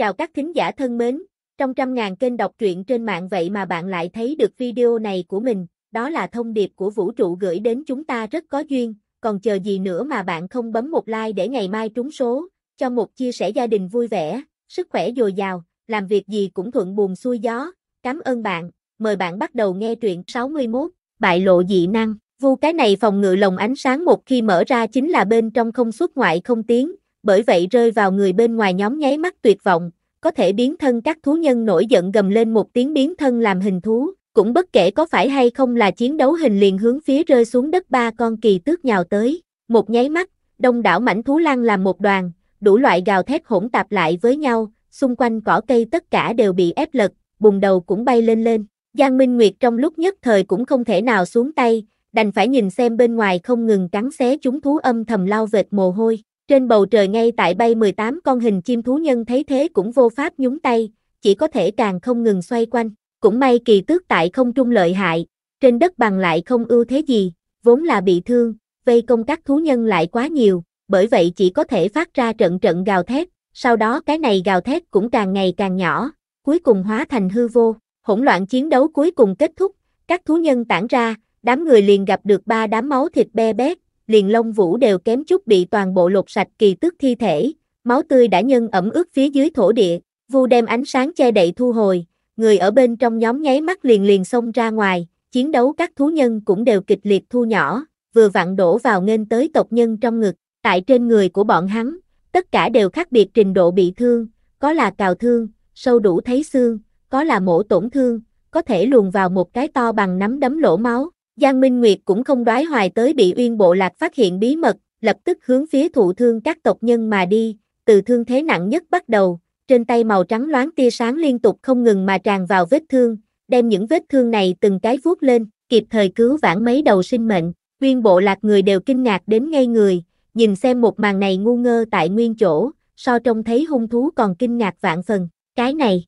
Chào các thính giả thân mến, trong trăm ngàn kênh đọc truyện trên mạng vậy mà bạn lại thấy được video này của mình, đó là thông điệp của vũ trụ gửi đến chúng ta rất có duyên, còn chờ gì nữa mà bạn không bấm một like để ngày mai trúng số, cho một chia sẻ gia đình vui vẻ, sức khỏe dồi dào, làm việc gì cũng thuận buồm xuôi gió. Cảm ơn bạn, mời bạn bắt đầu nghe truyện 61, bại lộ dị năng. Vu cái này phòng ngự lồng ánh sáng một khi mở ra chính là bên trong không xuất ngoại không tiếng, bởi vậy rơi vào người bên ngoài nhóm nháy mắt tuyệt vọng, có thể biến thân các thú nhân nổi giận gầm lên một tiếng biến thân làm hình thú, cũng bất kể có phải hay không là chiến đấu hình liền hướng phía rơi xuống đất ba con kỳ tước nhào tới, một nháy mắt, đông đảo mảnh thú lan làm một đoàn, đủ loại gào thét hỗn tạp lại với nhau, xung quanh cỏ cây tất cả đều bị ép lật, bùng đầu cũng bay lên lên. Giang Minh Nguyệt trong lúc nhất thời cũng không thể nào xuống tay, đành phải nhìn xem bên ngoài không ngừng cắn xé chúng thú âm thầm lao vệt mồ hôi. Trên bầu trời ngay tại bay 18 con hình chim thú nhân thấy thế cũng vô pháp nhúng tay, chỉ có thể càng không ngừng xoay quanh. Cũng may kỳ tước tại không trung lợi hại, trên đất bằng lại không ưu thế gì, vốn là bị thương, vây công các thú nhân lại quá nhiều, bởi vậy chỉ có thể phát ra trận trận gào thét, sau đó cái này gào thét cũng càng ngày càng nhỏ, cuối cùng hóa thành hư vô, hỗn loạn chiến đấu cuối cùng kết thúc, các thú nhân tản ra, đám người liền gặp được ba đám máu thịt be bét, liền lông vũ đều kém chút bị toàn bộ lột sạch kỳ tức thi thể, máu tươi đã nhân ẩm ướt phía dưới thổ địa, vu đem ánh sáng che đậy thu hồi, người ở bên trong nhóm nháy mắt liền liền xông ra ngoài, chiến đấu các thú nhân cũng đều kịch liệt thu nhỏ, vừa vặn đổ vào nên tới tộc nhân trong ngực, tại trên người của bọn hắn, tất cả đều khác biệt trình độ bị thương, có là cào thương, sâu đủ thấy xương, có là mổ tổn thương, có thể luồn vào một cái to bằng nắm đấm lỗ máu, Giang Minh Nguyệt cũng không đoái hoài tới bị uyên bộ lạc phát hiện bí mật, lập tức hướng phía thụ thương các tộc nhân mà đi, từ thương thế nặng nhất bắt đầu, trên tay màu trắng loáng tia sáng liên tục không ngừng mà tràn vào vết thương, đem những vết thương này từng cái vuốt lên, kịp thời cứu vãn mấy đầu sinh mệnh, uyên bộ lạc người đều kinh ngạc đến ngay người, nhìn xem một màn này ngu ngơ tại nguyên chỗ, so trông thấy hung thú còn kinh ngạc vạn phần, cái này,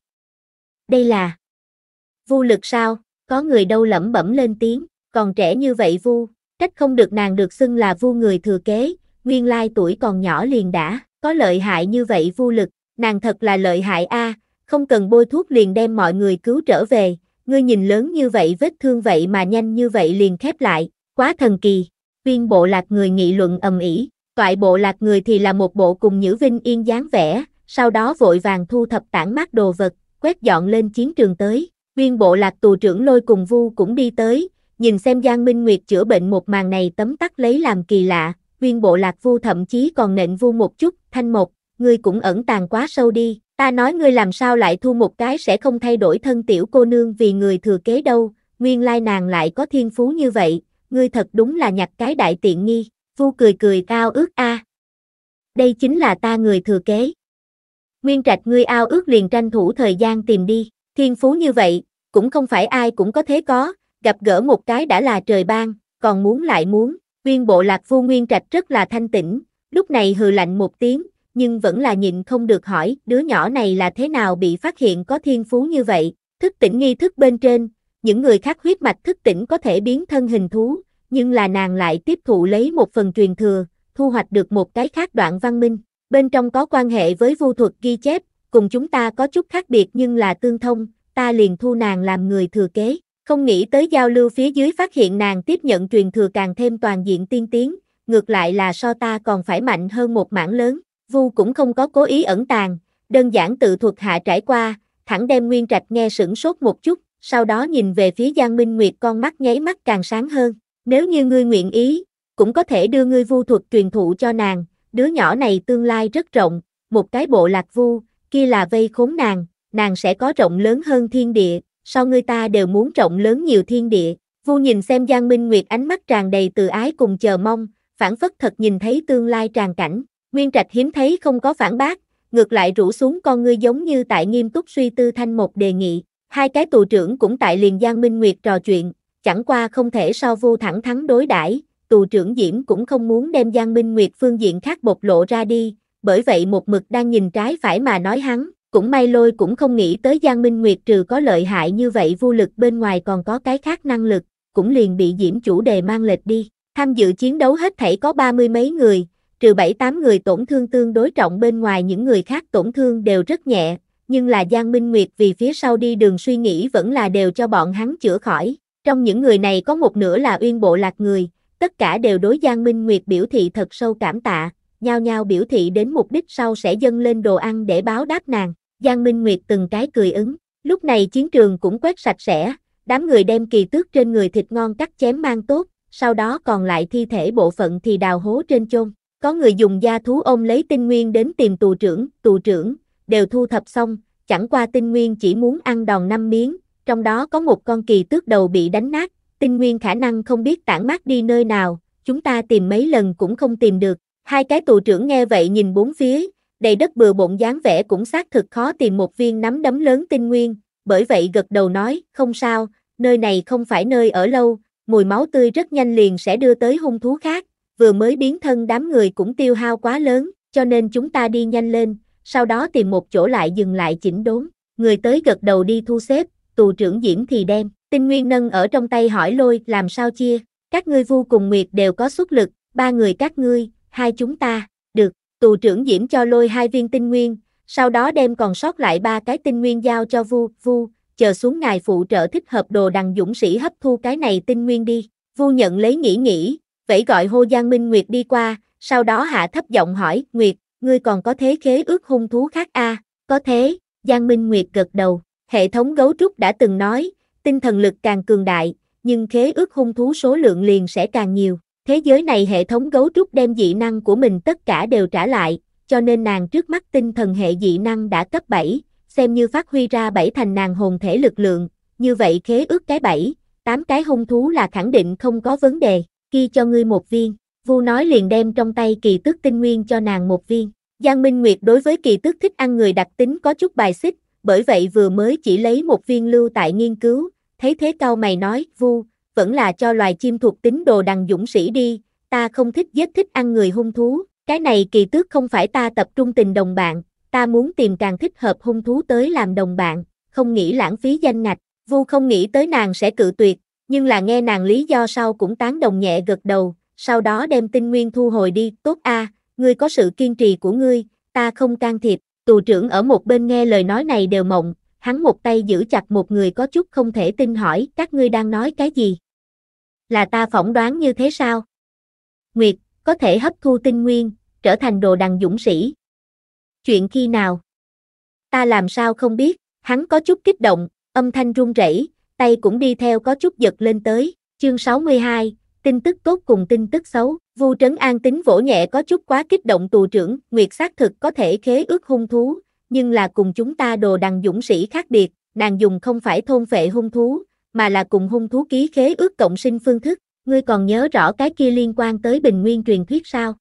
đây là vô lực sao, có người đâu lẩm bẩm lên tiếng còn trẻ như vậy vu, trách không được nàng được xưng là vu người thừa kế, nguyên lai tuổi còn nhỏ liền đã, có lợi hại như vậy vu lực, nàng thật là lợi hại a, không cần bôi thuốc liền đem mọi người cứu trở về, ngươi nhìn lớn như vậy vết thương vậy mà nhanh như vậy liền khép lại, quá thần kỳ. Viên bộ lạc người nghị luận ầm ĩ, toại bộ lạc người thì là một bộ cùng Nhữ Vinh Yên dáng vẻ, sau đó vội vàng thu thập tản mát đồ vật, quét dọn lên chiến trường tới. Viên bộ lạc tù trưởng lôi cùng vu cũng đi tới, nhìn xem Giang Minh Nguyệt chữa bệnh một màn này tấm tắc lấy làm kỳ lạ, nguyên bộ lạc vu thậm chí còn nện vu một chút, thanh một, ngươi cũng ẩn tàng quá sâu đi, ta nói ngươi làm sao lại thu một cái sẽ không thay đổi thân tiểu cô nương vì người thừa kế đâu, nguyên lai nàng lại có thiên phú như vậy, ngươi thật đúng là nhặt cái đại tiện nghi, vu cười cười cao ước a. Đây chính là ta người thừa kế. Nguyên trạch ngươi ao ước liền tranh thủ thời gian tìm đi, thiên phú như vậy, cũng không phải ai cũng có thế có, gặp gỡ một cái đã là trời ban, còn muốn lại muốn, nguyên bộ lạc phu nguyên trạch rất là thanh tĩnh, lúc này hừ lạnh một tiếng, nhưng vẫn là nhịn không được hỏi, đứa nhỏ này là thế nào bị phát hiện có thiên phú như vậy, thức tỉnh nghi thức bên trên, những người khác huyết mạch thức tỉnh có thể biến thân hình thú, nhưng là nàng lại tiếp thụ lấy một phần truyền thừa, thu hoạch được một cái khác đoạn văn minh, bên trong có quan hệ với vu thuật ghi chép, cùng chúng ta có chút khác biệt nhưng là tương thông, ta liền thu nàng làm người thừa kế. Không nghĩ tới giao lưu phía dưới phát hiện nàng tiếp nhận truyền thừa càng thêm toàn diện tiên tiến, ngược lại là so ta còn phải mạnh hơn một mảng lớn. Vu cũng không có cố ý ẩn tàng, đơn giản tự thuật hạ trải qua, thẳng đem Nguyên Trạch nghe sửng sốt một chút, sau đó nhìn về phía Giang Minh Nguyệt con mắt nháy mắt càng sáng hơn. Nếu như ngươi nguyện ý, cũng có thể đưa ngươi vu thuật truyền thụ cho nàng, đứa nhỏ này tương lai rất rộng, một cái bộ lạc vu, kia là vây khốn nàng, nàng sẽ có rộng lớn hơn thiên địa, sau ngươi ta đều muốn rộng lớn nhiều thiên địa. Vu nhìn xem Giang Minh Nguyệt ánh mắt tràn đầy từ ái cùng chờ mong, phản phất thật nhìn thấy tương lai tràn cảnh. Nguyên Trạch hiếm thấy không có phản bác, ngược lại rủ xuống con ngươi giống như tại nghiêm túc suy tư thanh một đề nghị. Hai cái tù trưởng cũng tại liền Giang Minh Nguyệt trò chuyện, chẳng qua không thể so Vu thẳng thắn đối đãi. Tù trưởng Diễm cũng không muốn đem Giang Minh Nguyệt phương diện khác bộc lộ ra đi, bởi vậy một mực đang nhìn trái phải mà nói hắn, cũng may lôi cũng không nghĩ tới Giang Minh Nguyệt trừ có lợi hại như vậy vô lực bên ngoài còn có cái khác năng lực, cũng liền bị Diễm chủ đề mang lệch đi. Tham dự chiến đấu hết thảy có ba mươi mấy người, trừ bảy tám người tổn thương tương đối trọng bên ngoài những người khác tổn thương đều rất nhẹ, nhưng là Giang Minh Nguyệt vì phía sau đi đường suy nghĩ vẫn là đều cho bọn hắn chữa khỏi. Trong những người này có một nửa là uyên bộ lạc người, tất cả đều đối Giang Minh Nguyệt biểu thị thật sâu cảm tạ, nhao nhao biểu thị đến mục đích sau sẽ dâng lên đồ ăn để báo đáp nàng. Giang Minh Nguyệt từng cái cười ứng, lúc này chiến trường cũng quét sạch sẽ, đám người đem kỳ tước trên người thịt ngon cắt chém mang tốt, sau đó còn lại thi thể bộ phận thì đào hố trên chôn. Có người dùng gia thú ôm lấy tinh nguyên đến tìm tù trưởng, tù trưởng, đều thu thập xong, chẳng qua tinh nguyên chỉ muốn ăn đòn năm miếng, trong đó có một con kỳ tước đầu bị đánh nát, tinh nguyên khả năng không biết tản mát đi nơi nào, chúng ta tìm mấy lần cũng không tìm được. Hai cái tù trưởng nghe vậy nhìn bốn phía, đầy đất bừa bộn dáng vẻ cũng xác thực khó tìm một viên nắm đấm lớn tinh nguyên, bởi vậy gật đầu nói, không sao, nơi này không phải nơi ở lâu, mùi máu tươi rất nhanh liền sẽ đưa tới hung thú khác, vừa mới biến thân đám người cũng tiêu hao quá lớn, cho nên chúng ta đi nhanh lên, sau đó tìm một chỗ lại dừng lại chỉnh đốn, người tới gật đầu đi thu xếp, tù trưởng diễm thì đem, tinh nguyên nâng ở trong tay hỏi lôi làm sao chia, các ngươi vu cùng nguyệt đều có xuất lực, ba người các ngươi, hai chúng ta tù trưởng Diễm cho lôi hai viên tinh nguyên, sau đó đem còn sót lại ba cái tinh nguyên giao cho vu, vu, chờ xuống ngài phụ trợ thích hợp đồ đằng dũng sĩ hấp thu cái này tinh nguyên đi. Vu nhận lấy nghĩ nghĩ, vẫy gọi hô Giang Minh Nguyệt đi qua, sau đó hạ thấp giọng hỏi, Nguyệt, ngươi còn có thế khế ước hung thú khác a à? Có thế, Giang Minh Nguyệt gật đầu, hệ thống gấu trúc đã từng nói, tinh thần lực càng cường đại, nhưng khế ước hung thú số lượng liền sẽ càng nhiều. Thế giới này hệ thống gấu trúc đem dị năng của mình tất cả đều trả lại, cho nên nàng trước mắt tinh thần hệ dị năng đã cấp 7, xem như phát huy ra bảy thành nàng hồn thể lực lượng, như vậy khế ước cái 7, 8 cái hung thú là khẳng định không có vấn đề, ghi cho ngươi một viên. Vu nói liền đem trong tay kỳ tước tinh nguyên cho nàng một viên. Giang Minh Nguyệt đối với kỳ tước thích ăn người đặc tính có chút bài xích, bởi vậy vừa mới chỉ lấy một viên lưu tại nghiên cứu, thấy thế cao mày nói, Vu, vẫn là cho loài chim thuộc tính đồ đằng dũng sĩ đi, ta không thích giết thích ăn người hung thú, cái này kỳ tước không phải ta tập trung tình đồng bạn, ta muốn tìm càng thích hợp hung thú tới làm đồng bạn, không nghĩ lãng phí danh ngạch, vu không nghĩ tới nàng sẽ cự tuyệt, nhưng là nghe nàng lý do sau cũng tán đồng nhẹ gật đầu, sau đó đem tinh nguyên thu hồi đi, tốt a, ngươi có sự kiên trì của ngươi, ta không can thiệp, tù trưởng ở một bên nghe lời nói này đều mộng, hắn một tay giữ chặt một người có chút không thể tin hỏi các ngươi đang nói cái gì. Là ta phỏng đoán như thế sao? Nguyệt, có thể hấp thu tinh nguyên, trở thành đồ đằng dũng sĩ. Chuyện khi nào? Ta làm sao không biết, hắn có chút kích động, âm thanh run rẩy, tay cũng đi theo có chút giật lên tới, chương 62, tin tức tốt cùng tin tức xấu, Vu Trấn An tính vỗ nhẹ có chút quá kích động tù trưởng, Nguyệt xác thực có thể khế ước hung thú, nhưng là cùng chúng ta đồ đằng dũng sĩ khác biệt, nàng dùng không phải thôn phệ hung thú, mà là cùng hung thú ký khế ước cộng sinh phương thức, ngươi còn nhớ rõ cái kia liên quan tới bình nguyên truyền thuyết sao?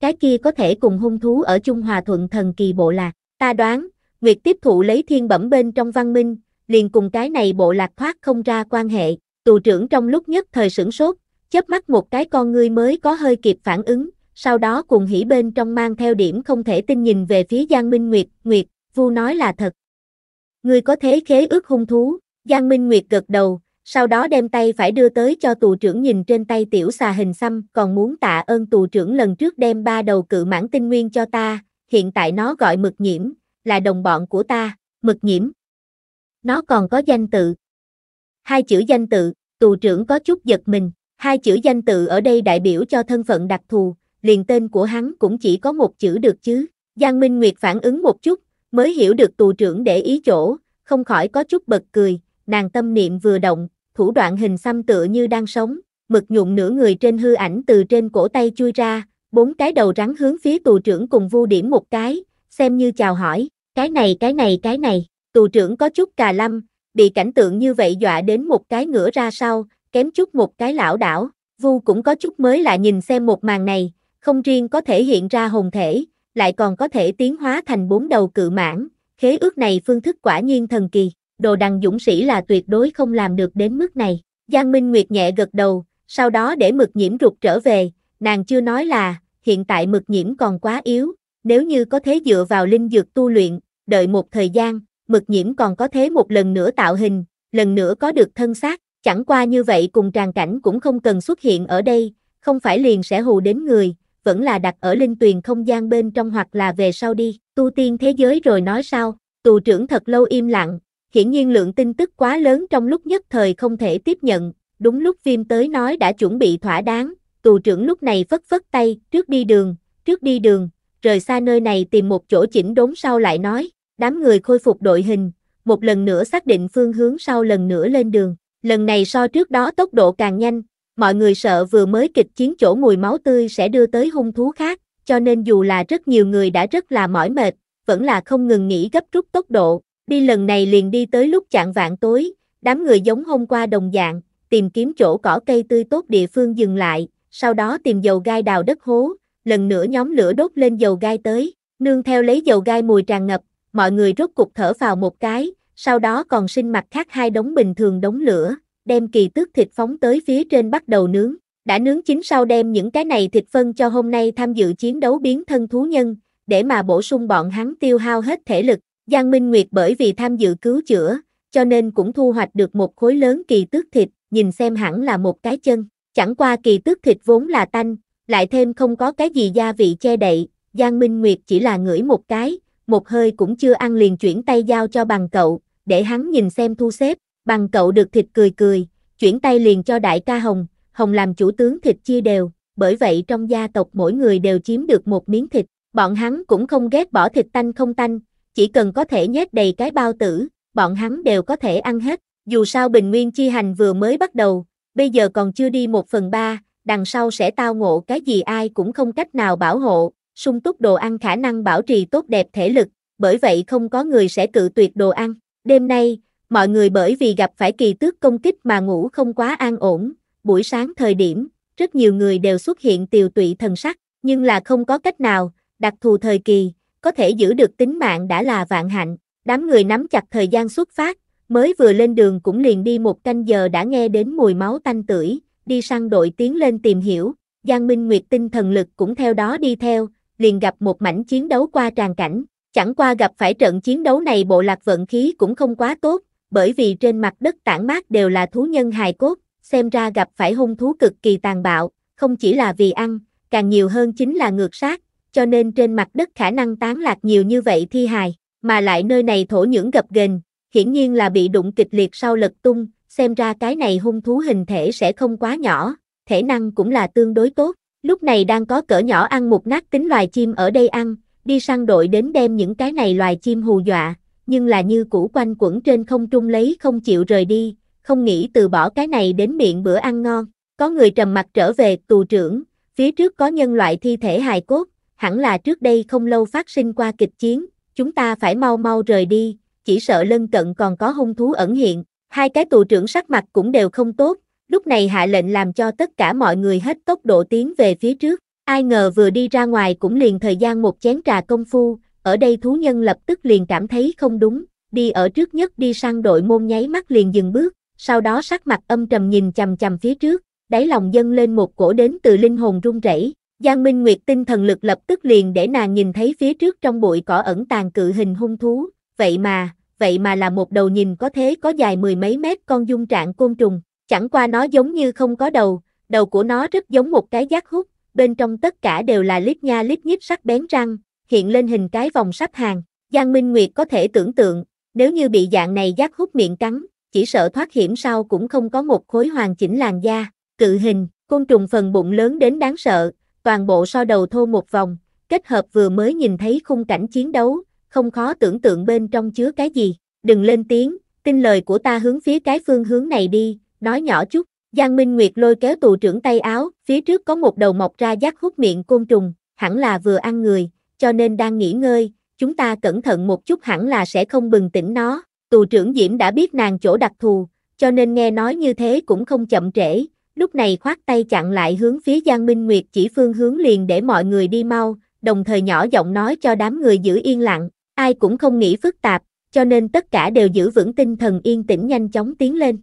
Cái kia có thể cùng hung thú ở Trung Hòa Thuận thần kỳ bộ lạc, ta đoán, Nguyệt tiếp thụ lấy thiên bẩm bên trong văn minh, liền cùng cái này bộ lạc thoát không ra quan hệ, tù trưởng trong lúc nhất thời sửng sốt, chớp mắt một cái con ngươi mới có hơi kịp phản ứng, sau đó cùng hỉ bên trong mang theo điểm không thể tin nhìn về phía Giang Minh Nguyệt, Nguyệt, vu nói là thật. Ngươi có thế khế ước hung thú, Giang Minh Nguyệt gật đầu, sau đó đem tay phải đưa tới cho tù trưởng nhìn trên tay tiểu xà hình xăm, còn muốn tạ ơn tù trưởng lần trước đem ba đầu cự mãn tinh nguyên cho ta, hiện tại nó gọi mực nhiễm, là đồng bọn của ta, mực nhiễm. Nó còn có danh tự. Hai chữ danh tự, tù trưởng có chút giật mình, hai chữ danh tự ở đây đại biểu cho thân phận đặc thù, liền tên của hắn cũng chỉ có một chữ được chứ. Giang Minh Nguyệt phản ứng một chút, mới hiểu được tù trưởng để ý chỗ, không khỏi có chút bật cười, nàng tâm niệm vừa động, thủ đoạn hình xăm tựa như đang sống, mực nhụn nửa người trên hư ảnh từ trên cổ tay chui ra, bốn cái đầu rắn hướng phía tù trưởng cùng vu điểm một cái, xem như chào hỏi, cái này cái này cái này, tù trưởng có chút cà lâm, bị cảnh tượng như vậy dọa đến một cái ngửa ra sau, kém chút một cái lão đảo, vu cũng có chút mới lạ nhìn xem một màn này, không riêng có thể hiện ra hồn thể, lại còn có thể tiến hóa thành bốn đầu cự mãn, khế ước này phương thức quả nhiên thần kỳ, đồ đằng dũng sĩ là tuyệt đối không làm được đến mức này. Giang Minh Nguyệt nhẹ gật đầu, sau đó để mực nhiễm rụt trở về, nàng chưa nói là, hiện tại mực nhiễm còn quá yếu, nếu như có thế dựa vào linh dược tu luyện, đợi một thời gian, mực nhiễm còn có thế một lần nữa tạo hình, lần nữa có được thân xác, chẳng qua như vậy cùng tràn cảnh cũng không cần xuất hiện ở đây, không phải liền sẽ hù đến người, vẫn là đặt ở linh tuyền không gian bên trong hoặc là về sau đi, tu tiên thế giới rồi nói sao, tù trưởng thật lâu im lặng, hiển nhiên lượng tin tức quá lớn trong lúc nhất thời không thể tiếp nhận, đúng lúc phim tới nói đã chuẩn bị thỏa đáng, tù trưởng lúc này phất phất tay, trước đi đường, trước đi đường, rời xa nơi này tìm một chỗ chỉnh đốn sau lại nói, đám người khôi phục đội hình, một lần nữa xác định phương hướng sau lần nữa lên đường, lần này so trước đó tốc độ càng nhanh, mọi người sợ vừa mới kịch chiến chỗ mùi máu tươi sẽ đưa tới hung thú khác, cho nên dù là rất nhiều người đã rất là mỏi mệt, vẫn là không ngừng nghỉ gấp rút tốc độ, đi lần này liền đi tới lúc chạng vạn tối, đám người giống hôm qua đồng dạng, tìm kiếm chỗ cỏ cây tươi tốt địa phương dừng lại, sau đó tìm dầu gai đào đất hố, lần nữa nhóm lửa đốt lên dầu gai tới, nương theo lấy dầu gai mùi tràn ngập, mọi người rốt cục thở vào một cái, sau đó còn sinh mặt khác hai đống bình thường đống lửa, đem kỳ tước thịt phóng tới phía trên bắt đầu nướng. Đã nướng chín sau đem những cái này thịt phân cho hôm nay tham dự chiến đấu biến thân thú nhân, để mà bổ sung bọn hắn tiêu hao hết thể lực. Giang Minh Nguyệt bởi vì tham dự cứu chữa, cho nên cũng thu hoạch được một khối lớn kỳ tước thịt, nhìn xem hẳn là một cái chân. Chẳng qua kỳ tước thịt vốn là tanh, lại thêm không có cái gì gia vị che đậy, Giang Minh Nguyệt chỉ là ngửi một cái, một hơi cũng chưa ăn liền chuyển tay giao cho bằng cậu, để hắn nhìn xem thu xếp, Bằng cậu được thịt cười cười, chuyển tay liền cho đại ca Hồng, Hồng làm chủ tướng thịt chia đều, bởi vậy trong gia tộc mỗi người đều chiếm được một miếng thịt, bọn hắn cũng không ghét bỏ thịt tanh không tanh, chỉ cần có thể nhét đầy cái bao tử, bọn hắn đều có thể ăn hết, dù sao bình nguyên chi hành vừa mới bắt đầu, bây giờ còn chưa đi một phần ba, đằng sau sẽ tao ngộ cái gì ai cũng không cách nào bảo hộ, sung túc đồ ăn khả năng bảo trì tốt đẹp thể lực, bởi vậy không có người sẽ cự tuyệt đồ ăn. Đêm nay, mọi người bởi vì gặp phải kỳ tước công kích mà ngủ không quá an ổn, buổi sáng thời điểm, rất nhiều người đều xuất hiện tiều tụy thần sắc, nhưng là không có cách nào, đặc thù thời kỳ, có thể giữ được tính mạng đã là vạn hạnh, đám người nắm chặt thời gian xuất phát, mới vừa lên đường cũng liền đi một canh giờ đã nghe đến mùi máu tanh tưởi, đi săn đội tiến lên tìm hiểu, Giang Minh Nguyệt tinh thần lực cũng theo đó đi theo, liền gặp một mảnh chiến đấu qua tràn cảnh, chẳng qua gặp phải trận chiến đấu này bộ lạc vận khí cũng không quá tốt, bởi vì trên mặt đất tản mát đều là thú nhân hài cốt, xem ra gặp phải hung thú cực kỳ tàn bạo, không chỉ là vì ăn, càng nhiều hơn chính là ngược sát, cho nên trên mặt đất khả năng tán lạc nhiều như vậy thi hài, mà lại nơi này thổ nhưỡng gập ghềnh, hiển nhiên là bị đụng kịch liệt sau lật tung, xem ra cái này hung thú hình thể sẽ không quá nhỏ, thể năng cũng là tương đối tốt. Lúc này đang có cỡ nhỏ ăn một nát tính loài chim ở đây ăn, đi săn đội đến đem những cái này loài chim hù dọa, nhưng là như cũ quanh quẩn trên không trung lấy không chịu rời đi, không nghĩ từ bỏ cái này đến miệng bữa ăn ngon. Có người trầm mặt trở về tù trưởng, phía trước có nhân loại thi thể hài cốt, hẳn là trước đây không lâu phát sinh qua kịch chiến, chúng ta phải mau mau rời đi, chỉ sợ lân cận còn có hung thú ẩn hiện. Hai cái tù trưởng sắc mặt cũng đều không tốt, lúc này hạ lệnh làm cho tất cả mọi người hết tốc độ tiến về phía trước. Ai ngờ vừa đi ra ngoài cũng liền thời gian một chén trà công phu, ở đây thú nhân lập tức liền cảm thấy không đúng, đi ở trước nhất đi sang đội môn nháy mắt liền dừng bước, sau đó sắc mặt âm trầm nhìn chầm chầm phía trước, đáy lòng dâng lên một cổ đến từ linh hồn run rẩy. Giang Minh Nguyệt tinh thần lực lập tức liền để nàng nhìn thấy phía trước trong bụi cỏ ẩn tàng cự hình hung thú, vậy mà, vậy mà là một đầu nhìn có thế có dài mười mấy mét con dung trạng côn trùng, chẳng qua nó giống như không có đầu, đầu của nó rất giống một cái giác hút, bên trong tất cả đều là lít nha lít nhít sắc bén răng, hiện lên hình cái vòng sắp hàng. Giang Minh Nguyệt có thể tưởng tượng, nếu như bị dạng này giác hút miệng cắn, chỉ sợ thoát hiểm sau cũng không có một khối hoàn chỉnh làn da. Cự hình, côn trùng phần bụng lớn đến đáng sợ, toàn bộ so đầu thô một vòng, kết hợp vừa mới nhìn thấy khung cảnh chiến đấu, không khó tưởng tượng bên trong chứa cái gì. Đừng lên tiếng, tin lời của ta hướng phía cái phương hướng này đi, nói nhỏ chút. Giang Minh Nguyệt lôi kéo tù trưởng tay áo, phía trước có một đầu mọc ra giác hút miệng côn trùng, hẳn là vừa ăn người, cho nên đang nghỉ ngơi, chúng ta cẩn thận một chút hẳn là sẽ không bừng tỉnh nó. Tù trưởng Diễm đã biết nàng chỗ đặc thù, cho nên nghe nói như thế cũng không chậm trễ, lúc này khoát tay chặn lại hướng phía Giang Minh Nguyệt chỉ phương hướng liền để mọi người đi mau, đồng thời nhỏ giọng nói cho đám người giữ yên lặng, ai cũng không nghĩ phức tạp, cho nên tất cả đều giữ vững tinh thần yên tĩnh nhanh chóng tiến lên.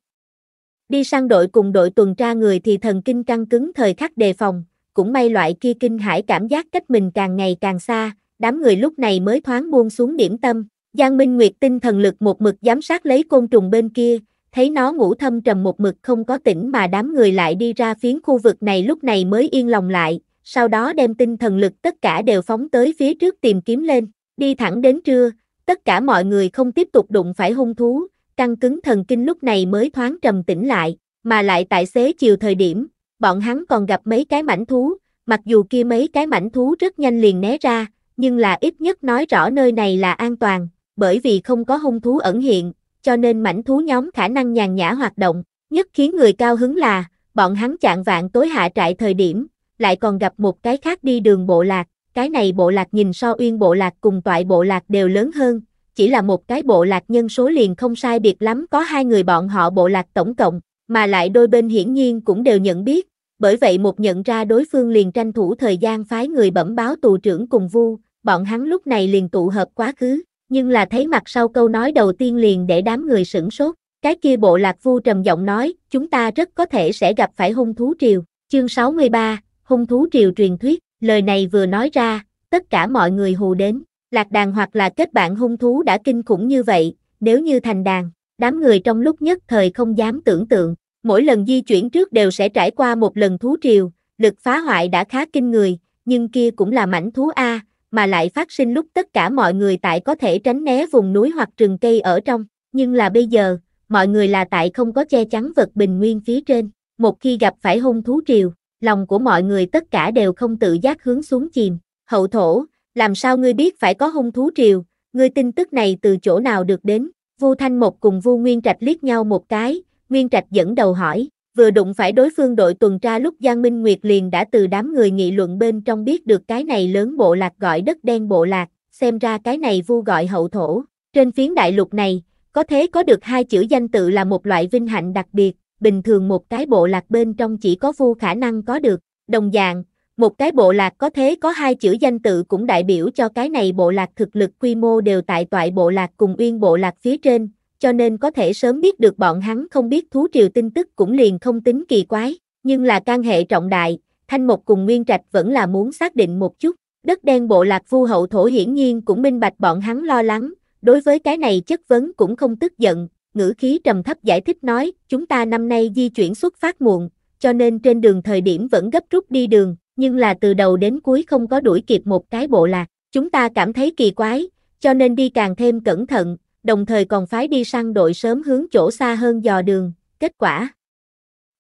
Đi sang đội cùng đội tuần tra người thì thần kinh căng cứng thời khắc đề phòng, cũng may loại kia kinh hải cảm giác cách mình càng ngày càng xa, đám người lúc này mới thoáng buông xuống điểm tâm. Giang Minh Nguyệt tinh thần lực một mực giám sát lấy côn trùng bên kia, thấy nó ngủ thâm trầm một mực không có tỉnh mà đám người lại đi ra phiến khu vực này lúc này mới yên lòng lại, sau đó đem tinh thần lực tất cả đều phóng tới phía trước tìm kiếm lên, đi thẳng đến trưa, tất cả mọi người không tiếp tục đụng phải hung thú, căng cứng thần kinh lúc này mới thoáng trầm tỉnh lại, mà lại tại xế chiều thời điểm, bọn hắn còn gặp mấy cái mảnh thú, mặc dù kia mấy cái mảnh thú rất nhanh liền né ra, nhưng là ít nhất nói rõ nơi này là an toàn, bởi vì không có hung thú ẩn hiện, cho nên mảnh thú nhóm khả năng nhàn nhã hoạt động, nhất khiến người cao hứng là, bọn hắn chạng vạn tối hạ trại thời điểm, lại còn gặp một cái khác đi đường bộ lạc, cái này bộ lạc nhìn so uyên bộ lạc cùng toại bộ lạc đều lớn hơn, chỉ là một cái bộ lạc nhân số liền không sai biệt lắm có hai người bọn họ bộ lạc tổng cộng, mà lại đôi bên hiển nhiên cũng đều nhận biết, bởi vậy một nhận ra đối phương liền tranh thủ thời gian phái người bẩm báo tù trưởng cùng vu, bọn hắn lúc này liền tụ hợp quá khứ, nhưng là thấy mặt sau câu nói đầu tiên liền để đám người sửng sốt, cái kia bộ lạc vu trầm giọng nói, chúng ta rất có thể sẽ gặp phải hung thú triều, chương 63, hung thú triều truyền thuyết, lời này vừa nói ra, tất cả mọi người hù đến, lạc đàn hoặc là kết bạn hung thú đã kinh khủng như vậy, nếu như thành đàn, đám người trong lúc nhất thời không dám tưởng tượng, mỗi lần di chuyển trước đều sẽ trải qua một lần thú triều, lực phá hoại đã khá kinh người, nhưng kia cũng là mảnh thú A, mà lại phát sinh lúc tất cả mọi người tại có thể tránh né vùng núi hoặc rừng cây ở trong, nhưng là bây giờ, mọi người là tại không có che chắn vật bình nguyên phía trên, một khi gặp phải hung thú triều, lòng của mọi người tất cả đều không tự giác hướng xuống chìm, hậu thổ, làm sao ngươi biết phải có hung thú triều, ngươi tin tức này từ chỗ nào được đến, Vu Thanh một cùng Vu Nguyên Trạch liếc nhau một cái, Nguyên Trạch dẫn đầu hỏi, vừa đụng phải đối phương đội tuần tra lúc Giang Minh Nguyệt liền đã từ đám người nghị luận bên trong biết được cái này lớn bộ lạc gọi đất đen bộ lạc, xem ra cái này vu gọi hậu thổ. Trên phiến đại lục này, có thế có được hai chữ danh tự là một loại vinh hạnh đặc biệt, bình thường một cái bộ lạc bên trong chỉ có vu khả năng có được. Đồng dạng, một cái bộ lạc có thế có hai chữ danh tự cũng đại biểu cho cái này bộ lạc thực lực quy mô đều tại tọa bộ lạc cùng uyên bộ lạc phía trên, cho nên có thể sớm biết được bọn hắn không biết thú triều tin tức cũng liền không tính kỳ quái, nhưng là can hệ trọng đại, Thanh Mộc cùng Nguyên Trạch vẫn là muốn xác định một chút. Đất đen bộ lạc vu hậu thổ hiển nhiên cũng minh bạch bọn hắn lo lắng, đối với cái này chất vấn cũng không tức giận, ngữ khí trầm thấp giải thích nói, chúng ta năm nay di chuyển xuất phát muộn, cho nên trên đường thời điểm vẫn gấp rút đi đường, nhưng là từ đầu đến cuối không có đuổi kịp một cái bộ lạc, chúng ta cảm thấy kỳ quái, cho nên đi càng thêm cẩn thận, đồng thời còn phái đi săn đội sớm hướng chỗ xa hơn dò đường, kết quả.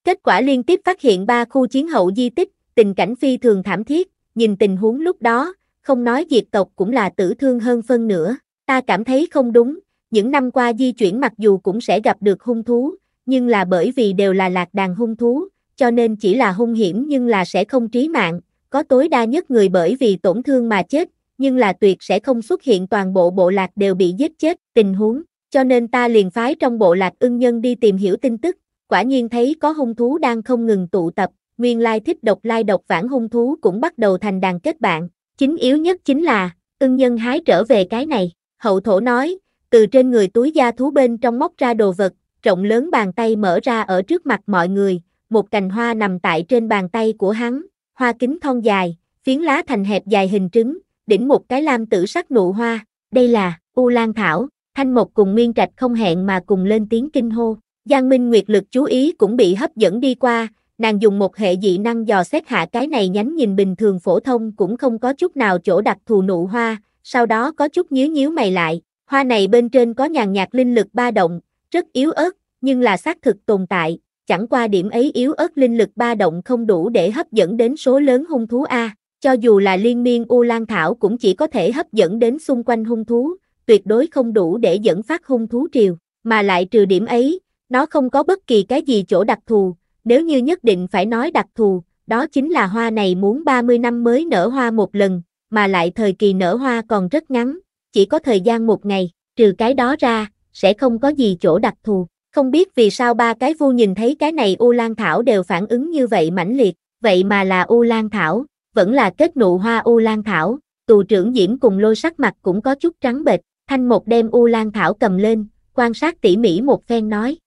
Kết quả liên tiếp phát hiện ba khu chiến hậu di tích, tình cảnh phi thường thảm thiết, nhìn tình huống lúc đó, không nói diệt tộc cũng là tử thương hơn phân nữa, ta cảm thấy không đúng, những năm qua di chuyển mặc dù cũng sẽ gặp được hung thú, nhưng là bởi vì đều là lạc đàn hung thú, cho nên chỉ là hung hiểm nhưng là sẽ không trí mạng, có tối đa nhất người bởi vì tổn thương mà chết, nhưng là tuyệt sẽ không xuất hiện toàn bộ bộ lạc đều bị giết chết, tình huống, cho nên ta liền phái trong bộ lạc ưng nhân đi tìm hiểu tin tức, quả nhiên thấy có hung thú đang không ngừng tụ tập, nguyên lai thích độc lai độc vãng hung thú cũng bắt đầu thành đàn kết bạn, chính yếu nhất chính là, ưng nhân hái trở về cái này, hậu thổ nói, từ trên người túi da thú bên trong móc ra đồ vật, rộng lớn bàn tay mở ra ở trước mặt mọi người, một cành hoa nằm tại trên bàn tay của hắn, hoa kính thon dài, phiến lá thành hẹp dài hình trứng, đỉnh một cái lam tử sắc nụ hoa, đây là U Lan Thảo, Thanh Mộc cùng Nguyên Trạch không hẹn mà cùng lên tiếng kinh hô. Giang Minh Nguyệt lực chú ý cũng bị hấp dẫn đi qua, nàng dùng một hệ dị năng dò xét hạ cái này nhánh nhìn bình thường phổ thông cũng không có chút nào chỗ đặc thù nụ hoa, sau đó có chút nhíu nhíu mày lại, hoa này bên trên có nhàn nhạt linh lực ba động, rất yếu ớt, nhưng là xác thực tồn tại, chẳng qua điểm ấy yếu ớt linh lực ba động không đủ để hấp dẫn đến số lớn hung thú A. Cho dù là liên miên U Lan Thảo cũng chỉ có thể hấp dẫn đến xung quanh hung thú, tuyệt đối không đủ để dẫn phát hung thú triều, mà lại trừ điểm ấy, nó không có bất kỳ cái gì chỗ đặc thù, nếu như nhất định phải nói đặc thù, đó chính là hoa này muốn 30 năm mới nở hoa một lần, mà lại thời kỳ nở hoa còn rất ngắn, chỉ có thời gian một ngày, trừ cái đó ra, sẽ không có gì chỗ đặc thù. Không biết vì sao ba cái vu nhìn thấy cái này U Lan Thảo đều phản ứng như vậy mãnh liệt, vậy mà là U Lan Thảo, vẫn là kết nụ hoa U Lan Thảo, tù trưởng Diễm cùng lôi sắc mặt cũng có chút trắng bệch, thanh một đem U Lan Thảo cầm lên, quan sát tỉ mỉ một phen nói.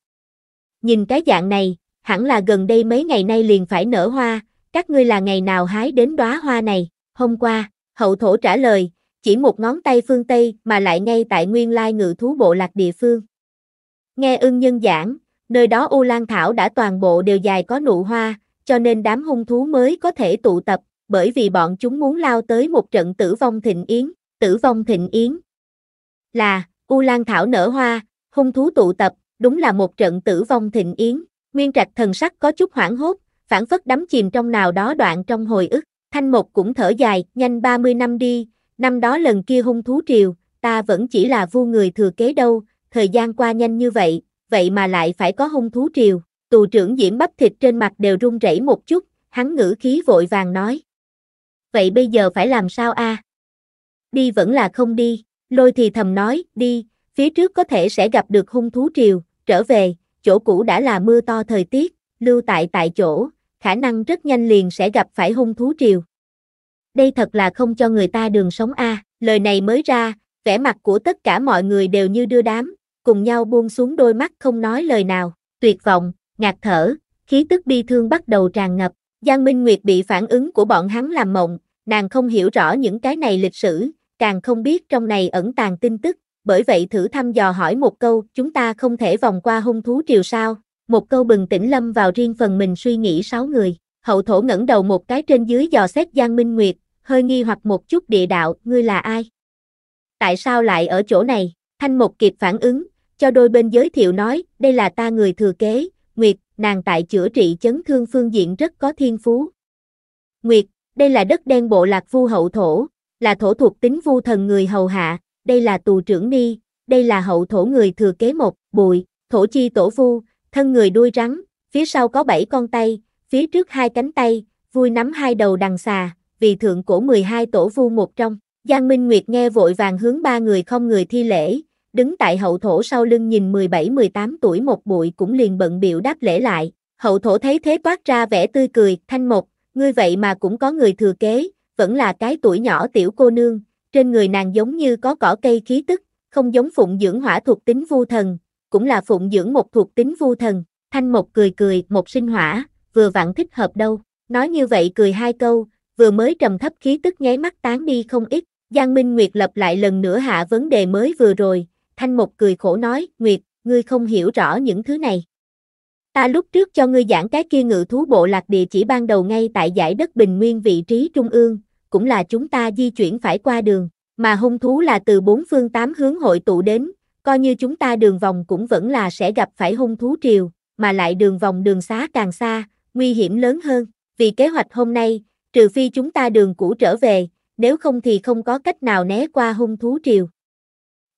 Nhìn cái dạng này, hẳn là gần đây mấy ngày nay liền phải nở hoa, các ngươi là ngày nào hái đến đóa hoa này, hôm qua, hậu thổ trả lời, chỉ một ngón tay phương Tây mà lại ngay tại nguyên lai ngự thú bộ lạc địa phương. Nghe ưng nhân giảng, nơi đó U Lan Thảo đã toàn bộ đều dài có nụ hoa, cho nên đám hung thú mới có thể tụ tập, bởi vì bọn chúng muốn lao tới một trận tử vong thịnh yến, tử vong thịnh yến. Là, U Lan Thảo nở hoa, hung thú tụ tập, đúng là một trận tử vong thịnh yến, Nguyên Trạch thần sắc có chút hoảng hốt, phản phất đắm chìm trong nào đó đoạn trong hồi ức, Thanh mục cũng thở dài, nhanh 30 năm đi, năm đó lần kia hung thú triều, ta vẫn chỉ là vua người thừa kế đâu, thời gian qua nhanh như vậy, vậy mà lại phải có hung thú triều, tù trưởng diễm bắp thịt trên mặt đều run rẩy một chút, hắn ngữ khí vội vàng nói, vậy bây giờ phải làm sao a? Đi vẫn là không đi, lôi thì thầm nói, đi, phía trước có thể sẽ gặp được hung thú triều, trở về, chỗ cũ đã là mưa to thời tiết, lưu tại tại chỗ, khả năng rất nhanh liền sẽ gặp phải hung thú triều. Đây thật là không cho người ta đường sống a, lời này mới ra, vẻ mặt của tất cả mọi người đều như đưa đám, cùng nhau buông xuống đôi mắt không nói lời nào, tuyệt vọng, ngạt thở, khí tức bi thương bắt đầu tràn ngập, Giang Minh Nguyệt bị phản ứng của bọn hắn làm mộng, Nàng không hiểu rõ những cái này lịch sử, càng không biết trong này ẩn tàng tin tức, bởi vậy thử thăm dò hỏi một câu, chúng ta không thể vòng qua hung thú triều sao? Một câu bừng tỉnh lâm vào riêng phần mình suy nghĩ sáu người. Hậu thổ ngẩng đầu một cái trên dưới dò xét Giang Minh Nguyệt, hơi nghi hoặc một chút địa đạo, ngươi là ai? Tại sao lại ở chỗ này? Thanh Mục kịp phản ứng, cho đôi bên giới thiệu nói, đây là ta người thừa kế, Nguyệt, nàng tại chữa trị chấn thương phương diện rất có thiên phú. Nguyệt, đây là đất đen bộ lạc vu hậu thổ, là thổ thuộc tính vu thần người hầu hạ, đây là tù trưởng ni, đây là hậu thổ người thừa kế một, bụi thổ chi tổ vu, thân người đuôi rắn, phía sau có bảy con tay, phía trước hai cánh tay, vui nắm hai đầu đằng xà, vì thượng cổ 12 tổ vu một trong. Giang Minh Nguyệt nghe vội vàng hướng ba người không người thi lễ, đứng tại hậu thổ sau lưng nhìn 17-18 tuổi một bụi cũng liền bận biểu đáp lễ lại. Hậu thổ thấy thế toát ra vẻ tươi cười, thanh một ngươi vậy mà cũng có người thừa kế, vẫn là cái tuổi nhỏ tiểu cô nương, trên người nàng giống như có cỏ cây khí tức, không giống phụng dưỡng hỏa thuộc tính vu thần, cũng là phụng dưỡng một thuộc tính vu thần, thanh một cười cười, một sinh hỏa, vừa vặn thích hợp đâu, nói như vậy cười hai câu, vừa mới trầm thấp khí tức nháy mắt tán đi không ít, Giang Minh Nguyệt lập lại lần nữa hạ vấn đề mới vừa rồi, thanh một cười khổ nói, Nguyệt, ngươi không hiểu rõ những thứ này, Ta lúc trước cho ngươi giảng cái kia ngự thú bộ lạc địa chỉ ban đầu ngay tại giải đất bình nguyên vị trí trung ương, cũng là chúng ta di chuyển phải qua đường, mà hung thú là từ bốn phương tám hướng hội tụ đến, coi như chúng ta đường vòng cũng vẫn là sẽ gặp phải hung thú triều, mà lại đường vòng đường xá càng xa, nguy hiểm lớn hơn, vì kế hoạch hôm nay, trừ phi chúng ta đường cũ trở về, nếu không thì không có cách nào né qua hung thú triều.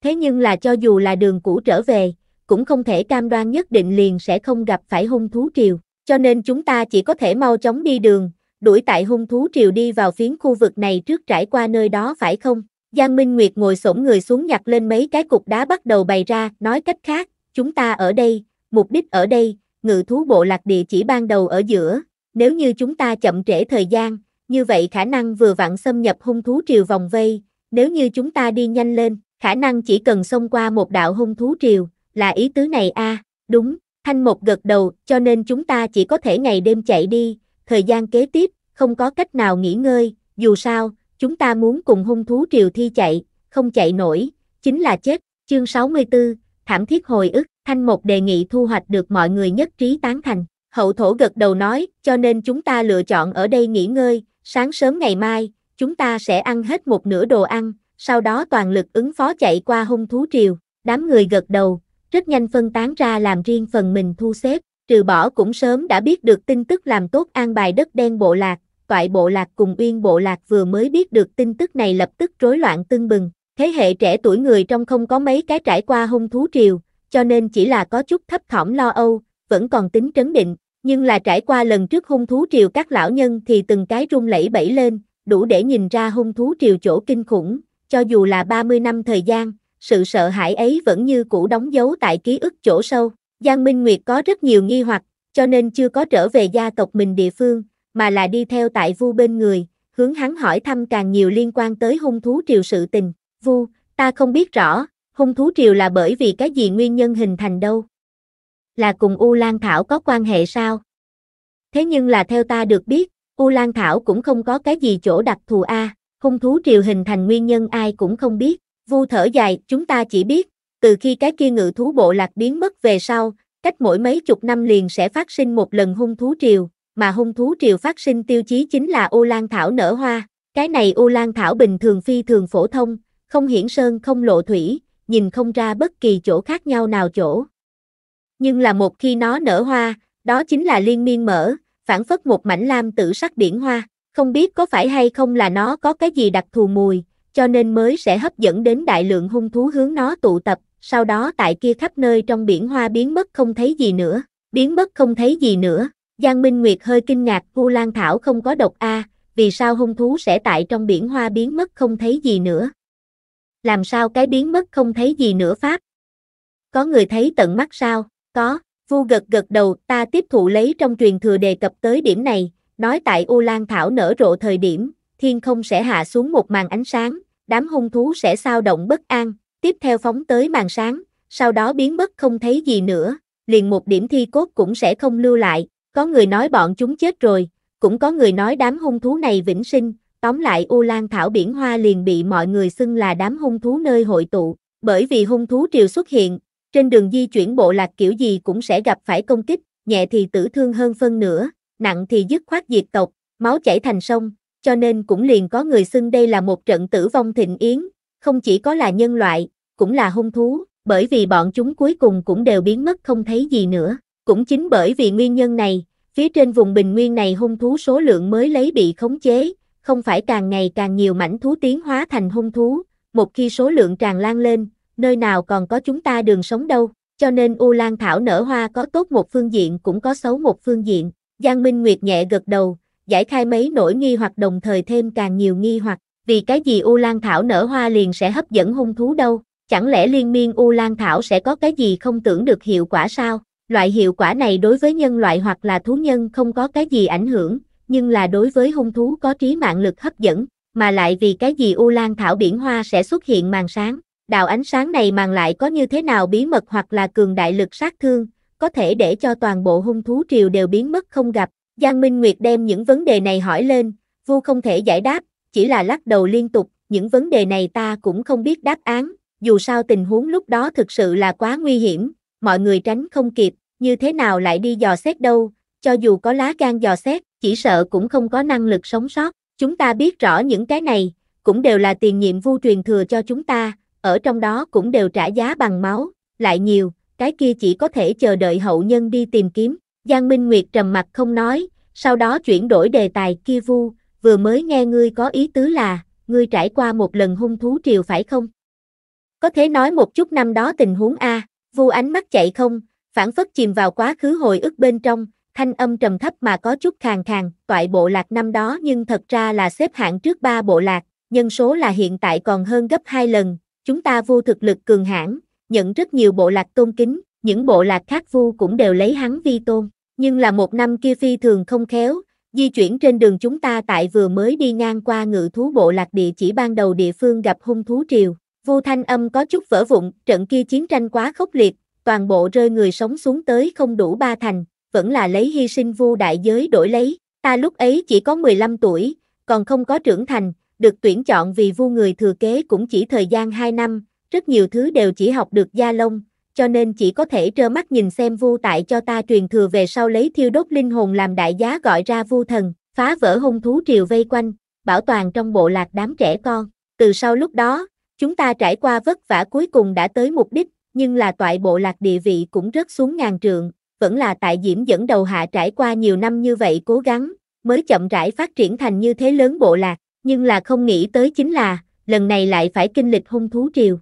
Thế nhưng là cho dù là đường cũ trở về, cũng không thể cam đoan nhất định liền sẽ không gặp phải hung thú triều, cho nên chúng ta chỉ có thể mau chóng đi đường, đuổi tại hung thú triều đi vào phiến khu vực này trước trải qua nơi đó phải không? Giang Minh Nguyệt ngồi xổm người xuống nhặt lên mấy cái cục đá bắt đầu bày ra, nói cách khác, chúng ta ở đây, mục đích ở đây, ngự thú bộ lạc địa chỉ ban đầu ở giữa, nếu như chúng ta chậm trễ thời gian, như vậy khả năng vừa vặn xâm nhập hung thú triều vòng vây, nếu như chúng ta đi nhanh lên, khả năng chỉ cần xông qua một đạo hung thú triều, là ý tứ này a, à, đúng, Thanh Mộc gật đầu, cho nên chúng ta chỉ có thể ngày đêm chạy đi, thời gian kế tiếp, không có cách nào nghỉ ngơi, dù sao, chúng ta muốn cùng hung thú triều thi chạy, không chạy nổi, chính là chết, chương 64, thảm thiết hồi ức, Thanh Mộc đề nghị thu hoạch được mọi người nhất trí tán thành, hậu thổ gật đầu nói, cho nên chúng ta lựa chọn ở đây nghỉ ngơi, sáng sớm ngày mai, chúng ta sẽ ăn hết một nửa đồ ăn, sau đó toàn lực ứng phó chạy qua hung thú triều, đám người gật đầu, rất nhanh phân tán ra làm riêng phần mình thu xếp, trừ bỏ cũng sớm đã biết được tin tức làm tốt an bài đất đen bộ lạc, toại bộ lạc cùng uyên bộ lạc vừa mới biết được tin tức này lập tức rối loạn tưng bừng, thế hệ trẻ tuổi người trong không có mấy cái trải qua hung thú triều, cho nên chỉ là có chút thấp thỏm lo âu, vẫn còn tính trấn định, nhưng là trải qua lần trước hung thú triều các lão nhân thì từng cái rung lẫy bẫy lên, đủ để nhìn ra hung thú triều chỗ kinh khủng, cho dù là 30 năm thời gian, sự sợ hãi ấy vẫn như cũ đóng dấu tại ký ức chỗ sâu. Giang Minh Nguyệt có rất nhiều nghi hoặc, cho nên chưa có trở về gia tộc mình địa phương, mà là đi theo tại Vu bên người, hướng hắn hỏi thăm càng nhiều liên quan tới hung thú triều sự tình. Vu, ta không biết rõ, hung thú triều là bởi vì cái gì nguyên nhân hình thành đâu? Là cùng U Lan Thảo có quan hệ sao? Thế nhưng là theo ta được biết, U Lan Thảo cũng không có cái gì chỗ đặc thù a, hung thú triều hình thành nguyên nhân ai cũng không biết. Vu thở dài, chúng ta chỉ biết, từ khi cái kia ngự thú bộ lạc biến mất về sau, cách mỗi mấy chục năm liền sẽ phát sinh một lần hung thú triều, mà hung thú triều phát sinh tiêu chí chính là ô lan thảo nở hoa. Cái này ô lan thảo bình thường phi thường phổ thông, không hiển sơn không lộ thủy, nhìn không ra bất kỳ chỗ khác nhau nào chỗ. Nhưng là một khi nó nở hoa, đó chính là liên miên mở, phản phất một mảnh lam tử sắc biển hoa, không biết có phải hay không là nó có cái gì đặc thù mùi, cho nên mới sẽ hấp dẫn đến đại lượng hung thú hướng nó tụ tập, sau đó tại kia khắp nơi trong biển hoa biến mất không thấy gì nữa, biến mất không thấy gì nữa. Giang Minh Nguyệt hơi kinh ngạc Vu Lan Thảo không có độc A, vì sao hung thú sẽ tại trong biển hoa biến mất không thấy gì nữa. Làm sao cái biến mất không thấy gì nữa Pháp? Có người thấy tận mắt sao? Có, Vu gật gật đầu ta tiếp thụ lấy trong truyền thừa đề cập tới điểm này, nói tại U Lan Thảo nở rộ thời điểm, thiên không sẽ hạ xuống một màn ánh sáng, đám hung thú sẽ sao động bất an, tiếp theo phóng tới màn sáng, sau đó biến mất không thấy gì nữa, liền một điểm thi cốt cũng sẽ không lưu lại, có người nói bọn chúng chết rồi, cũng có người nói đám hung thú này vĩnh sinh, tóm lại U Lan Thảo Biển Hoa liền bị mọi người xưng là đám hung thú nơi hội tụ, bởi vì hung thú triều xuất hiện, trên đường di chuyển bộ lạc kiểu gì cũng sẽ gặp phải công kích, nhẹ thì tử thương hơn phân nửa, nặng thì dứt khoát diệt tộc, máu chảy thành sông, cho nên cũng liền có người xưng đây là một trận tử vong thịnh yến, không chỉ có là nhân loại, cũng là hung thú, bởi vì bọn chúng cuối cùng cũng đều biến mất không thấy gì nữa. Cũng chính bởi vì nguyên nhân này, phía trên vùng bình nguyên này hung thú số lượng mới lấy bị khống chế, không phải càng ngày càng nhiều mảnh thú tiến hóa thành hung thú, một khi số lượng tràn lan lên, nơi nào còn có chúng ta đường sống đâu, cho nên U Lan Thảo nở hoa có tốt một phương diện cũng có xấu một phương diện. Giang Minh Nguyệt nhẹ gật đầu, giải khai mấy nỗi nghi hoặc đồng thời thêm càng nhiều nghi hoặc. Vì cái gì U Lan Thảo nở hoa liền sẽ hấp dẫn hung thú đâu? Chẳng lẽ liên miên U Lan Thảo sẽ có cái gì không tưởng được hiệu quả sao? Loại hiệu quả này đối với nhân loại hoặc là thú nhân không có cái gì ảnh hưởng, nhưng là đối với hung thú có trí mạng lực hấp dẫn, mà lại vì cái gì U Lan Thảo biển hoa sẽ xuất hiện màn sáng. Đạo ánh sáng này màn lại có như thế nào bí mật hoặc là cường đại lực sát thương, có thể để cho toàn bộ hung thú triều đều biến mất không gặp, Giang Minh Nguyệt đem những vấn đề này hỏi lên, Vu không thể giải đáp, chỉ là lắc đầu liên tục, những vấn đề này ta cũng không biết đáp án, dù sao tình huống lúc đó thực sự là quá nguy hiểm, mọi người tránh không kịp, như thế nào lại đi dò xét đâu, cho dù có lá gan dò xét, chỉ sợ cũng không có năng lực sống sót, chúng ta biết rõ những cái này, cũng đều là tiền nhiệm vu truyền thừa cho chúng ta, ở trong đó cũng đều trả giá bằng máu, lại nhiều, cái kia chỉ có thể chờ đợi hậu nhân đi tìm kiếm. Giang Minh Nguyệt trầm mặt không nói, sau đó chuyển đổi đề tài kia vu, vừa mới nghe ngươi có ý tứ là, ngươi trải qua một lần hung thú triều phải không? Có thể nói một chút năm đó tình huống A, vu ánh mắt chạy không, phản phất chìm vào quá khứ hồi ức bên trong, thanh âm trầm thấp mà có chút khàn khàn, toại bộ lạc năm đó nhưng thật ra là xếp hạng trước ba bộ lạc, nhân số là hiện tại còn hơn gấp hai lần, chúng ta vu thực lực cường hãn, nhận rất nhiều bộ lạc tôn kính, những bộ lạc khác vu cũng đều lấy hắn vi tôn nhưng là một năm kia phi thường không khéo, di chuyển trên đường chúng ta tại vừa mới đi ngang qua ngự thú bộ lạc địa chỉ ban đầu địa phương gặp hung thú triều. Vu thanh âm có chút vỡ vụn, trận kia chiến tranh quá khốc liệt, toàn bộ rơi người sống xuống tới không đủ ba thành, vẫn là lấy hy sinh vu đại giới đổi lấy. Ta lúc ấy chỉ có 15 tuổi, còn không có trưởng thành, được tuyển chọn vì vu người thừa kế cũng chỉ thời gian 2 năm, rất nhiều thứ đều chỉ học được gia lông, cho nên chỉ có thể trơ mắt nhìn xem vu tại cho ta truyền thừa về sau lấy thiêu đốt linh hồn làm đại giá gọi ra vu thần, phá vỡ hung thú triều vây quanh, bảo toàn trong bộ lạc đám trẻ con. Từ sau lúc đó, chúng ta trải qua vất vả cuối cùng đã tới mục đích, nhưng là toại bộ lạc địa vị cũng rất xuống ngàn trượng, vẫn là tại Diễm dẫn đầu hạ trải qua nhiều năm như vậy cố gắng, mới chậm rãi phát triển thành như thế lớn bộ lạc, nhưng là không nghĩ tới chính là, lần này lại phải kinh lịch hung thú triều.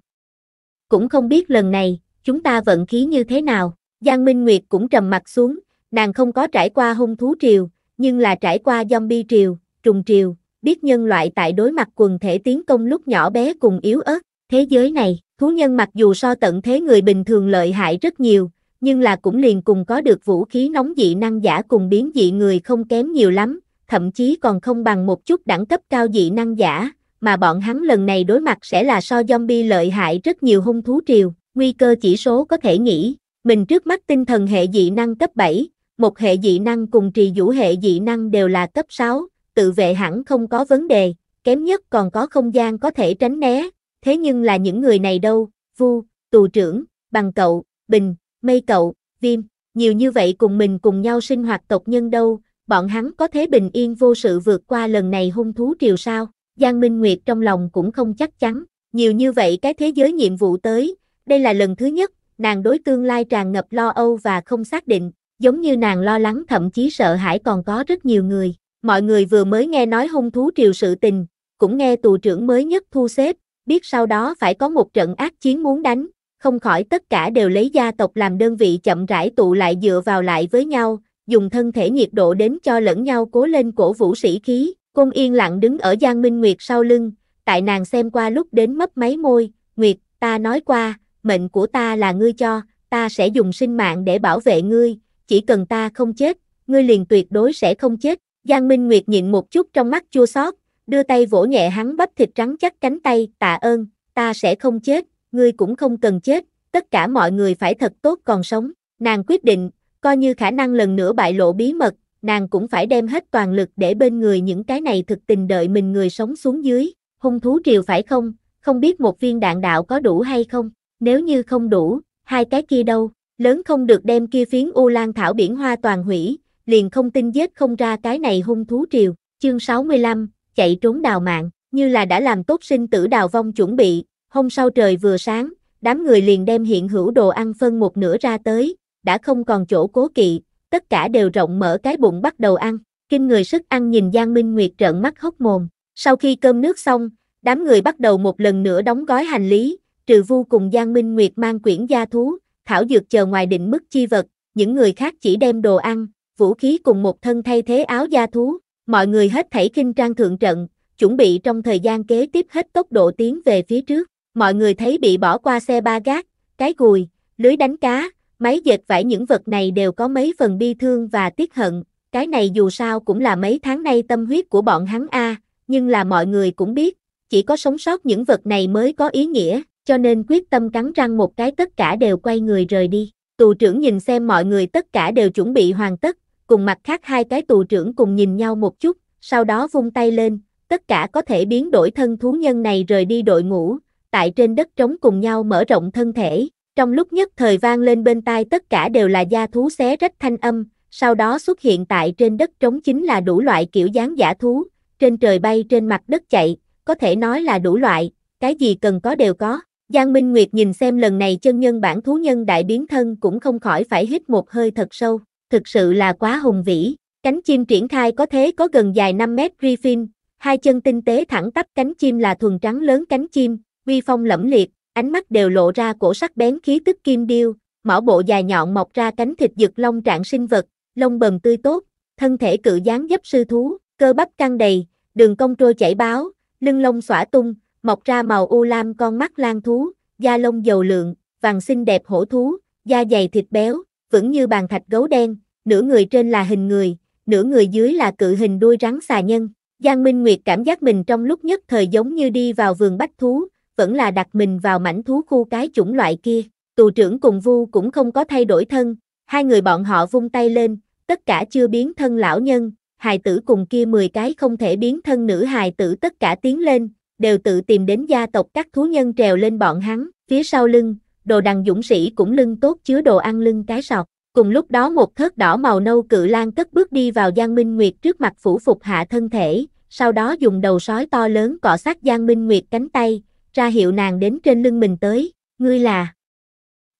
Cũng không biết lần này, chúng ta vận khí như thế nào? Giang Minh Nguyệt cũng trầm mặt xuống, nàng không có trải qua hung thú triều, nhưng là trải qua zombie triều, trùng triều, biết nhân loại tại đối mặt quần thể tiến công lúc nhỏ bé cùng yếu ớt. Thế giới này, thú nhân mặc dù so tận thế người bình thường lợi hại rất nhiều, nhưng là cũng liền cùng có được vũ khí nóng dị năng giả cùng biến dị người không kém nhiều lắm, thậm chí còn không bằng một chút đẳng cấp cao dị năng giả, mà bọn hắn lần này đối mặt sẽ là so zombie lợi hại rất nhiều hung thú triều nguy cơ chỉ số có thể nghĩ, mình trước mắt tinh thần hệ dị năng cấp 7, một hệ dị năng cùng trì vũ hệ dị năng đều là cấp 6, tự vệ hẳn không có vấn đề, kém nhất còn có không gian có thể tránh né, thế nhưng là những người này đâu, vu, tù trưởng, bằng cậu, bình, mây cậu, viêm, nhiều như vậy cùng mình cùng nhau sinh hoạt tộc nhân đâu, bọn hắn có thế bình yên vô sự vượt qua lần này hung thú triều sao, Giang Minh Nguyệt trong lòng cũng không chắc chắn, nhiều như vậy cái thế giới nhiệm vụ tới, đây là lần thứ nhất, nàng đối tương lai tràn ngập lo âu và không xác định, giống như nàng lo lắng thậm chí sợ hãi còn có rất nhiều người. Mọi người vừa mới nghe nói hung thú triều sự tình, cũng nghe tù trưởng mới nhất thu xếp, biết sau đó phải có một trận ác chiến muốn đánh, không khỏi tất cả đều lấy gia tộc làm đơn vị chậm rãi tụ lại dựa vào lại với nhau, dùng thân thể nhiệt độ đến cho lẫn nhau cố lên cổ vũ sĩ khí. Cung yên lặng đứng ở Giang Minh Nguyệt sau lưng, tại nàng xem qua lúc đến mấp máy môi, Nguyệt, ta nói qua, mệnh của ta là ngươi cho, ta sẽ dùng sinh mạng để bảo vệ ngươi, chỉ cần ta không chết, ngươi liền tuyệt đối sẽ không chết. Giang Minh Nguyệt nhịn một chút trong mắt chua xót, đưa tay vỗ nhẹ hắn bắp thịt trắng chắc cánh tay, tạ ơn, ta sẽ không chết, ngươi cũng không cần chết, tất cả mọi người phải thật tốt còn sống. Nàng quyết định, coi như khả năng lần nữa bại lộ bí mật, nàng cũng phải đem hết toàn lực để bên người những cái này thực tình đợi mình người sống xuống dưới. Hung thú triều phải không, không biết một viên đạn đạo có đủ hay không nếu như không đủ, hai cái kia đâu, lớn không được đem kia phiến u lan thảo biển hoa toàn hủy, liền không tin giết không ra cái này hung thú triều, chương 65, chạy trốn đào mạng, như là đã làm tốt sinh tử đào vong chuẩn bị, hôm sau trời vừa sáng, đám người liền đem hiện hữu đồ ăn phân một nửa ra tới, đã không còn chỗ cố kỵ, tất cả đều rộng mở cái bụng bắt đầu ăn, kinh người sức ăn nhìn Giang Minh Nguyệt trợn mắt hốc mồm, sau khi cơm nước xong, đám người bắt đầu một lần nữa đóng gói hành lý, trừ vu cùng Giang Minh Nguyệt mang quyển gia thú, thảo dược chờ ngoài định mức chi vật, những người khác chỉ đem đồ ăn, vũ khí cùng một thân thay thế áo gia thú, mọi người hết thảy kinh trang thượng trận, chuẩn bị trong thời gian kế tiếp hết tốc độ tiến về phía trước, mọi người thấy bị bỏ qua xe ba gác, cái gùi, lưới đánh cá, máy dệt vải những vật này đều có mấy phần bi thương và tiếc hận, cái này dù sao cũng là mấy tháng nay tâm huyết của bọn hắn A, nhưng là mọi người cũng biết, chỉ có sống sót những vật này mới có ý nghĩa, cho nên quyết tâm cắn răng một cái tất cả đều quay người rời đi. Tù trưởng nhìn xem mọi người tất cả đều chuẩn bị hoàn tất, cùng mặt khác hai cái tù trưởng cùng nhìn nhau một chút, sau đó vung tay lên, tất cả có thể biến đổi thân thú nhân này rời đi đội ngũ, tại trên đất trống cùng nhau mở rộng thân thể. Trong lúc nhất thời vang lên bên tai tất cả đều là gia thú xé rách thanh âm, sau đó xuất hiện tại trên đất trống chính là đủ loại kiểu dáng giả thú, trên trời bay trên mặt đất chạy, có thể nói là đủ loại, cái gì cần có đều có. Giang Minh Nguyệt nhìn xem lần này chân nhân bản thú nhân đại biến thân cũng không khỏi phải hít một hơi thật sâu, thực sự là quá hùng vĩ, cánh chim triển khai có thế có gần dài 5 mét griffin, hai chân tinh tế thẳng tắp cánh chim là thuần trắng lớn cánh chim, uy phong lẫm liệt, ánh mắt đều lộ ra cổ sắc bén khí tức kim điêu, mỏ bộ dài nhọn mọc ra cánh thịt giật long trạng sinh vật, lông bầm tươi tốt, thân thể cự dáng dấp sư thú, cơ bắp căng đầy, đường cong trôi chảy báo, lưng lông xõa tung, mọc ra màu u lam con mắt lan thú, da lông dầu lượng, vàng xinh đẹp hổ thú, da dày thịt béo, vững như bàn thạch gấu đen, nửa người trên là hình người, nửa người dưới là cự hình đuôi rắn xà nhân. Giang Minh Nguyệt cảm giác mình trong lúc nhất thời giống như đi vào vườn bách thú, vẫn là đặt mình vào mảnh thú khu cái chủng loại kia. Tù trưởng cùng Vu cũng không có thay đổi thân, hai người bọn họ vung tay lên, tất cả chưa biến thân lão nhân, hài tử cùng kia 10 cái không thể biến thân nữ hài tử tất cả tiến lên, đều tự tìm đến gia tộc các thú nhân trèo lên bọn hắn, phía sau lưng, đồ đằng dũng sĩ cũng lưng tốt chứa đồ ăn lưng cái sọt. Cùng lúc đó một thớt đỏ màu nâu cự lan cất bước đi vào Giang Minh Nguyệt trước mặt phủ phục hạ thân thể, sau đó dùng đầu sói to lớn cọ sát Giang Minh Nguyệt cánh tay, ra hiệu nàng đến trên lưng mình tới, ngươi là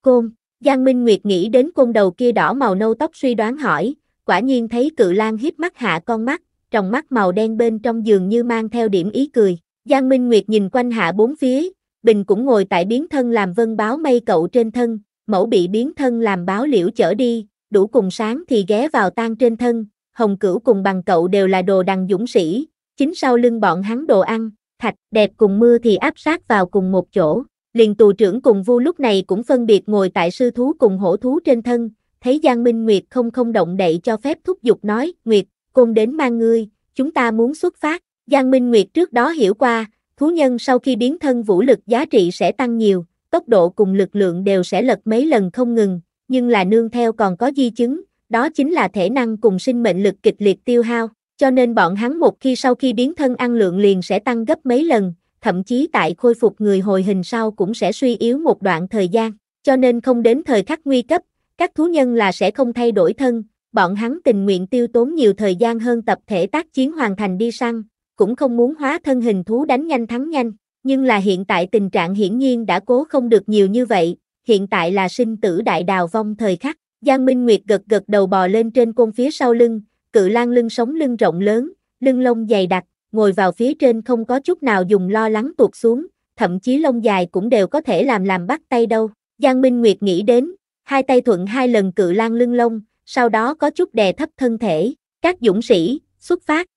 Côn, Giang Minh Nguyệt nghĩ đến côn đầu kia đỏ màu nâu tóc suy đoán hỏi, quả nhiên thấy cự lan hiếp mắt hạ con mắt, trong mắt màu đen bên trong giường như mang theo điểm ý cười. Giang Minh Nguyệt nhìn quanh hạ bốn phía, Bình cũng ngồi tại biến thân làm vân báo mây cậu trên thân, mẫu bị biến thân làm báo liễu chở đi, đủ cùng sáng thì ghé vào tan trên thân, hồng cửu cùng bằng cậu đều là đồ đằng dũng sĩ, chính sau lưng bọn hắn đồ ăn, thạch đẹp cùng mưa thì áp sát vào cùng một chỗ. Liền tù trưởng cùng vu lúc này cũng phân biệt ngồi tại sư thú cùng hổ thú trên thân, thấy Giang Minh Nguyệt không không động đậy cho phép thúc giục nói, Nguyệt, cùng đến mang ngươi, chúng ta muốn xuất phát. Giang Minh Nguyệt trước đó hiểu qua, thú nhân sau khi biến thân vũ lực giá trị sẽ tăng nhiều, tốc độ cùng lực lượng đều sẽ lật mấy lần không ngừng, nhưng là nương theo còn có di chứng, đó chính là thể năng cùng sinh mệnh lực kịch liệt tiêu hao, cho nên bọn hắn một khi sau khi biến thân ăn lượng liền sẽ tăng gấp mấy lần, thậm chí tại khôi phục người hồi hình sau cũng sẽ suy yếu một đoạn thời gian, cho nên không đến thời khắc nguy cấp, các thú nhân là sẽ không thay đổi thân, bọn hắn tình nguyện tiêu tốn nhiều thời gian hơn tập thể tác chiến hoàn thành đi săn, cũng không muốn hóa thân hình thú đánh nhanh thắng nhanh, nhưng là hiện tại tình trạng hiển nhiên đã cố không được nhiều như vậy, hiện tại là sinh tử đại đào vong thời khắc, Giang Minh Nguyệt gật gật đầu bò lên trên côn phía sau lưng, cự lang lưng sống lưng rộng lớn, lưng lông dày đặc, ngồi vào phía trên không có chút nào dùng lo lắng tuột xuống, thậm chí lông dài cũng đều có thể làm làm bắt tay đâu. Giang Minh Nguyệt nghĩ đến, hai tay thuận hai lần cự lang lưng lông, sau đó có chút đè thấp thân thể, các dũng sĩ, xuất phát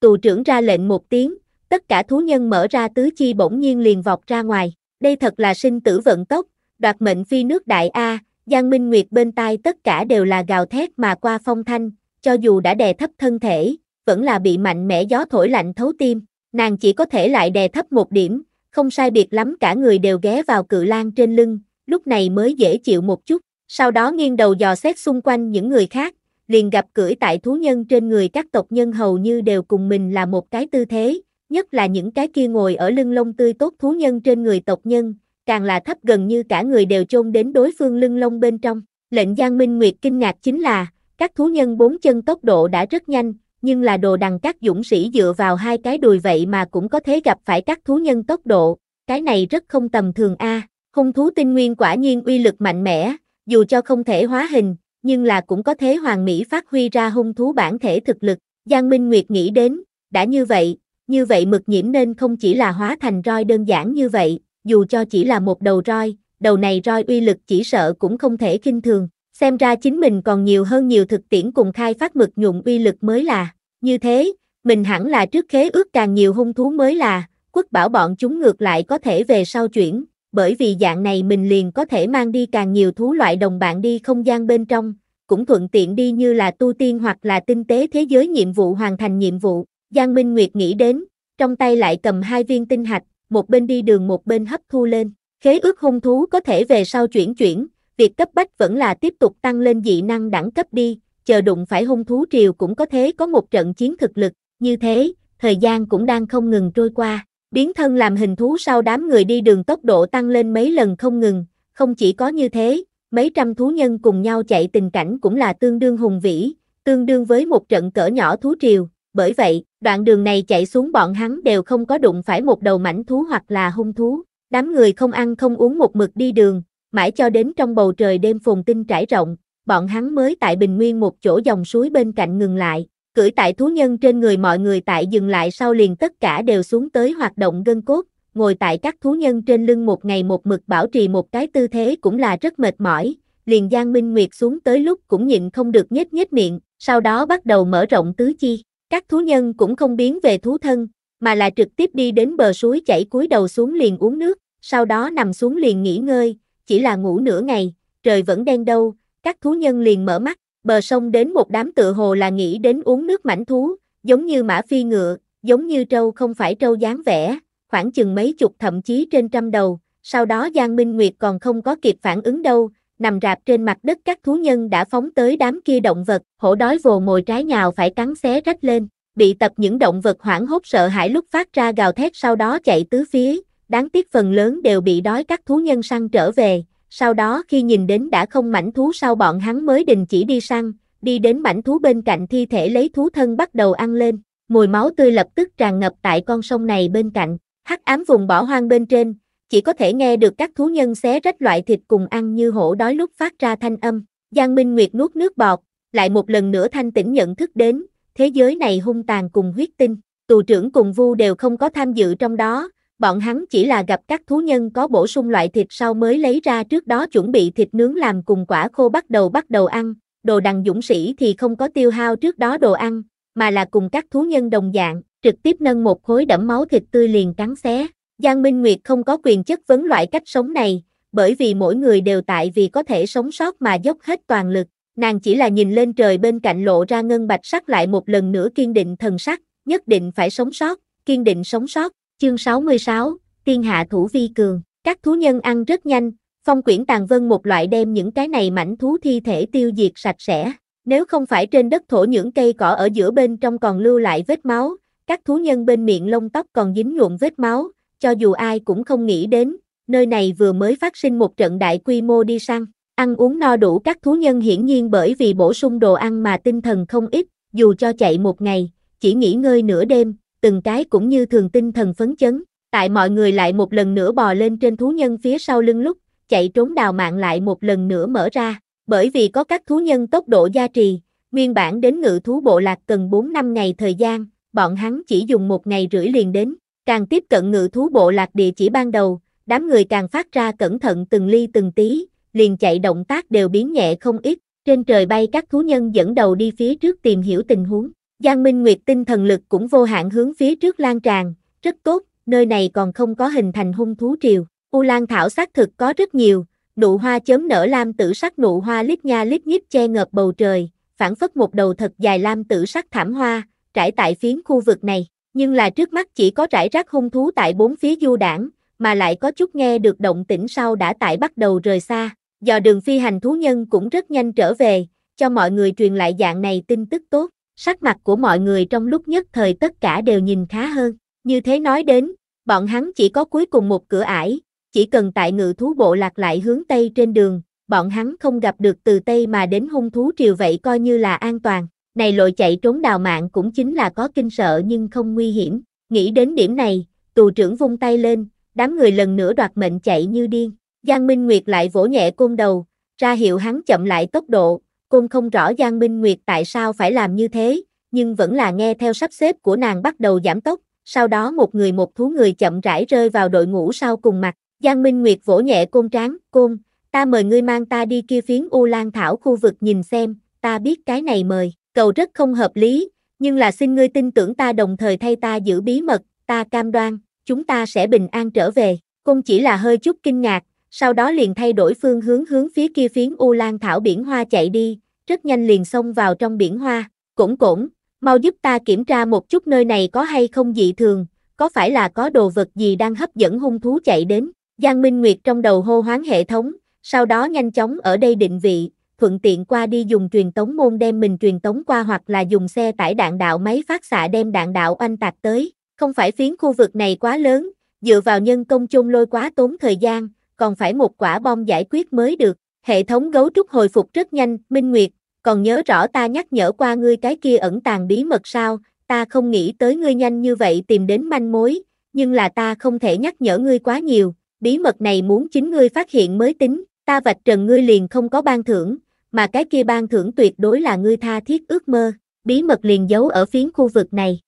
tù trưởng ra lệnh một tiếng, tất cả thú nhân mở ra tứ chi bỗng nhiên liền vọt ra ngoài, đây thật là sinh tử vận tốc, đoạt mệnh phi nước đại A, Giang Minh Nguyệt bên tai tất cả đều là gào thét mà qua phong thanh, cho dù đã đè thấp thân thể, vẫn là bị mạnh mẽ gió thổi lạnh thấu tim, nàng chỉ có thể lại đè thấp một điểm, không sai biệt lắm cả người đều ghé vào cự lan trên lưng, lúc này mới dễ chịu một chút, sau đó nghiêng đầu dò xét xung quanh những người khác, liền gặp cưỡi tại thú nhân trên người các tộc nhân hầu như đều cùng mình là một cái tư thế, nhất là những cái kia ngồi ở lưng lông tươi tốt thú nhân trên người tộc nhân, càng là thấp gần như cả người đều chôn đến đối phương lưng lông bên trong. Lệnh Giang Minh Nguyệt kinh ngạc chính là, các thú nhân bốn chân tốc độ đã rất nhanh, nhưng là đồ đằng các dũng sĩ dựa vào hai cái đùi vậy mà cũng có thể gặp phải các thú nhân tốc độ, cái này rất không tầm thường a. Hung thú tinh nguyên quả nhiên uy lực mạnh mẽ, dù cho không thể hóa hình, nhưng là cũng có thế hoàng mỹ phát huy ra hung thú bản thể thực lực. Giang Minh Nguyệt nghĩ đến, đã như vậy, như vậy mực nhiễm nên không chỉ là hóa thành roi đơn giản như vậy, dù cho chỉ là một đầu roi, đầu này roi uy lực chỉ sợ cũng không thể kinh thường. Xem ra chính mình còn nhiều hơn nhiều thực tiễn cùng khai phát mực nhụn uy lực mới là, như thế, mình hẳn là trước khế ước càng nhiều hung thú mới là, quốc bảo bọn chúng ngược lại có thể về sau chuyển, bởi vì dạng này mình liền có thể mang đi càng nhiều thú loại đồng bạn đi không gian bên trong, cũng thuận tiện đi như là tu tiên hoặc là tinh tế thế giới nhiệm vụ hoàn thành nhiệm vụ. Giang Minh Nguyệt nghĩ đến, trong tay lại cầm hai viên tinh hạch, một bên đi đường một bên hấp thu lên. Khế ước hung thú có thể về sau chuyển chuyển, việc cấp bách vẫn là tiếp tục tăng lên dị năng đẳng cấp đi, chờ đụng phải hung thú triều cũng có thế có một trận chiến thực lực, như thế, thời gian cũng đang không ngừng trôi qua biến thân làm hình thú sau đám người đi đường tốc độ tăng lên mấy lần không ngừng, không chỉ có như thế, mấy trăm thú nhân cùng nhau chạy tình cảnh cũng là tương đương hùng vĩ, tương đương với một trận cỡ nhỏ thú triều, bởi vậy, đoạn đường này chạy xuống bọn hắn đều không có đụng phải một đầu mảnh thú hoặc là hung thú, đám người không ăn không uống một mực đi đường, mãi cho đến trong bầu trời đêm phồn tinh trải rộng, bọn hắn mới tại bình nguyên một chỗ dòng suối bên cạnh ngừng lại, cưỡi tại thú nhân trên người mọi người tại dừng lại sau liền tất cả đều xuống tới hoạt động gân cốt, ngồi tại các thú nhân trên lưng một ngày một mực bảo trì một cái tư thế cũng là rất mệt mỏi, liền Giang Minh Nguyệt xuống tới lúc cũng nhịn không được nhếch nhếch miệng, sau đó bắt đầu mở rộng tứ chi. Các thú nhân cũng không biến về thú thân, mà là trực tiếp đi đến bờ suối chảy cúi đầu xuống liền uống nước, sau đó nằm xuống liền nghỉ ngơi, chỉ là ngủ nửa ngày, trời vẫn đen đâu, các thú nhân liền mở mắt, bờ sông đến một đám tựa hồ là nghĩ đến uống nước mảnh thú, giống như mã phi ngựa, giống như trâu không phải trâu dáng vẻ, khoảng chừng mấy chục thậm chí trên trăm đầu, sau đó Giang Minh Nguyệt còn không có kịp phản ứng đâu, nằm rạp trên mặt đất các thú nhân đã phóng tới đám kia động vật, hổ đói vồ mồi trái nhào phải cắn xé rách lên, bị tập những động vật hoảng hốt sợ hãi lúc phát ra gào thét sau đó chạy tứ phía, đáng tiếc phần lớn đều bị đói các thú nhân săn trở về, sau đó khi nhìn đến đã không mảnh thú sau bọn hắn mới đình chỉ đi săn, đi đến mảnh thú bên cạnh thi thể lấy thú thân bắt đầu ăn lên, mùi máu tươi lập tức tràn ngập tại con sông này bên cạnh, hắc ám vùng bỏ hoang bên trên, chỉ có thể nghe được các thú nhân xé rách loại thịt cùng ăn như hổ đói lúc phát ra thanh âm, Giang Minh Nguyệt nuốt nước bọt, lại một lần nữa thanh tỉnh nhận thức đến, thế giới này hung tàn cùng huyết tinh, tù trưởng cùng vu đều không có tham dự trong đó, bọn hắn chỉ là gặp các thú nhân có bổ sung loại thịt sau mới lấy ra trước đó chuẩn bị thịt nướng làm cùng quả khô bắt đầu bắt đầu ăn, đồ đằng dũng sĩ thì không có tiêu hao trước đó đồ ăn, mà là cùng các thú nhân đồng dạng, trực tiếp nâng một khối đẫm máu thịt tươi liền cắn xé. Giang Minh Nguyệt không có quyền chất vấn loại cách sống này, bởi vì mỗi người đều tại vì có thể sống sót mà dốc hết toàn lực, nàng chỉ là nhìn lên trời bên cạnh lộ ra ngân bạch sắc lại một lần nữa kiên định thần sắc, nhất định phải sống sót, kiên định sống sót, Chương 66, Tiên hạ thủ vi cường, các thú nhân ăn rất nhanh, phong quyển tàn vân một loại đem những cái này mảnh thú thi thể tiêu diệt sạch sẽ. Nếu không phải trên đất thổ những cây cỏ ở giữa bên trong còn lưu lại vết máu, các thú nhân bên miệng lông tóc còn dính nhuộm vết máu, cho dù ai cũng không nghĩ đến, nơi này vừa mới phát sinh một trận đại quy mô đi săn, ăn uống no đủ các thú nhân hiển nhiên bởi vì bổ sung đồ ăn mà tinh thần không ít, dù cho chạy một ngày, chỉ nghỉ ngơi nửa đêm, từng cái cũng như thường tinh thần phấn chấn, tại mọi người lại một lần nữa bò lên trên thú nhân phía sau lưng lúc, chạy trốn đào mạng lại một lần nữa mở ra, bởi vì có các thú nhân tốc độ gia trì, nguyên bản đến ngự thú bộ lạc cần 4 năm ngày thời gian, bọn hắn chỉ dùng một ngày rưỡi liền đến, càng tiếp cận ngự thú bộ lạc địa chỉ ban đầu, đám người càng phát ra cẩn thận từng ly từng tí, liền chạy động tác đều biến nhẹ không ít, trên trời bay các thú nhân dẫn đầu đi phía trước tìm hiểu tình huống. Giang Minh Nguyệt tinh thần lực cũng vô hạn hướng phía trước lan tràn, rất tốt, nơi này còn không có hình thành hung thú triều. U Lan Thảo xác thực có rất nhiều, nụ hoa chớm nở lam tử sắc nụ hoa lít nha lít nhíp che ngợp bầu trời, phản phất một đầu thật dài lam tử sắc thảm hoa, trải tại phiến khu vực này, nhưng là trước mắt chỉ có trải rác hung thú tại bốn phía du đảng, mà lại có chút nghe được động tĩnh sau đã tại bắt đầu rời xa, do đường phi hành thú nhân cũng rất nhanh trở về, cho mọi người truyền lại dạng này tin tức tốt sắc mặt của mọi người trong lúc nhất thời tất cả đều nhìn khá hơn. Như thế nói đến, bọn hắn chỉ có cuối cùng một cửa ải, chỉ cần tại ngự thú bộ lạc lại hướng Tây trên đường, bọn hắn không gặp được từ Tây mà đến hung thú triều vậy coi như là an toàn. Này lội chạy trốn đào mạng cũng chính là có kinh sợ nhưng không nguy hiểm. Nghĩ đến điểm này, tù trưởng vung tay lên, đám người lần nữa đoạt mệnh chạy như điên. Giang Minh Nguyệt lại vỗ nhẹ côn đầu, ra hiệu hắn chậm lại tốc độ, Côn không rõ Giang Minh Nguyệt tại sao phải làm như thế, nhưng vẫn là nghe theo sắp xếp của nàng bắt đầu giảm tốc, sau đó một người một thú người chậm rãi rơi vào đội ngũ sau cùng mặt. Giang Minh Nguyệt vỗ nhẹ côn tráng, côn, ta mời ngươi mang ta đi kia phiến U Lan Thảo khu vực nhìn xem, ta biết cái này mời, cầu rất không hợp lý, nhưng là xin ngươi tin tưởng ta đồng thời thay ta giữ bí mật, ta cam đoan, chúng ta sẽ bình an trở về. Côn chỉ là hơi chút kinh ngạc, sau đó liền thay đổi phương hướng hướng phía kia phiến u lan thảo biển hoa chạy đi, rất nhanh liền xông vào trong biển hoa, cũng cũng, mau giúp ta kiểm tra một chút nơi này có hay không dị thường, có phải là có đồ vật gì đang hấp dẫn hung thú chạy đến, Giang Minh Nguyệt trong đầu hô hoán hệ thống, sau đó nhanh chóng ở đây định vị, thuận tiện qua đi dùng truyền tống môn đem mình truyền tống qua hoặc là dùng xe tải đạn đạo máy phát xạ đem đạn đạo oanh tạc tới, không phải phiến khu vực này quá lớn, dựa vào nhân công chung lôi quá tốn thời gian, còn phải một quả bom giải quyết mới được. Hệ thống gấu trúc hồi phục rất nhanh, Minh Nguyệt, còn nhớ rõ ta nhắc nhở qua ngươi cái kia ẩn tàng bí mật sao, ta không nghĩ tới ngươi nhanh như vậy tìm đến manh mối, nhưng là ta không thể nhắc nhở ngươi quá nhiều, bí mật này muốn chính ngươi phát hiện mới tính, ta vạch trần ngươi liền không có ban thưởng, mà cái kia ban thưởng tuyệt đối là ngươi tha thiết ước mơ, bí mật liền giấu ở phiến khu vực này.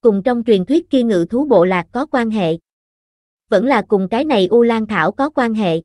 Cùng trong truyền thuyết kia ngự thú bộ lạc có quan hệ vẫn là cùng cái này U Lan Thảo có quan hệ.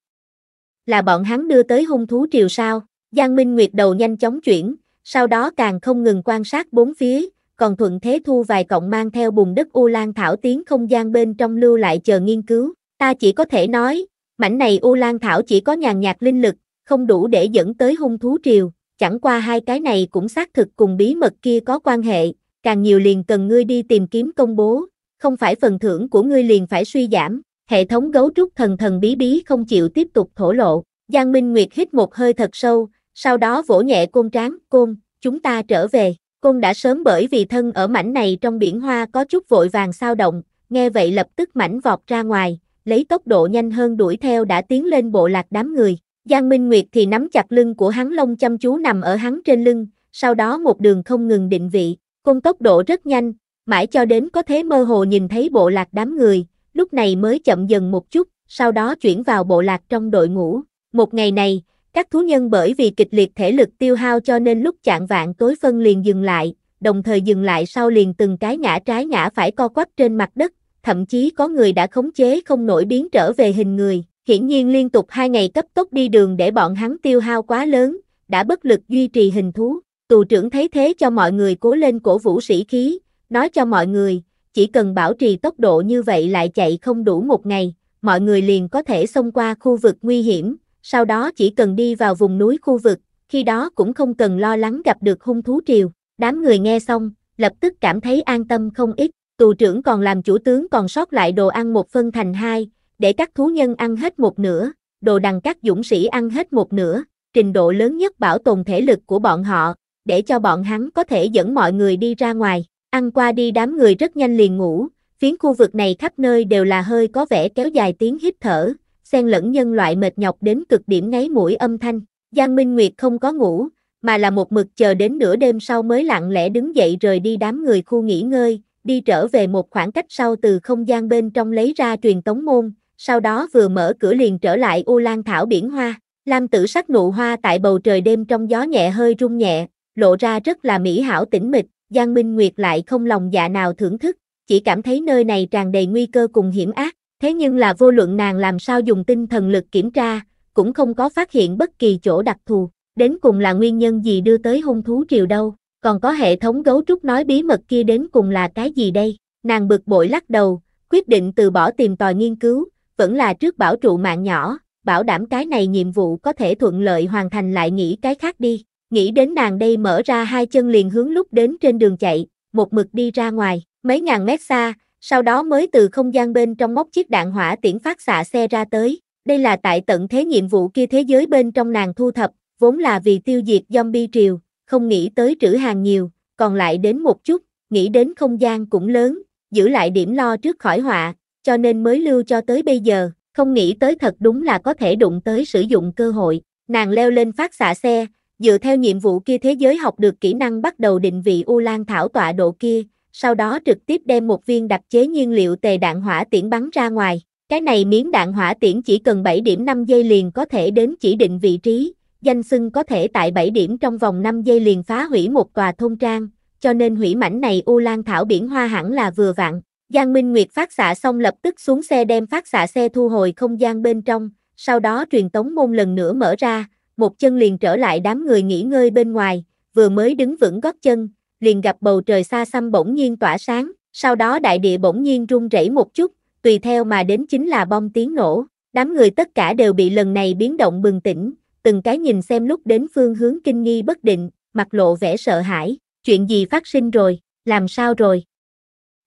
Là bọn hắn đưa tới hung thú triều sao, Giang Minh Nguyệt đầu nhanh chóng chuyển, sau đó càng không ngừng quan sát bốn phía, còn thuận thế thu vài cọng mang theo bùn đất U Lan Thảo tiến không gian bên trong lưu lại chờ nghiên cứu. Ta chỉ có thể nói, mảnh này U Lan Thảo chỉ có nhàn nhạt linh lực, không đủ để dẫn tới hung thú triều, chẳng qua hai cái này cũng xác thực cùng bí mật kia có quan hệ, càng nhiều liền cần ngươi đi tìm kiếm công bố, không phải phần thưởng của ngươi liền phải suy giảm hệ thống gấu trúc thần thần bí bí không chịu tiếp tục thổ lộ. Giang Minh Nguyệt hít một hơi thật sâu, sau đó vỗ nhẹ côn tráng, côn, chúng ta trở về. Côn đã sớm bởi vì thân ở mảnh này trong biển hoa có chút vội vàng sao động, nghe vậy lập tức mảnh vọt ra ngoài, lấy tốc độ nhanh hơn đuổi theo đã tiến lên bộ lạc đám người. Giang Minh Nguyệt thì nắm chặt lưng của hắn lông chăm chú nằm ở hắn trên lưng, sau đó một đường không ngừng định vị, côn tốc độ rất nhanh, mãi cho đến có thế mơ hồ nhìn thấy bộ lạc đám người, lúc này mới chậm dần một chút, sau đó chuyển vào bộ lạc trong đội ngũ. Một ngày này, các thú nhân bởi vì kịch liệt thể lực tiêu hao cho nên lúc chạng vạn tối phân liền dừng lại, đồng thời dừng lại sau liền từng cái ngã trái ngã phải co quắp trên mặt đất, thậm chí có người đã khống chế không nổi biến trở về hình người. Hiển nhiên liên tục hai ngày cấp tốc đi đường để bọn hắn tiêu hao quá lớn, đã bất lực duy trì hình thú. Tù trưởng thấy thế cho mọi người cố lên cổ vũ sĩ khí, nói cho mọi người, chỉ cần bảo trì tốc độ như vậy lại chạy không đủ một ngày, mọi người liền có thể xông qua khu vực nguy hiểm, sau đó chỉ cần đi vào vùng núi khu vực, khi đó cũng không cần lo lắng gặp được hung thú triều. Đám người nghe xong, lập tức cảm thấy an tâm không ít, tù trưởng còn làm chủ tướng còn sót lại đồ ăn một phân thành hai, để các thú nhân ăn hết một nửa, đồ đằng các dũng sĩ ăn hết một nửa, trình độ lớn nhất bảo tồn thể lực của bọn họ, để cho bọn hắn có thể dẫn mọi người đi ra ngoài. Ăn qua đi đám người rất nhanh liền ngủ, phiến khu vực này khắp nơi đều là hơi có vẻ kéo dài tiếng hít thở, xen lẫn nhân loại mệt nhọc đến cực điểm ngáy mũi âm thanh. Giang Minh Nguyệt không có ngủ, mà là một mực chờ đến nửa đêm sau mới lặng lẽ đứng dậy rời đi đám người khu nghỉ ngơi, đi trở về một khoảng cách sau từ không gian bên trong lấy ra truyền tống môn, sau đó vừa mở cửa liền trở lại u lan thảo biển hoa. Lam tử sắc nụ hoa tại bầu trời đêm trong gió nhẹ hơi rung nhẹ, lộ ra rất là mỹ hảo tĩnh mịch, Giang Minh Nguyệt lại không lòng dạ nào thưởng thức, chỉ cảm thấy nơi này tràn đầy nguy cơ cùng hiểm ác, thế nhưng là vô luận nàng làm sao dùng tinh thần lực kiểm tra, cũng không có phát hiện bất kỳ chỗ đặc thù, đến cùng là nguyên nhân gì đưa tới hung thú triều đâu, còn có hệ thống gấu trúc nói bí mật kia đến cùng là cái gì đây, nàng bực bội lắc đầu, quyết định từ bỏ tìm tòi nghiên cứu, vẫn là trước bảo trụ mạng nhỏ, bảo đảm cái này nhiệm vụ có thể thuận lợi hoàn thành lại nghĩ cái khác đi, nghĩ đến nàng đây mở ra hai chân liền hướng lúc đến trên đường chạy, một mực đi ra ngoài, mấy ngàn mét xa, sau đó mới từ không gian bên trong móc chiếc đạn hỏa tiễn phát xạ xe ra tới. Đây là tại tận thế nhiệm vụ kia thế giới bên trong nàng thu thập, vốn là vì tiêu diệt zombie triều, không nghĩ tới trữ hàng nhiều, còn lại đến một chút, nghĩ đến không gian cũng lớn, giữ lại điểm lo trước khỏi họa, cho nên mới lưu cho tới bây giờ, không nghĩ tới thật đúng là có thể đụng tới sử dụng cơ hội. Nàng leo lên phát xạ xe, Dựa theo nhiệm vụ kia thế giới học được kỹ năng bắt đầu định vị U Lan Thảo tọa độ kia, sau đó trực tiếp đem một viên đặc chế nhiên liệu tề đạn hỏa tiễn bắn ra ngoài. Cái này miếng đạn hỏa tiễn chỉ cần 7 điểm 5 giây liền có thể đến chỉ định vị trí, danh xưng có thể tại 7 điểm trong vòng 5 giây liền phá hủy một tòa thôn trang, cho nên hủy mảnh này U Lan Thảo biển hoa hẳn là vừa vặn. Giang Minh Nguyệt phát xạ xong lập tức xuống xe đem phát xạ xe thu hồi không gian bên trong, sau đó truyền tống môn lần nữa mở ra, một chân liền trở lại đám người nghỉ ngơi bên ngoài, vừa mới đứng vững gót chân, liền gặp bầu trời xa xăm bỗng nhiên tỏa sáng, sau đó đại địa bỗng nhiên rung rẩy một chút, tùy theo mà đến chính là bom tiếng nổ, đám người tất cả đều bị lần này biến động bừng tỉnh, từng cái nhìn xem lúc đến phương hướng kinh nghi bất định, mặt lộ vẻ sợ hãi, chuyện gì phát sinh rồi, làm sao rồi?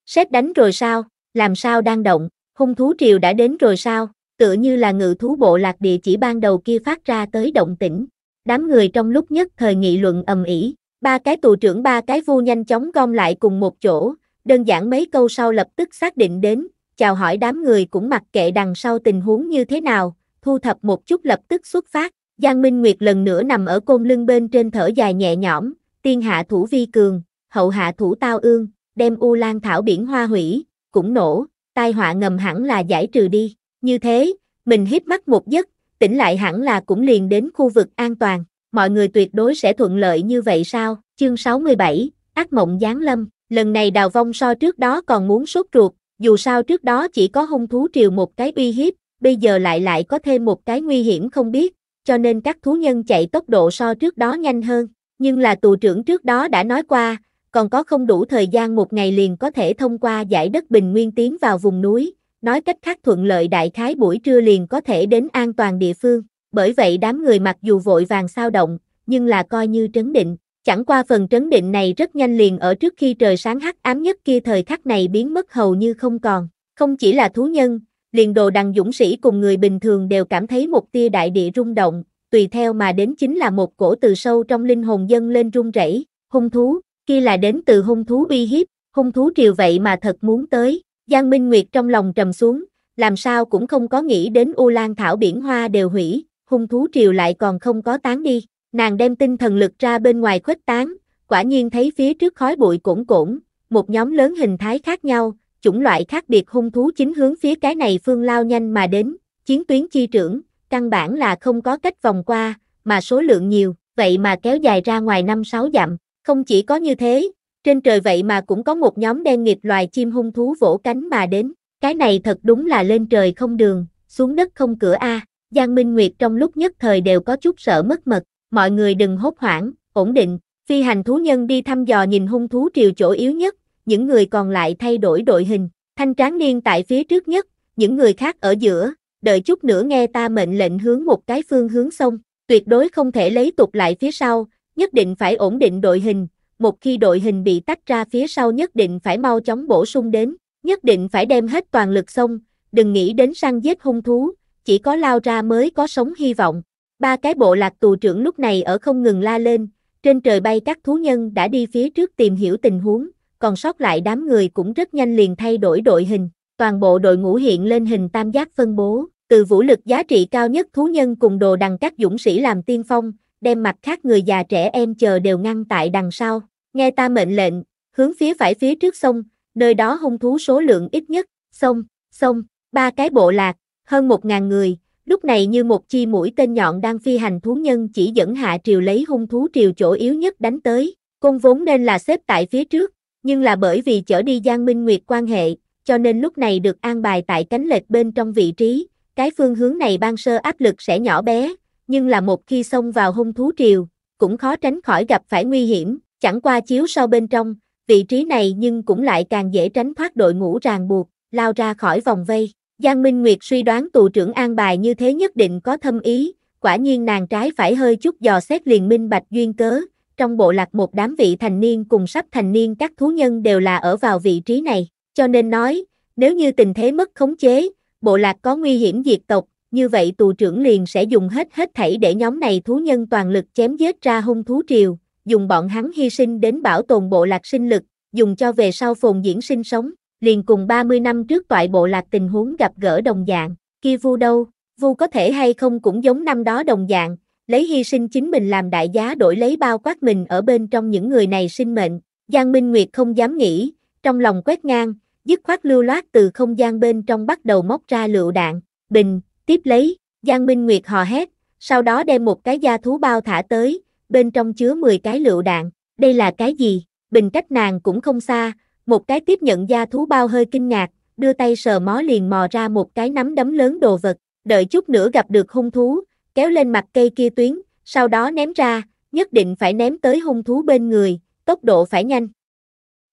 xét đánh rồi sao, làm sao đang động, hung thú triều đã đến rồi sao, tựa như là ngự thú bộ lạc địa chỉ ban đầu kia phát ra tới động tĩnh. Đám người trong lúc nhất thời nghị luận ầm ĩ, ba cái tù trưởng ba cái vu nhanh chóng gom lại cùng một chỗ, đơn giản mấy câu sau lập tức xác định đến, chào hỏi đám người cũng mặc kệ đằng sau tình huống như thế nào, thu thập một chút lập tức xuất phát. Giang Minh Nguyệt lần nữa nằm ở côn lưng bên trên thở dài nhẹ nhõm, tiên hạ thủ vi cường, hậu hạ thủ tao ương, đem u lan thảo biển hoa hủy, cũng nổ, tai họa ngầm hẳn là giải trừ đi. Như thế, mình hít mắt một giấc, tỉnh lại hẳn là cũng liền đến khu vực an toàn, mọi người tuyệt đối sẽ thuận lợi như vậy sao? Chương 67, ác mộng giáng lâm, lần này đào vong so trước đó còn muốn sốt ruột, dù sao trước đó chỉ có hung thú triều một cái uy hiếp, bây giờ lại lại có thêm một cái nguy hiểm không biết, cho nên các thú nhân chạy tốc độ so trước đó nhanh hơn, nhưng là tù trưởng trước đó đã nói qua, còn có không đủ thời gian một ngày liền có thể thông qua giải đất bình nguyên tiến vào vùng núi, nói cách khác thuận lợi đại khái buổi trưa liền có thể đến an toàn địa phương, bởi vậy đám người mặc dù vội vàng sao động, nhưng là coi như trấn định, chẳng qua phần trấn định này rất nhanh liền ở trước khi trời sáng hắc ám nhất kia thời khắc này biến mất hầu như không còn, không chỉ là thú nhân, liền đồ đằng dũng sĩ cùng người bình thường đều cảm thấy một tia đại địa rung động, tùy theo mà đến chính là một cổ từ sâu trong linh hồn dân lên rung rẩy, hung thú, kia là đến từ hung thú uy hiếp, hung thú triều vậy mà thật muốn tới, Giang Minh Nguyệt trong lòng trầm xuống, làm sao cũng không có nghĩ đến U Lan Thảo biển hoa đều hủy, hung thú triều lại còn không có tán đi. Nàng đem tinh thần lực ra bên ngoài khuếch tán, quả nhiên thấy phía trước khói bụi cổn cổn, một nhóm lớn hình thái khác nhau, chủng loại khác biệt hung thú chính hướng phía cái này phương lao nhanh mà đến, chiến tuyến chi trưởng, căn bản là không có cách vòng qua, mà số lượng nhiều, vậy mà kéo dài ra ngoài năm sáu dặm, không chỉ có như thế, trên trời vậy mà cũng có một nhóm đen nghịch loài chim hung thú vỗ cánh mà đến, cái này thật đúng là lên trời không đường, xuống đất không cửa a. Giang Minh Nguyệt trong lúc nhất thời đều có chút sợ mất mật, mọi người đừng hốt hoảng, ổn định, phi hành thú nhân đi thăm dò nhìn hung thú triều chỗ yếu nhất, những người còn lại thay đổi đội hình, thanh tráng niên tại phía trước nhất, những người khác ở giữa, đợi chút nữa nghe ta mệnh lệnh hướng một cái phương hướng sông, tuyệt đối không thể lấy tục lại phía sau, nhất định phải ổn định đội hình, một khi đội hình bị tách ra phía sau nhất định phải mau chóng bổ sung đến, nhất định phải đem hết toàn lực xong, đừng nghĩ đến săn giết hung thú, chỉ có lao ra mới có sống hy vọng. Ba cái bộ lạc tù trưởng lúc này ở không ngừng la lên, trên trời bay các thú nhân đã đi phía trước tìm hiểu tình huống, còn sót lại đám người cũng rất nhanh liền thay đổi đội hình, toàn bộ đội ngũ hiện lên hình tam giác phân bố, từ vũ lực giá trị cao nhất thú nhân cùng đồ đằng các dũng sĩ làm tiên phong, đem mặt khác người già trẻ em chờ đều ngăn tại đằng sau. Nghe ta mệnh lệnh, hướng phía phải phía trước sông, nơi đó hung thú số lượng ít nhất, sông, sông, ba cái bộ lạc, hơn một ngàn người, lúc này như một chi mũi tên nhọn đang phi hành thú nhân chỉ dẫn hạ triều lấy hung thú triều chỗ yếu nhất đánh tới, cung vốn nên là xếp tại phía trước, nhưng là bởi vì chở đi Giang Minh Nguyệt quan hệ, cho nên lúc này được an bài tại cánh lệch bên trong vị trí, cái phương hướng này ban sơ áp lực sẽ nhỏ bé, nhưng là một khi xông vào hung thú triều, cũng khó tránh khỏi gặp phải nguy hiểm, Chẳng qua chiếu sau bên trong, vị trí này nhưng cũng lại càng dễ tránh thoát đội ngũ ràng buộc, lao ra khỏi vòng vây. Giang Minh Nguyệt suy đoán tù trưởng an bài như thế nhất định có thâm ý, quả nhiên nàng trái phải hơi chút dò xét liền minh bạch duyên cớ, trong bộ lạc một đám vị thành niên cùng sắp thành niên các thú nhân đều là ở vào vị trí này, cho nên nói, nếu như tình thế mất khống chế, bộ lạc có nguy hiểm diệt tộc, như vậy tù trưởng liền sẽ dùng hết hết thảy để nhóm này thú nhân toàn lực chém giết ra hung thú triều, dùng bọn hắn hy sinh đến bảo tồn bộ lạc sinh lực, dùng cho về sau phồn diễn sinh sống, liền cùng 30 năm trước toại bộ lạc tình huống gặp gỡ đồng dạng, kia vu đâu, vu có thể hay không cũng giống năm đó đồng dạng, lấy hy sinh chính mình làm đại giá đổi lấy bao quát mình ở bên trong những người này sinh mệnh, Giang Minh Nguyệt không dám nghĩ, trong lòng quét ngang, dứt khoát lưu loát từ không gian bên trong bắt đầu móc ra lựu đạn, bình, tiếp lấy, Giang Minh Nguyệt hò hét, sau đó đem một cái da thú bao thả tới, bên trong chứa 10 cái lựu đạn, đây là cái gì? Bình cách nàng cũng không xa, một cái tiếp nhận da thú bao hơi kinh ngạc, đưa tay sờ mó liền mò ra một cái nắm đấm lớn đồ vật, đợi chút nữa gặp được hung thú, kéo lên mặt cây kia tuyến, sau đó ném ra, nhất định phải ném tới hung thú bên người, tốc độ phải nhanh.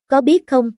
Có biết không?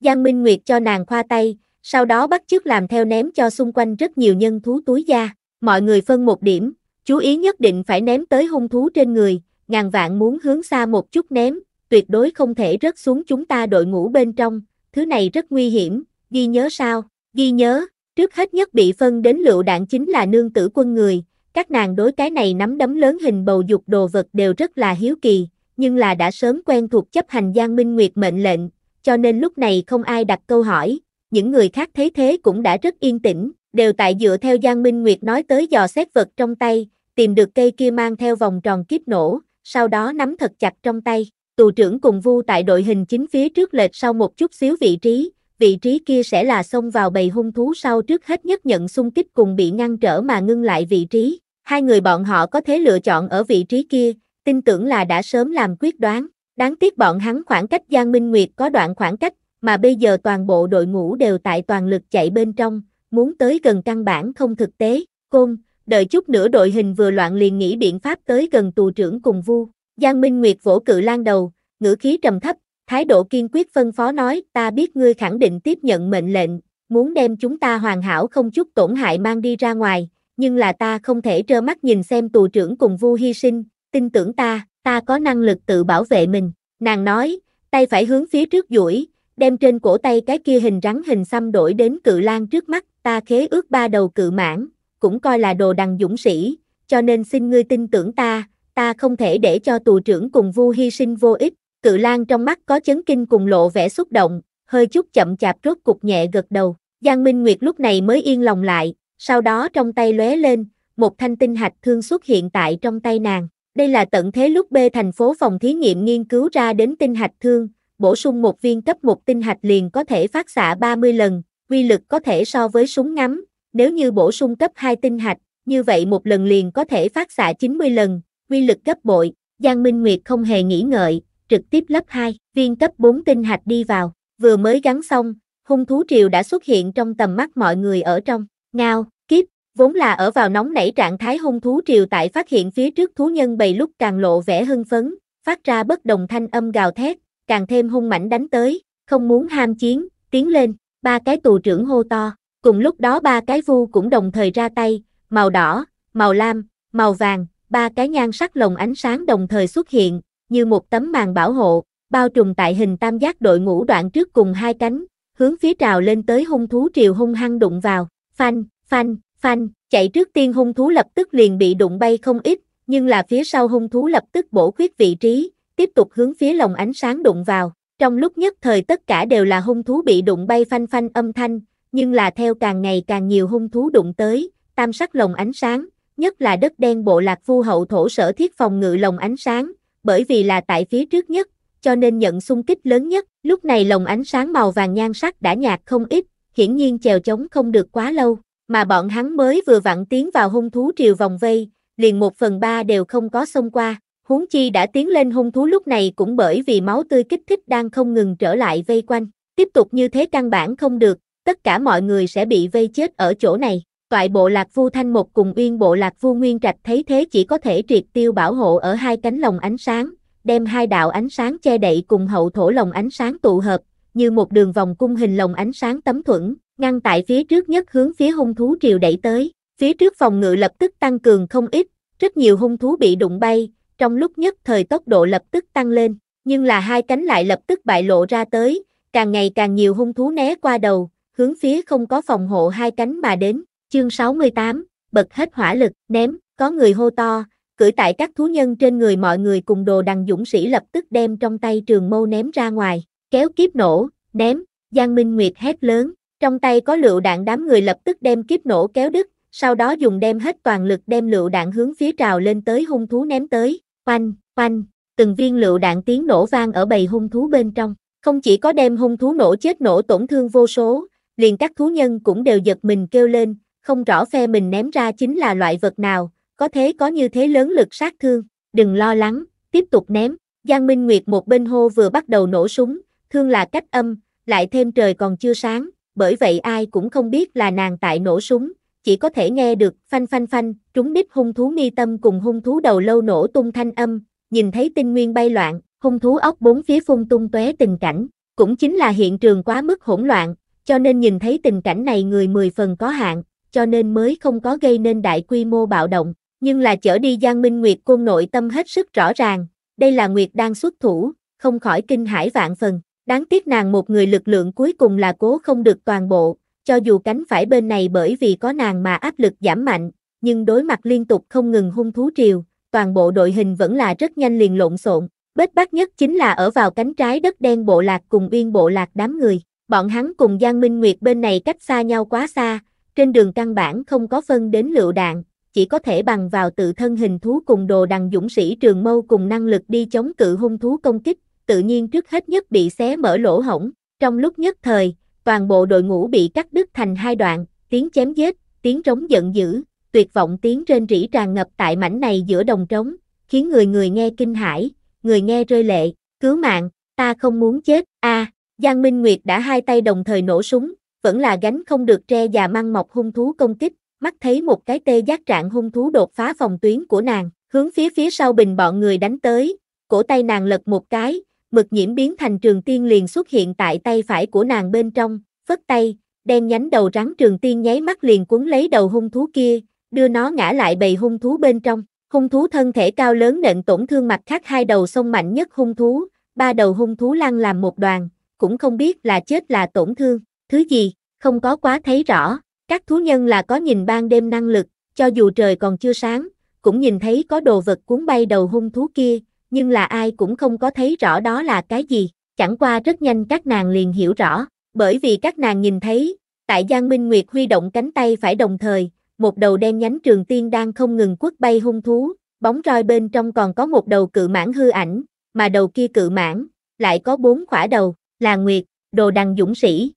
Giang Minh Nguyệt cho nàng khoa tay, sau đó bắt chước làm theo ném cho xung quanh rất nhiều nhân thú túi da, mọi người phân một điểm, Chú ý nhất định phải ném tới hung thú trên người, ngàn vạn muốn hướng xa một chút ném, tuyệt đối không thể rớt xuống chúng ta đội ngũ bên trong, thứ này rất nguy hiểm, ghi nhớ sao, ghi nhớ, trước hết nhất bị phân đến lựu đạn chính là nương tử quân người, các nàng đối cái này nắm đấm lớn hình bầu dục đồ vật đều rất là hiếu kỳ, nhưng là đã sớm quen thuộc chấp hành Giang Minh Nguyệt mệnh lệnh, cho nên lúc này không ai đặt câu hỏi, những người khác thấy thế cũng đã rất yên tĩnh, đều tại dựa theo Giang Minh Nguyệt nói tới dò xét vật trong tay, tìm được cây kia mang theo vòng tròn kiếp nổ, sau đó nắm thật chặt trong tay. Tù trưởng cùng vu tại đội hình chính phía trước lệch sau một chút xíu vị trí, vị trí kia sẽ là xông vào bầy hung thú sau trước hết nhất nhận xung kích cùng bị ngăn trở mà ngưng lại vị trí. Hai người bọn họ có thể lựa chọn ở vị trí kia, tin tưởng là đã sớm làm quyết đoán. Đáng tiếc bọn hắn khoảng cách Giang Minh Nguyệt có đoạn khoảng cách, mà bây giờ toàn bộ đội ngũ đều tại toàn lực chạy bên trong, muốn tới gần căn bản không thực tế. Côn, đợi chút nữa đội hình vừa loạn liền nghĩ biện pháp tới gần tù trưởng cùng vu. Giang Minh Nguyệt vỗ cự lan đầu, ngữ khí trầm thấp, thái độ kiên quyết phân phó nói ta biết ngươi khẳng định tiếp nhận mệnh lệnh, muốn đem chúng ta hoàn hảo không chút tổn hại mang đi ra ngoài, nhưng là ta không thể trơ mắt nhìn xem tù trưởng cùng vu hy sinh, tin tưởng ta, ta có năng lực tự bảo vệ mình. Nàng nói, tay phải hướng phía trước duỗi, đem trên cổ tay cái kia hình rắn hình xăm đổi đến cự lan trước mắt, ta khế ước ba đầu cự mãn, cũng coi là đồ đằng dũng sĩ, cho nên xin ngươi tin tưởng ta, ta không thể để cho tù trưởng cùng vu hy sinh vô ích. Cự Lan trong mắt có chấn kinh cùng lộ vẻ xúc động, hơi chút chậm chạp rốt cục nhẹ gật đầu. Giang Minh Nguyệt lúc này mới yên lòng lại, sau đó trong tay lóe lên, một thanh tinh hạch thương xuất hiện tại trong tay nàng. Đây là tận thế lúc B thành phố phòng thí nghiệm nghiên cứu ra đến tinh hạch thương, bổ sung một viên cấp một tinh hạch liền có thể phát xạ 30 lần, uy lực có thể so với súng ngắm, nếu như bổ sung cấp 2 tinh hạch, như vậy một lần liền có thể phát xạ 90 lần, quy lực gấp bội, Giang Minh Nguyệt không hề nghĩ ngợi, trực tiếp lấp 2, viên cấp 4 tinh hạch đi vào, vừa mới gắn xong, hung thú triều đã xuất hiện trong tầm mắt mọi người ở trong, ngao, kiếp, vốn là ở vào nóng nảy trạng thái hung thú triều tại phát hiện phía trước thú nhân bầy lúc càng lộ vẻ hưng phấn, phát ra bất đồng thanh âm gào thét, càng thêm hung mảnh đánh tới, không muốn ham chiến, tiến lên, ba cái tù trưởng hô to, Cùng lúc đó ba cái vu cũng đồng thời ra tay, màu đỏ, màu lam, màu vàng, ba cái nhan sắc lồng ánh sáng đồng thời xuất hiện, như một tấm màn bảo hộ, bao trùm tại hình tam giác đội ngũ đoạn trước cùng hai cánh, hướng phía trào lên tới hung thú triều hung hăng đụng vào, phanh, phanh, phanh, chạy trước tiên hung thú lập tức liền bị đụng bay không ít, nhưng là phía sau hung thú lập tức bổ khuyết vị trí, tiếp tục hướng phía lồng ánh sáng đụng vào, trong lúc nhất thời tất cả đều là hung thú bị đụng bay phanh phanh âm thanh, nhưng là theo càng ngày càng nhiều hung thú đụng tới, tam sắc lồng ánh sáng, nhất là đất đen bộ lạc phu hậu thổ sở thiết phòng ngự lồng ánh sáng, bởi vì là tại phía trước nhất, cho nên nhận xung kích lớn nhất, lúc này lồng ánh sáng màu vàng nhan sắc đã nhạt không ít, hiển nhiên chèo chống không được quá lâu, mà bọn hắn mới vừa vặn tiến vào hung thú triều vòng vây, liền một phần ba đều không có xông qua, huống chi đã tiến lên hung thú lúc này cũng bởi vì máu tươi kích thích đang không ngừng trở lại vây quanh, tiếp tục như thế căn bản không được, tất cả mọi người sẽ bị vây chết ở chỗ này. Toại bộ lạc vu thanh một cùng uyên bộ lạc vu nguyên trạch thấy thế chỉ có thể triệt tiêu bảo hộ ở hai cánh lồng ánh sáng, đem hai đạo ánh sáng che đậy cùng hậu thổ lồng ánh sáng tụ hợp, như một đường vòng cung hình lồng ánh sáng tấm thuẫn, ngăn tại phía trước nhất hướng phía hung thú triều đẩy tới. Phía trước phòng ngự lập tức tăng cường không ít, rất nhiều hung thú bị đụng bay, trong lúc nhất thời tốc độ lập tức tăng lên, nhưng là hai cánh lại lập tức bại lộ ra tới, càng ngày càng nhiều hung thú né qua đầu, hướng phía không có phòng hộ hai cánh mà đến, chương 68, bật hết hỏa lực, ném, có người hô to, cưỡi tại các thú nhân trên người mọi người cùng đồ đằng dũng sĩ lập tức đem trong tay trường mâu ném ra ngoài, kéo kiếp nổ, ném, Giang Minh Nguyệt hét lớn, trong tay có lựu đạn đám người lập tức đem kiếp nổ kéo đứt, sau đó dùng đem hết toàn lực đem lựu đạn hướng phía trào lên tới hung thú ném tới, oanh, oanh, từng viên lựu đạn tiếng nổ vang ở bầy hung thú bên trong, không chỉ có đem hung thú nổ chết nổ tổn thương vô số, liền các thú nhân cũng đều giật mình kêu lên, không rõ phe mình ném ra chính là loại vật nào, có thế có như thế lớn lực sát thương, đừng lo lắng, tiếp tục ném. Giang Minh Nguyệt một bên hô vừa bắt đầu nổ súng, thương là cách âm, lại thêm trời còn chưa sáng, bởi vậy ai cũng không biết là nàng tại nổ súng, chỉ có thể nghe được phanh phanh phanh, trúng đích hung thú mi tâm cùng hung thú đầu lâu nổ tung thanh âm, nhìn thấy tinh nguyên bay loạn, hung thú ốc bốn phía phun tung tóe tình cảnh, cũng chính là hiện trường quá mức hỗn loạn, cho nên nhìn thấy tình cảnh này người mười phần có hạn, cho nên mới không có gây nên đại quy mô bạo động, nhưng là chở đi Giang Minh Nguyệt côn nội tâm hết sức rõ ràng, đây là Nguyệt đang xuất thủ, không khỏi kinh hãi vạn phần, đáng tiếc nàng một người lực lượng cuối cùng là cố không được toàn bộ, cho dù cánh phải bên này bởi vì có nàng mà áp lực giảm mạnh, nhưng đối mặt liên tục không ngừng hung thú triều, toàn bộ đội hình vẫn là rất nhanh liền lộn xộn, bết bát nhất chính là ở vào cánh trái đất đen bộ lạc cùng uyên bộ lạc đám người bọn hắn cùng Giang Minh Nguyệt bên này cách xa nhau quá xa, trên đường căn bản không có phân đến lựu đạn, chỉ có thể bằng vào tự thân hình thú cùng đồ đằng dũng sĩ trường mâu cùng năng lực đi chống cự hung thú công kích, tự nhiên trước hết nhất bị xé mở lỗ hổng, trong lúc nhất thời, toàn bộ đội ngũ bị cắt đứt thành hai đoạn, tiếng chém giết, tiếng rống giận dữ, tuyệt vọng tiếng trên rỉ tràn ngập tại mảnh này giữa đồng trống, khiến người người nghe kinh hãi, người nghe rơi lệ, cứu mạng, ta không muốn chết, a. À, Giang Minh Nguyệt đã hai tay đồng thời nổ súng, vẫn là gánh không được tre và mang mọc hung thú công kích, mắt thấy một cái tê giác trạng hung thú đột phá phòng tuyến của nàng, hướng phía phía sau bình bọn người đánh tới, cổ tay nàng lật một cái, mực nhiễm biến thành trường tiên liền xuất hiện tại tay phải của nàng bên trong, phất tay, đen nhánh đầu rắn trường tiên nháy mắt liền cuốn lấy đầu hung thú kia, đưa nó ngã lại bầy hung thú bên trong. Hung thú thân thể cao lớn nện tổn thương mặt khác hai đầu sông mạnh nhất hung thú, ba đầu hung thú lăn làm một đoàn, cũng không biết là chết là tổn thương, thứ gì, không có quá thấy rõ, các thú nhân là có nhìn ban đêm năng lực, cho dù trời còn chưa sáng, cũng nhìn thấy có đồ vật cuốn bay đầu hung thú kia, nhưng là ai cũng không có thấy rõ đó là cái gì, chẳng qua rất nhanh các nàng liền hiểu rõ, bởi vì các nàng nhìn thấy, tại Giang Minh Nguyệt huy động cánh tay phải đồng thời, một đầu đen nhánh trường tiên đang không ngừng quất bay hung thú, bóng roi bên trong còn có một đầu cự mãng hư ảnh, mà đầu kia cự mãng, lại có bốn khỏa đầu, là Nguyệt, đồ đằng dũng sĩ.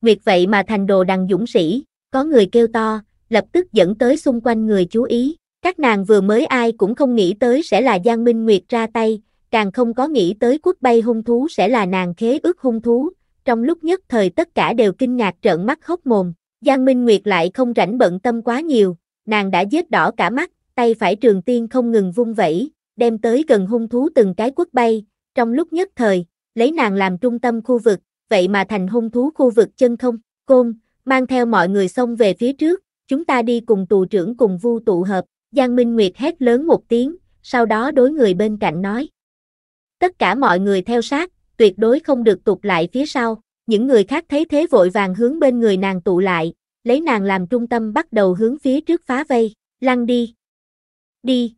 Nguyệt vậy mà thành đồ đằng dũng sĩ, có người kêu to, lập tức dẫn tới xung quanh người chú ý. Các nàng vừa mới ai cũng không nghĩ tới sẽ là Giang Minh Nguyệt ra tay, càng không có nghĩ tới quốc bay hung thú sẽ là nàng khế ước hung thú. Trong lúc nhất thời tất cả đều kinh ngạc trợn mắt hốc mồm, Giang Minh Nguyệt lại không rảnh bận tâm quá nhiều, nàng đã vết đỏ cả mắt, tay phải trường tiên không ngừng vung vẩy, đem tới gần hung thú từng cái quất bay, trong lúc nhất thời, lấy nàng làm trung tâm khu vực, vậy mà thành hung thú khu vực chân không, côn, mang theo mọi người xông về phía trước, chúng ta đi cùng tù trưởng cùng vu tụ hợp, Giang Minh Nguyệt hét lớn một tiếng, sau đó đối người bên cạnh nói. Tất cả mọi người theo sát, tuyệt đối không được tụt lại phía sau, những người khác thấy thế vội vàng hướng bên người nàng tụ lại, lấy nàng làm trung tâm bắt đầu hướng phía trước phá vây, lăn đi. Đi.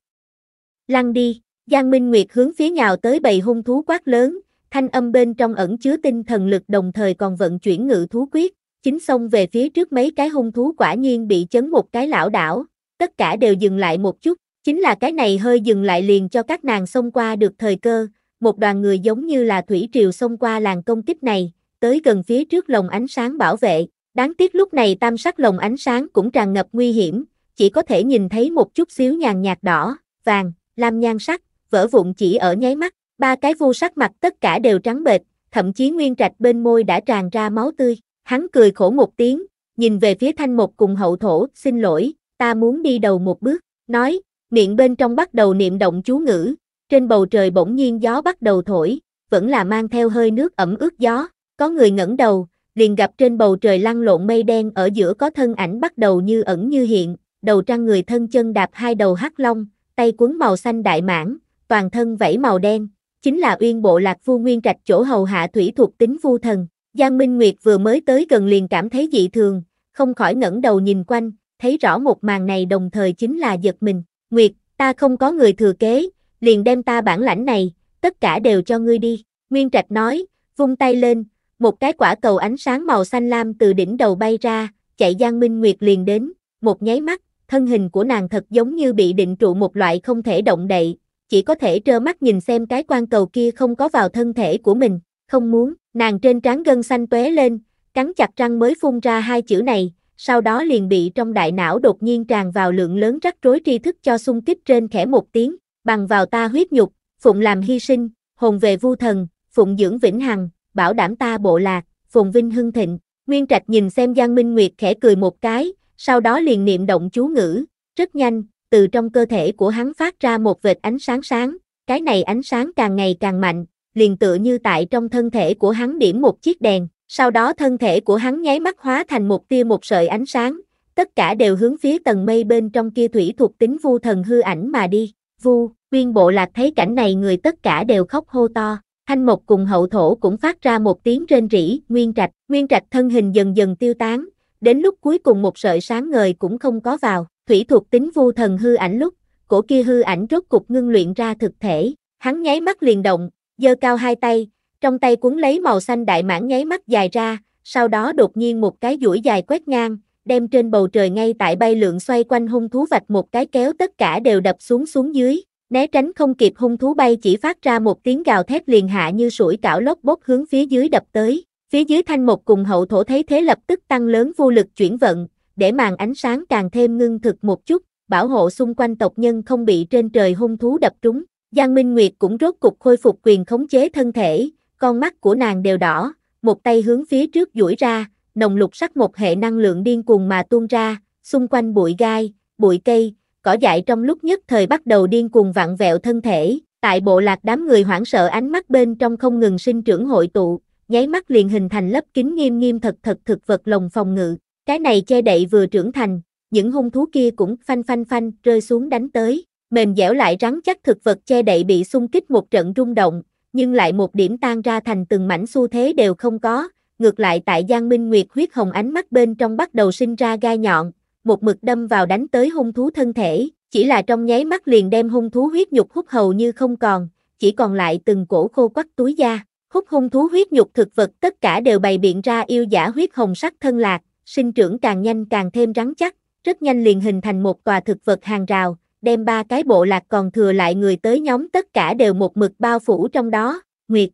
Lăn đi, Giang Minh Nguyệt hướng phía nhào tới bầy hung thú quát lớn, thanh âm bên trong ẩn chứa tinh thần lực đồng thời còn vận chuyển ngự thú quyết, chính xông về phía trước mấy cái hung thú quả nhiên bị chấn một cái lão đảo, tất cả đều dừng lại một chút, chính là cái này hơi dừng lại liền cho các nàng xông qua được thời cơ, một đoàn người giống như là thủy triều xông qua làng công kích này, tới gần phía trước lồng ánh sáng bảo vệ, đáng tiếc lúc này tam sắc lồng ánh sáng cũng tràn ngập nguy hiểm, chỉ có thể nhìn thấy một chút xíu nhàn nhạt đỏ, vàng, lam nhan sắc, vỡ vụn chỉ ở nháy mắt, Ba cái vu sắc mặt tất cả đều trắng bệch, thậm chí nguyên trạch bên môi đã tràn ra máu tươi. Hắn cười khổ một tiếng, nhìn về phía thanh một cùng hậu thổ, xin lỗi, ta muốn đi đầu một bước, nói, miệng bên trong bắt đầu niệm động chú ngữ, trên bầu trời bỗng nhiên gió bắt đầu thổi, vẫn là mang theo hơi nước ẩm ướt gió, có người ngẩng đầu, liền gặp trên bầu trời lăn lộn mây đen ở giữa có thân ảnh bắt đầu như ẩn như hiện, đầu trang người thân chân đạp hai đầu hắc long, tay quấn màu xanh đại mãn, toàn thân vẫy màu đen, chính là uyên bộ lạc vua nguyên trạch chỗ hầu hạ thủy thuộc tính vua thần. Giang Minh Nguyệt vừa mới tới gần liền cảm thấy dị thường, không khỏi ngẩng đầu nhìn quanh, thấy rõ một màn này đồng thời chính là giật mình. Nguyệt, ta không có người thừa kế, liền đem ta bản lãnh này, tất cả đều cho ngươi đi. Nguyên Trạch nói, vung tay lên, một cái quả cầu ánh sáng màu xanh lam từ đỉnh đầu bay ra, chạy Giang Minh Nguyệt liền đến, một nháy mắt, thân hình của nàng thật giống như bị định trụ một loại không thể động đậy, chỉ có thể trơ mắt nhìn xem cái quan cầu kia không có vào thân thể của mình, không muốn, nàng trên trán gân xanh tuế lên, cắn chặt răng mới phun ra hai chữ này, sau đó liền bị trong đại não đột nhiên tràn vào lượng lớn rắc rối tri thức cho xung kích trên khẽ một tiếng, bằng vào ta huyết nhục, phụng làm hy sinh, hồn về vu thần, phụng dưỡng vĩnh hằng, bảo đảm ta bộ lạc, phồn vinh hưng thịnh. Nguyên Trạch nhìn xem Giang Minh Nguyệt khẽ cười một cái, sau đó liền niệm động chú ngữ, rất nhanh, từ trong cơ thể của hắn phát ra một vệt ánh sáng sáng, cái này ánh sáng càng ngày càng mạnh, liền tựa như tại trong thân thể của hắn điểm một chiếc đèn, sau đó thân thể của hắn nháy mắt hóa thành một tia một sợi ánh sáng, tất cả đều hướng phía tầng mây bên trong kia thủy thuộc tính vu thần hư ảnh mà đi. Vu, Nguyên Bộ Lạc thấy cảnh này người tất cả đều khóc hô to, Thanh Mộc cùng hậu thổ cũng phát ra một tiếng rên rỉ, Nguyên Trạch, Nguyên Trạch thân hình dần dần tiêu tán, đến lúc cuối cùng một sợi sáng ngời cũng không có vào, thủy thuộc tính vu thần hư ảnh lúc, cổ kia hư ảnh rốt cục ngưng luyện ra thực thể, hắn nháy mắt liền động, giơ cao hai tay, trong tay cuốn lấy màu xanh đại mãn nháy mắt dài ra, sau đó đột nhiên một cái duỗi dài quét ngang, đem trên bầu trời ngay tại bay lượn xoay quanh hung thú vạch một cái kéo tất cả đều đập xuống xuống dưới, né tránh không kịp hung thú bay chỉ phát ra một tiếng gào thét liền hạ như sủi cảo lốc bốc hướng phía dưới đập tới, phía dưới thanh một cùng hậu thổ thấy thế lập tức tăng lớn vô lực chuyển vận, để màn ánh sáng càng thêm ngưng thực một chút, bảo hộ xung quanh tộc nhân không bị trên trời hung thú đập trúng. Giang Minh Nguyệt cũng rốt cục khôi phục quyền khống chế thân thể, con mắt của nàng đều đỏ, một tay hướng phía trước duỗi ra, nồng lục sắc một hệ năng lượng điên cuồng mà tuôn ra, xung quanh bụi gai, bụi cây, cỏ dại trong lúc nhất thời bắt đầu điên cuồng vặn vẹo thân thể, tại bộ lạc đám người hoảng sợ ánh mắt bên trong không ngừng sinh trưởng hội tụ, nháy mắt liền hình thành lớp kính nghiêm nghiêm thật thật thực vật lồng phòng ngự. Cái này che đậy vừa trưởng thành, những hung thú kia cũng phanh phanh phanh rơi xuống đánh tới, mềm dẻo lại rắn chắc thực vật che đậy bị xung kích một trận rung động, nhưng lại một điểm tan ra thành từng mảnh xu thế đều không có, ngược lại tại Giang Minh Nguyệt huyết hồng ánh mắt bên trong bắt đầu sinh ra gai nhọn, một mực đâm vào đánh tới hung thú thân thể, chỉ là trong nháy mắt liền đem hung thú huyết nhục hút hầu như không còn, chỉ còn lại từng cổ khô quắt túi da, hút hung thú huyết nhục thực vật tất cả đều bày biện ra yêu giả huyết hồng sắc thân lạc, sinh trưởng càng nhanh càng thêm rắn chắc, rất nhanh liền hình thành một tòa thực vật hàng rào, đem ba cái bộ lạc còn thừa lại người tới nhóm tất cả đều một mực bao phủ trong đó, Nguyệt.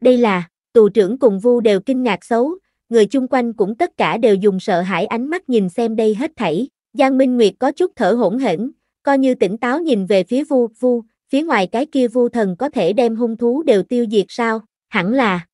Đây là, tù trưởng cùng vu đều kinh ngạc xấu, người chung quanh cũng tất cả đều dùng sợ hãi ánh mắt nhìn xem đây hết thảy, Giang Minh Nguyệt có chút thở hổn hển, coi như tỉnh táo nhìn về phía vu, vu, phía ngoài cái kia vu thần có thể đem hung thú đều tiêu diệt sao, hẳn là.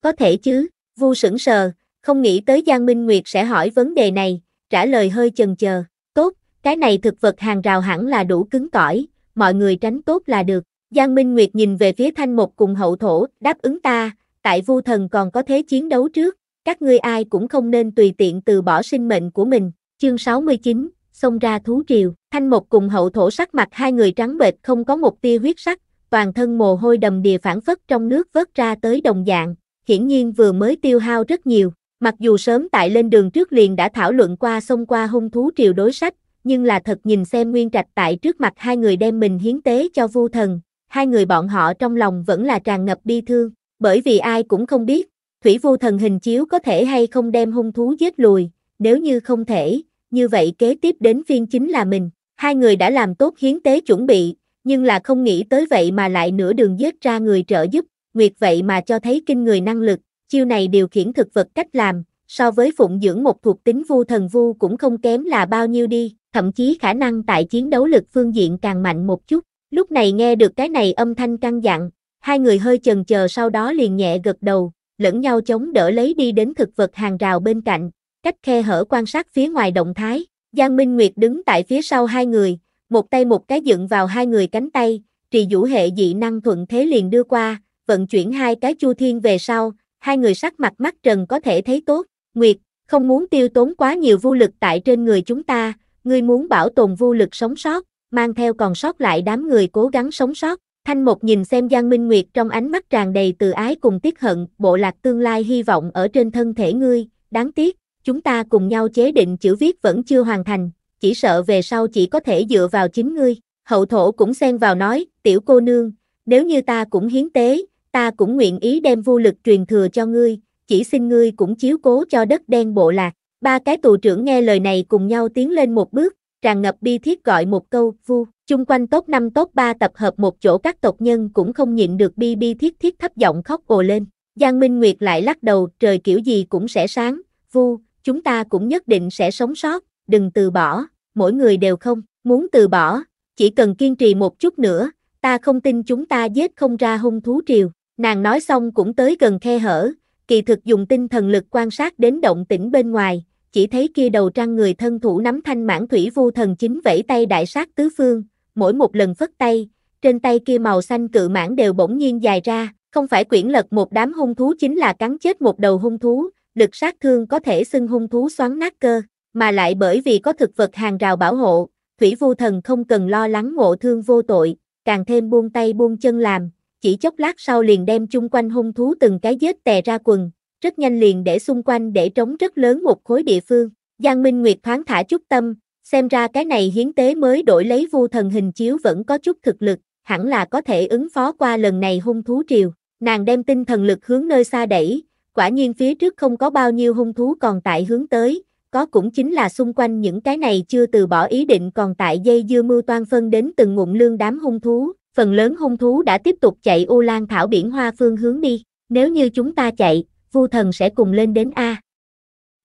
Có thể chứ, vu sững sờ, không nghĩ tới Giang Minh Nguyệt sẽ hỏi vấn đề này, trả lời hơi chần chờ. Tốt, cái này thực vật hàng rào hẳn là đủ cứng cỏi, mọi người tránh tốt là được. Giang Minh Nguyệt nhìn về phía thanh một cùng hậu thổ, đáp ứng ta, tại vu thần còn có thế chiến đấu trước, các ngươi ai cũng không nên tùy tiện từ bỏ sinh mệnh của mình. Chương 69, xông ra thú triều, thanh một cùng hậu thổ sắc mặt hai người trắng bệch không có một tia huyết sắc, toàn thân mồ hôi đầm đìa phản phất trong nước vớt ra tới đồng dạng, hiển nhiên vừa mới tiêu hao rất nhiều. Mặc dù sớm tại lên đường trước liền đã thảo luận qua xông qua hung thú triều đối sách, nhưng là thật nhìn xem Nguyên Trạch tại trước mặt hai người đem mình hiến tế cho vu thần, hai người bọn họ trong lòng vẫn là tràn ngập bi thương, bởi vì ai cũng không biết, thủy vu thần hình chiếu có thể hay không đem hung thú giết lùi, nếu như không thể, như vậy kế tiếp đến phiên chính là mình, hai người đã làm tốt hiến tế chuẩn bị, nhưng là không nghĩ tới vậy mà lại nửa đường giết ra người trợ giúp, nguyệt vậy mà cho thấy kinh người năng lực, Chiêu này điều khiển thực vật cách làm, so với phụng dưỡng một thuộc tính vu thần vu cũng không kém là bao nhiêu đi, thậm chí khả năng tại chiến đấu lực phương diện càng mạnh một chút. Lúc này nghe được cái này âm thanh căng dặn, hai người hơi chần chờ sau đó liền nhẹ gật đầu, lẫn nhau chống đỡ lấy đi đến thực vật hàng rào bên cạnh, cách khe hở quan sát phía ngoài động thái. Giang Minh Nguyệt đứng tại phía sau hai người, một tay một cái dựng vào hai người cánh tay, trì vũ hệ dị năng thuận thế liền đưa qua, vận chuyển hai cái chu thiên về sau, hai người sắc mặt mắt trần có thể thấy tốt, Nguyệt, không muốn tiêu tốn quá nhiều vô lực tại trên người chúng ta, ngươi muốn bảo tồn vô lực sống sót, mang theo còn sót lại đám người cố gắng sống sót. Thanh Mục nhìn xem Giang Minh Nguyệt trong ánh mắt tràn đầy từ ái cùng tiếc hận, bộ lạc tương lai hy vọng ở trên thân thể ngươi, đáng tiếc, chúng ta cùng nhau chế định chữ viết vẫn chưa hoàn thành, chỉ sợ về sau chỉ có thể dựa vào chính ngươi. Hậu thổ cũng xen vào nói, tiểu cô nương, nếu như ta cũng hiến tế, ta cũng nguyện ý đem vô lực truyền thừa cho ngươi, chỉ xin ngươi cũng chiếu cố cho đất đen bộ lạc. Ba cái tù trưởng nghe lời này cùng nhau tiến lên một bước, tràn ngập bi thiết gọi một câu vu, chung quanh tốt năm tốt ba tập hợp một chỗ các tộc nhân cũng không nhịn được bi bi thiết thiết thấp giọng khóc ồ lên. Giang Minh Nguyệt lại lắc đầu, trời kiểu gì cũng sẽ sáng, vu, chúng ta cũng nhất định sẽ sống sót, đừng từ bỏ, mỗi người đều không, muốn từ bỏ, chỉ cần kiên trì một chút nữa, ta không tin chúng ta giết không ra hung thú triều. Nàng nói xong cũng tới gần khe hở, kỳ thực dùng tinh thần lực quan sát đến động tĩnh bên ngoài, chỉ thấy kia đầu trăng người thân thủ nắm thanh mãn thủy vu thần chính vẫy tay đại sát tứ phương, mỗi một lần phất tay, trên tay kia màu xanh cự mãn đều bỗng nhiên dài ra, không phải quyển lật một đám hung thú chính là cắn chết một đầu hung thú, lực sát thương có thể xưng hung thú xoắn nát cơ, mà lại bởi vì có thực vật hàng rào bảo hộ, thủy vu thần không cần lo lắng ngộ thương vô tội, càng thêm buông tay buông chân làm, chỉ chốc lát sau liền đem chung quanh hung thú từng cái giết tè ra quần, rất nhanh liền để xung quanh để trống rất lớn một khối địa phương. Giang Minh Nguyệt thoáng thả chút tâm, xem ra cái này hiến tế mới đổi lấy vu thần hình chiếu vẫn có chút thực lực, hẳn là có thể ứng phó qua lần này hung thú triều. Nàng đem tinh thần lực hướng nơi xa đẩy, quả nhiên phía trước không có bao nhiêu hung thú còn tại hướng tới, có cũng chính là xung quanh những cái này chưa từ bỏ ý định còn tại dây dưa mưu toan phân đến từng ngụm lương đám hung thú, phần lớn hung thú đã tiếp tục chạy u lan thảo biển hoa phương hướng đi, nếu như chúng ta chạy, vu thần sẽ cùng lên đến A.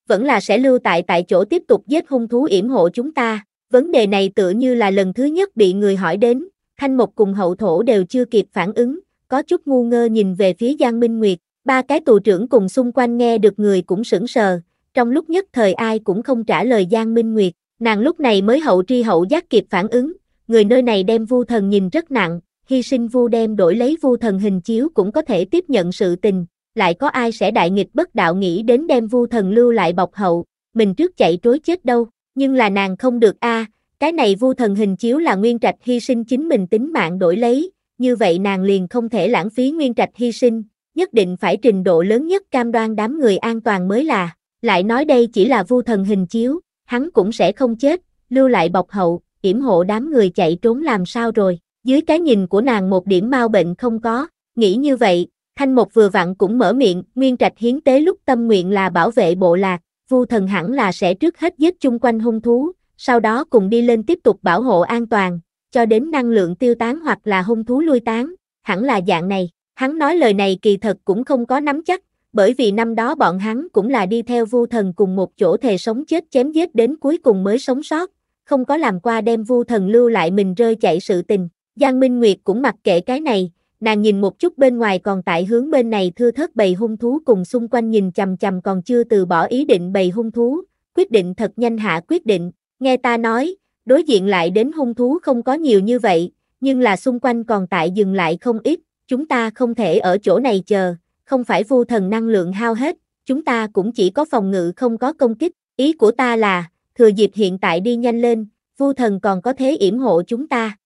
Vẫn là sẽ lưu tại tại chỗ tiếp tục giết hung thú yểm hộ chúng ta, vấn đề này tựa như là lần thứ nhất bị người hỏi đến, thanh mục cùng hậu thổ đều chưa kịp phản ứng, có chút ngu ngơ nhìn về phía Giang Minh Nguyệt, ba cái tù trưởng cùng xung quanh nghe được người cũng sững sờ, trong lúc nhất thời ai cũng không trả lời Giang Minh Nguyệt, nàng lúc này mới hậu tri hậu giác kịp phản ứng, người nơi này đem vu thần nhìn rất nặng, hy sinh vu đem đổi lấy vu thần hình chiếu cũng có thể tiếp nhận sự tình, lại có ai sẽ đại nghịch bất đạo nghĩ đến đem vu thần lưu lại bọc hậu, mình trước chạy trối chết đâu, nhưng là nàng không được a, cái này vu thần hình chiếu là nguyên trạch hy sinh chính mình tính mạng đổi lấy, như vậy nàng liền không thể lãng phí nguyên trạch hy sinh, nhất định phải trình độ lớn nhất cam đoan đám người an toàn mới là, lại nói đây chỉ là vu thần hình chiếu, hắn cũng sẽ không chết, lưu lại bọc hậu, yểm hộ đám người chạy trốn làm sao rồi. Dưới cái nhìn của nàng một điểm mau bệnh không có, nghĩ như vậy, Thanh Mục vừa vặn cũng mở miệng, Nguyên Trạch hiến tế lúc tâm nguyện là bảo vệ bộ lạc, vu thần hẳn là sẽ trước hết giết chung quanh hung thú, sau đó cùng đi lên tiếp tục bảo hộ an toàn, cho đến năng lượng tiêu tán hoặc là hung thú lui tán, hẳn là dạng này. Hắn nói lời này kỳ thật cũng không có nắm chắc, bởi vì năm đó bọn hắn cũng là đi theo vu thần cùng một chỗ thề sống chết chém giết đến cuối cùng mới sống sót, không có làm qua đem vu thần lưu lại mình rơi chạy sự tình. Giang Minh Nguyệt cũng mặc kệ cái này, nàng nhìn một chút bên ngoài còn tại hướng bên này thưa thớt bầy hung thú cùng xung quanh nhìn chầm chầm còn chưa từ bỏ ý định bầy hung thú, quyết định thật nhanh hạ quyết định, nghe ta nói, đối diện lại đến hung thú không có nhiều như vậy, nhưng là xung quanh còn tại dừng lại không ít, chúng ta không thể ở chỗ này chờ, không phải vu thần năng lượng hao hết, chúng ta cũng chỉ có phòng ngự không có công kích, ý của ta là, thừa dịp hiện tại đi nhanh lên, vu thần còn có thế yểm hộ chúng ta.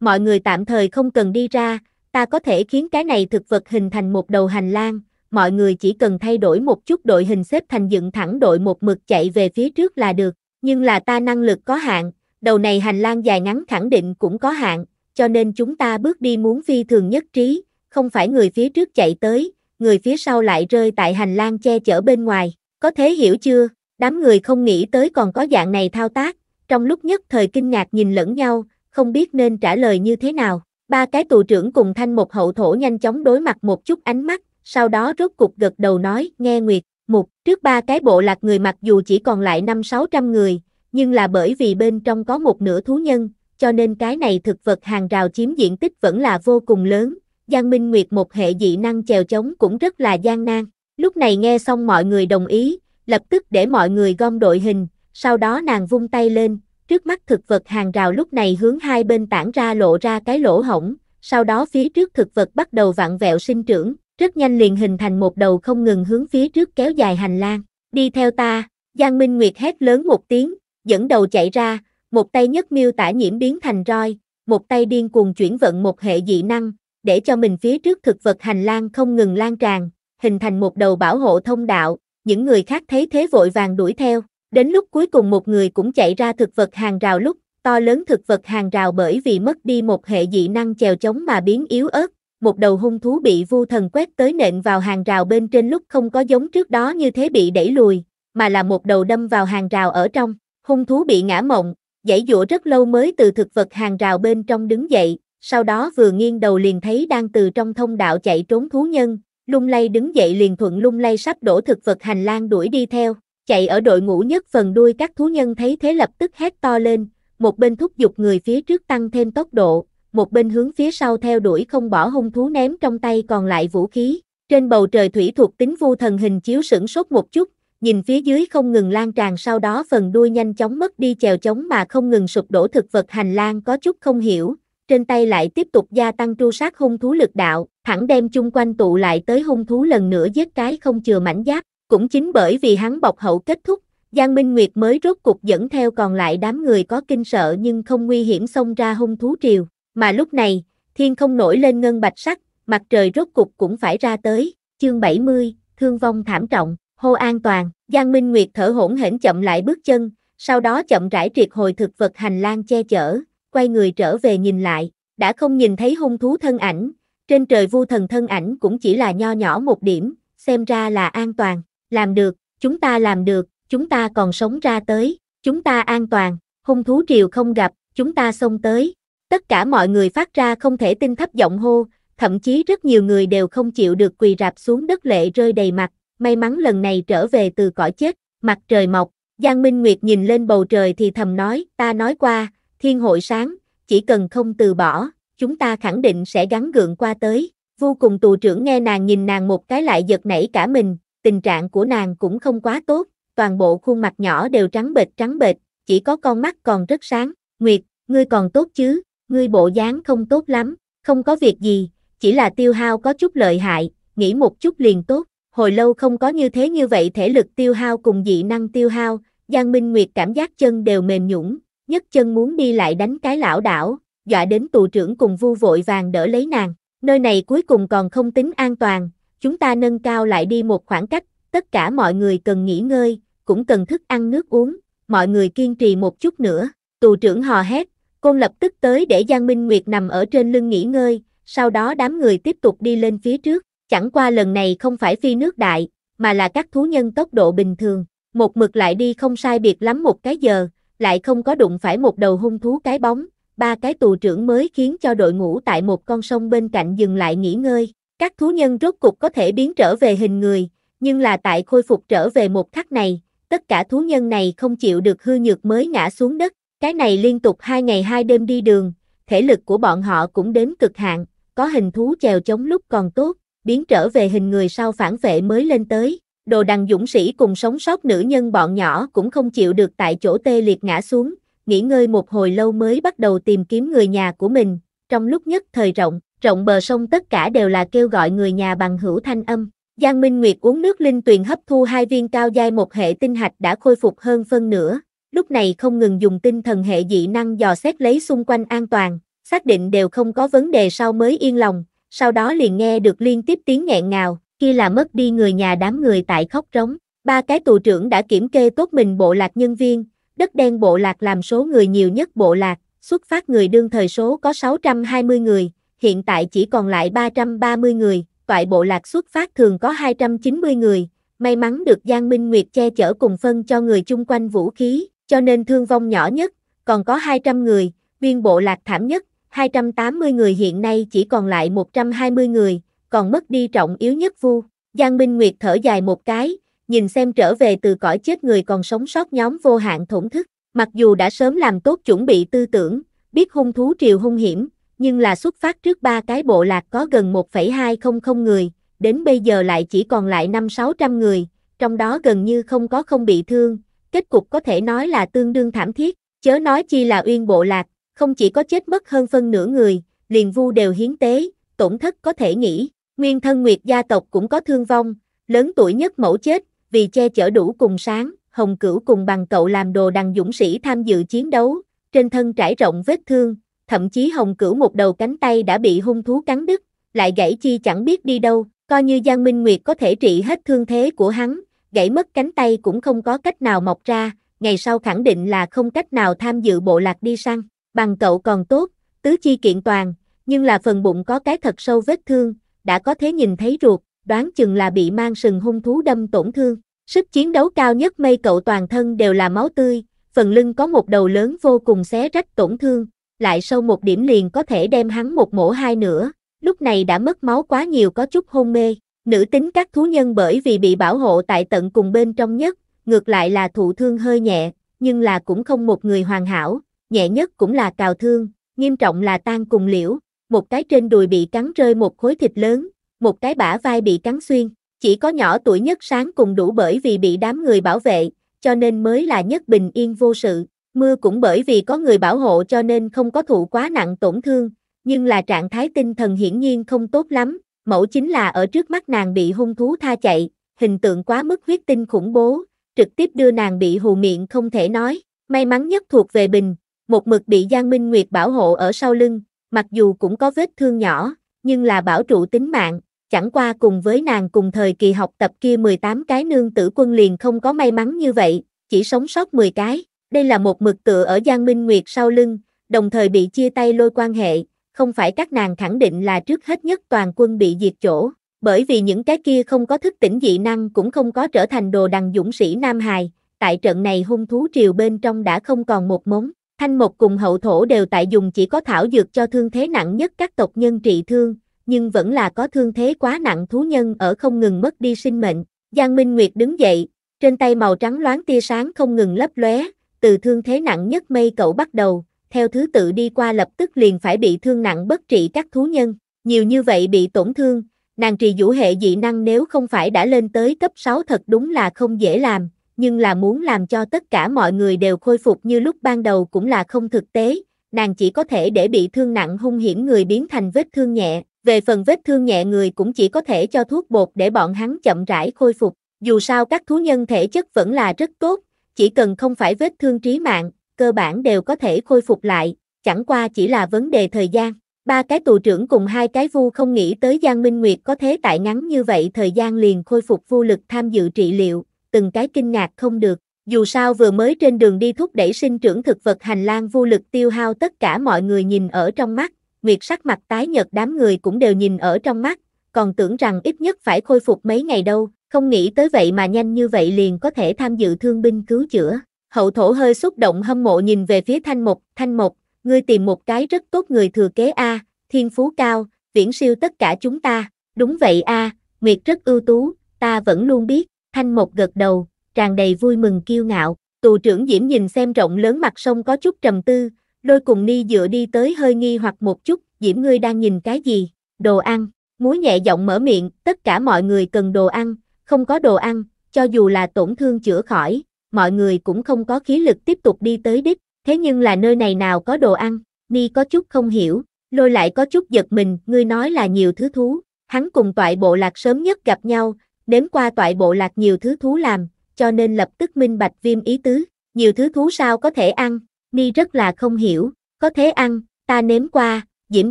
Mọi người tạm thời không cần đi ra, ta có thể khiến cái này thực vật hình thành một đầu hành lang, mọi người chỉ cần thay đổi một chút đội hình xếp thành dựng thẳng đội một mực chạy về phía trước là được, nhưng là ta năng lực có hạn, đầu này hành lang dài ngắn khẳng định cũng có hạn, cho nên chúng ta bước đi muốn phi thường nhất trí, không phải người phía trước chạy tới, người phía sau lại rơi tại hành lang che chở bên ngoài, có thế hiểu chưa? Đám người không nghĩ tới còn có dạng này thao tác, trong lúc nhất thời kinh ngạc nhìn lẫn nhau, không biết nên trả lời như thế nào. Ba cái tù trưởng cùng thanh một hậu thổ nhanh chóng đối mặt một chút ánh mắt, sau đó rốt cục gật đầu nói, nghe Nguyệt, một trước ba cái bộ lạc người mặc dù chỉ còn lại 5-600 người, nhưng là bởi vì bên trong có một nửa thú nhân, cho nên cái này thực vật hàng rào chiếm diện tích vẫn là vô cùng lớn, Giang Minh Nguyệt một hệ dị năng chèo chống cũng rất là gian nan. Lúc này nghe xong mọi người đồng ý, lập tức để mọi người gom đội hình, sau đó nàng vung tay lên, trước mắt thực vật hàng rào lúc này hướng hai bên tản ra lộ ra cái lỗ hổng, sau đó phía trước thực vật bắt đầu vặn vẹo sinh trưởng, rất nhanh liền hình thành một đầu không ngừng hướng phía trước kéo dài hành lang. Đi theo ta, Giang Minh Nguyệt hét lớn một tiếng, dẫn đầu chạy ra, một tay nhất miêu tả nhiễm biến thành roi, một tay điên cuồng chuyển vận một hệ dị năng, để cho mình phía trước thực vật hành lang không ngừng lan tràn, hình thành một đầu bảo hộ thông đạo, những người khác thấy thế vội vàng đuổi theo, đến lúc cuối cùng một người cũng chạy ra thực vật hàng rào lúc, to lớn thực vật hàng rào bởi vì mất đi một hệ dị năng chèo chống mà biến yếu ớt, một đầu hung thú bị vu thần quét tới nện vào hàng rào bên trên lúc không có giống trước đó như thế bị đẩy lùi, mà là một đầu đâm vào hàng rào ở trong, hung thú bị ngã mộng, giải dụa rất lâu mới từ thực vật hàng rào bên trong đứng dậy, sau đó vừa nghiêng đầu liền thấy đang từ trong thông đạo chạy trốn thú nhân, lung lay đứng dậy liền thuận lung lay sắp đổ thực vật hành lang đuổi đi theo, chạy ở đội ngũ nhất phần đuôi các thú nhân thấy thế lập tức hét to lên, một bên thúc giục người phía trước tăng thêm tốc độ, một bên hướng phía sau theo đuổi không bỏ hung thú ném trong tay còn lại vũ khí. Trên bầu trời thủy thuộc tính vu thần hình chiếu sửng sốt một chút, nhìn phía dưới không ngừng lan tràn sau đó phần đuôi nhanh chóng mất đi chèo chống mà không ngừng sụp đổ thực vật hành lang có chút không hiểu, trên tay lại tiếp tục gia tăng tru sát hung thú lực đạo, hắn đem chung quanh tụ lại tới hung thú lần nữa giết cái không chừa mảnh giáp, cũng chính bởi vì hắn bọc hậu kết thúc, Giang Minh Nguyệt mới rốt cục dẫn theo còn lại đám người có kinh sợ nhưng không nguy hiểm xông ra hung thú triều, mà lúc này, thiên không nổi lên ngân bạch sắc, mặt trời rốt cục cũng phải ra tới, chương 70, thương vong thảm trọng, hô an toàn, Giang Minh Nguyệt thở hổn hển chậm lại bước chân, sau đó chậm rãi triệt hồi thực vật hành lang che chở, quay người trở về nhìn lại, đã không nhìn thấy hung thú thân ảnh, trên trời vu thần thân ảnh cũng chỉ là nho nhỏ một điểm, xem ra là an toàn, làm được, chúng ta làm được, chúng ta còn sống ra tới, chúng ta an toàn, hung thú triều không gặp, chúng ta xông tới. Tất cả mọi người phát ra không thể tin thấp giọng hô, thậm chí rất nhiều người đều không chịu được quỳ rạp xuống đất lệ rơi đầy mặt, may mắn lần này trở về từ cõi chết, mặt trời mọc, Giang Minh Nguyệt nhìn lên bầu trời thì thầm nói, ta nói qua, thiên hội sáng, chỉ cần không từ bỏ, chúng ta khẳng định sẽ gắn gượng qua tới. Vô cùng tù trưởng nghe nàng nhìn nàng một cái lại giật nảy cả mình, tình trạng của nàng cũng không quá tốt, toàn bộ khuôn mặt nhỏ đều trắng bệch trắng bệch, chỉ có con mắt còn rất sáng. Nguyệt, ngươi còn tốt chứ, ngươi bộ dáng không tốt lắm, không có việc gì, chỉ là tiêu hao có chút lợi hại, nghĩ một chút liền tốt. Hồi lâu không có như thế như vậy thể lực tiêu hao cùng dị năng tiêu hao, Giang Minh Nguyệt cảm giác chân đều mềm nhũng, nhất chân muốn đi lại đánh cái lão đảo, dọa đến tù trưởng cùng vu vội vàng đỡ lấy nàng. Nơi này cuối cùng còn không tính an toàn, chúng ta nâng cao lại đi một khoảng cách, tất cả mọi người cần nghỉ ngơi, cũng cần thức ăn nước uống, mọi người kiên trì một chút nữa. Tù trưởng hò hét, côn lập tức tới để Giang Minh Nguyệt nằm ở trên lưng nghỉ ngơi, sau đó đám người tiếp tục đi lên phía trước. Chẳng qua lần này không phải phi nước đại, mà là các thú nhân tốc độ bình thường. Một mực lại đi không sai biệt lắm một cái giờ, lại không có đụng phải một đầu hung thú cái bóng, ba cái tù trưởng mới khiến cho đội ngũ tại một con sông bên cạnh dừng lại nghỉ ngơi. Các thú nhân rốt cục có thể biến trở về hình người, nhưng là tại khôi phục trở về một khắc này, tất cả thú nhân này không chịu được hư nhược mới ngã xuống đất. Cái này liên tục hai ngày hai đêm đi đường, thể lực của bọn họ cũng đến cực hạn, có hình thú chèo chống lúc còn tốt, biến trở về hình người sau phản vệ mới lên tới. Đồ đằng dũng sĩ cùng sống sót nữ nhân bọn nhỏ cũng không chịu được tại chỗ tê liệt ngã xuống, nghỉ ngơi một hồi lâu mới bắt đầu tìm kiếm người nhà của mình, trong lúc nhất thời rộng, rộng bờ sông tất cả đều là kêu gọi người nhà bằng hữu thanh âm. Giang Minh Nguyệt uống nước linh tuyền hấp thu hai viên cao giai một hệ tinh hạch đã khôi phục hơn phân nửa, lúc này không ngừng dùng tinh thần hệ dị năng dò xét lấy xung quanh an toàn, xác định đều không có vấn đề sau mới yên lòng, sau đó liền nghe được liên tiếp tiếng nghẹn ngào, kia là mất đi người nhà đám người tại khóc rống. Ba cái tù trưởng đã kiểm kê tốt mình bộ lạc nhân viên, đất đen bộ lạc làm số người nhiều nhất bộ lạc, xuất phát người đương thời số có 620 người, hiện tại chỉ còn lại 330 người, toại bộ lạc xuất phát thường có 290 người, may mắn được Giang Minh Nguyệt che chở cùng phân cho người chung quanh vũ khí, cho nên thương vong nhỏ nhất, còn có 200 người, viên bộ lạc thảm nhất, 280 người hiện nay chỉ còn lại 120 người, còn mất đi trọng yếu nhất vu. Giang Minh Nguyệt thở dài một cái, nhìn xem trở về từ cõi chết người còn sống sót nhóm vô hạn thổn thức, mặc dù đã sớm làm tốt chuẩn bị tư tưởng, biết hung thú triều hung hiểm, nhưng là xuất phát trước ba cái bộ lạc có gần 1,200 người, đến bây giờ lại chỉ còn lại 5-600 người, trong đó gần như không có không bị thương, kết cục có thể nói là tương đương thảm thiết, chớ nói chi là uyên bộ lạc, không chỉ có chết mất hơn phân nửa người, liền vu đều hiến tế, tổn thất có thể nghĩ, nguyên thân nguyệt gia tộc cũng có thương vong, lớn tuổi nhất mẫu chết, vì che chở đủ cùng sáng, Hồng Cửu cùng bằng cậu làm đồ đằng dũng sĩ tham dự chiến đấu, trên thân trải rộng vết thương, thậm chí Hồng Cửu một đầu cánh tay đã bị hung thú cắn đứt, lại gãy chi chẳng biết đi đâu, coi như Giang Minh Nguyệt có thể trị hết thương thế của hắn, gãy mất cánh tay cũng không có cách nào mọc ra, ngày sau khẳng định là không cách nào tham dự bộ lạc đi săn, bằng cậu còn tốt, tứ chi kiện toàn, nhưng là phần bụng có cái thật sâu vết thương, đã có thế nhìn thấy ruột, đoán chừng là bị mang sừng hung thú đâm tổn thương. Sức chiến đấu cao nhất mây cậu toàn thân đều là máu tươi, phần lưng có một đầu lớn vô cùng xé rách tổn thương, lại sâu một điểm liền có thể đem hắn một mổ hai nữa, lúc này đã mất máu quá nhiều có chút hôn mê. Nữ tính các thú nhân bởi vì bị bảo hộ tại tận cùng bên trong nhất, ngược lại là thụ thương hơi nhẹ, nhưng là cũng không một người hoàn hảo, nhẹ nhất cũng là cào thương, nghiêm trọng là tan cùng liễu, một cái trên đùi bị cắn rơi một khối thịt lớn, một cái bả vai bị cắn xuyên, chỉ có nhỏ tuổi nhất sáng cùng đủ bởi vì bị đám người bảo vệ, cho nên mới là nhất bình yên vô sự. Mưa cũng bởi vì có người bảo hộ cho nên không có thụ quá nặng tổn thương, nhưng là trạng thái tinh thần hiển nhiên không tốt lắm, mẫu chính là ở trước mắt nàng bị hung thú tha chạy, hình tượng quá mức huyết tinh khủng bố, trực tiếp đưa nàng bị hù miệng không thể nói, may mắn nhất thuộc về Bình, một mực bị Giang Minh Nguyệt bảo hộ ở sau lưng, mặc dù cũng có vết thương nhỏ, nhưng là bảo trụ tính mạng, chẳng qua cùng với nàng cùng thời kỳ học tập kia 18 cái nương tử quân liền không có may mắn như vậy, chỉ sống sót 10 cái, đây là một mực tựa ở Giang Minh Nguyệt sau lưng, đồng thời bị chia tay lôi quan hệ, không phải các nàng khẳng định là trước hết nhất toàn quân bị diệt chỗ, bởi vì những cái kia không có thức tỉnh dị năng cũng không có trở thành đồ đằng dũng sĩ Nam Hài, tại trận này hung thú triều bên trong đã không còn một mống, thanh mộc cùng hậu thổ đều tại dùng chỉ có thảo dược cho thương thế nặng nhất các tộc nhân trị thương, nhưng vẫn là có thương thế quá nặng thú nhân ở không ngừng mất đi sinh mệnh. Giang Minh Nguyệt đứng dậy, trên tay màu trắng loáng tia sáng không ngừng lấp lóe, từ thương thế nặng nhất mây cậu bắt đầu, theo thứ tự đi qua lập tức liền phải bị thương nặng bất trị các thú nhân, nhiều như vậy bị tổn thương, nàng trì vũ hệ dị năng nếu không phải đã lên tới cấp 6 thật đúng là không dễ làm, nhưng là muốn làm cho tất cả mọi người đều khôi phục như lúc ban đầu cũng là không thực tế, nàng chỉ có thể để bị thương nặng hung hiểm người biến thành vết thương nhẹ, về phần vết thương nhẹ người cũng chỉ có thể cho thuốc bột để bọn hắn chậm rãi khôi phục. Dù sao các thú nhân thể chất vẫn là rất tốt, chỉ cần không phải vết thương trí mạng, cơ bản đều có thể khôi phục lại, chẳng qua chỉ là vấn đề thời gian. Ba cái tù trưởng cùng hai cái vu không nghĩ tới Giang Minh Nguyệt có thế tại ngắn như vậy thời gian liền khôi phục vô lực tham dự trị liệu, từng cái kinh ngạc không được. Dù sao vừa mới trên đường đi thúc đẩy sinh trưởng thực vật hành lang vô lực tiêu hao tất cả mọi người nhìn ở trong mắt, Nguyệt sắc mặt tái nhợt đám người cũng đều nhìn ở trong mắt, còn tưởng rằng ít nhất phải khôi phục mấy ngày đâu, không nghĩ tới vậy mà nhanh như vậy liền có thể tham dự thương binh cứu chữa. Hậu thổ hơi xúc động hâm mộ nhìn về phía thanh mục, thanh mục, ngươi tìm một cái rất tốt người thừa kế A, thiên phú cao, viễn siêu tất cả chúng ta, đúng vậy A, Nguyệt rất ưu tú, ta vẫn luôn biết, thanh mục gật đầu, tràn đầy vui mừng kiêu ngạo, tù trưởng Diễm nhìn xem rộng lớn mặt sông có chút trầm tư, Đôi cùng ni dựa đi tới hơi nghi hoặc một chút, Diễm ngươi đang nhìn cái gì? Đồ ăn. muối nhẹ giọng mở miệng, tất cả mọi người cần đồ ăn, không có đồ ăn, cho dù là tổn thương chữa khỏi, mọi người cũng không có khí lực tiếp tục đi tới đích, thế nhưng là nơi này nào có đồ ăn, Ni có chút không hiểu, lôi lại có chút giật mình, ngươi nói là nhiều thứ thú, hắn cùng toại bộ lạc sớm nhất gặp nhau, đếm qua toại bộ lạc nhiều thứ thú làm, cho nên lập tức minh bạch viêm ý tứ, nhiều thứ thú sao có thể ăn, Ni rất là không hiểu, có thế ăn, ta nếm qua, diễm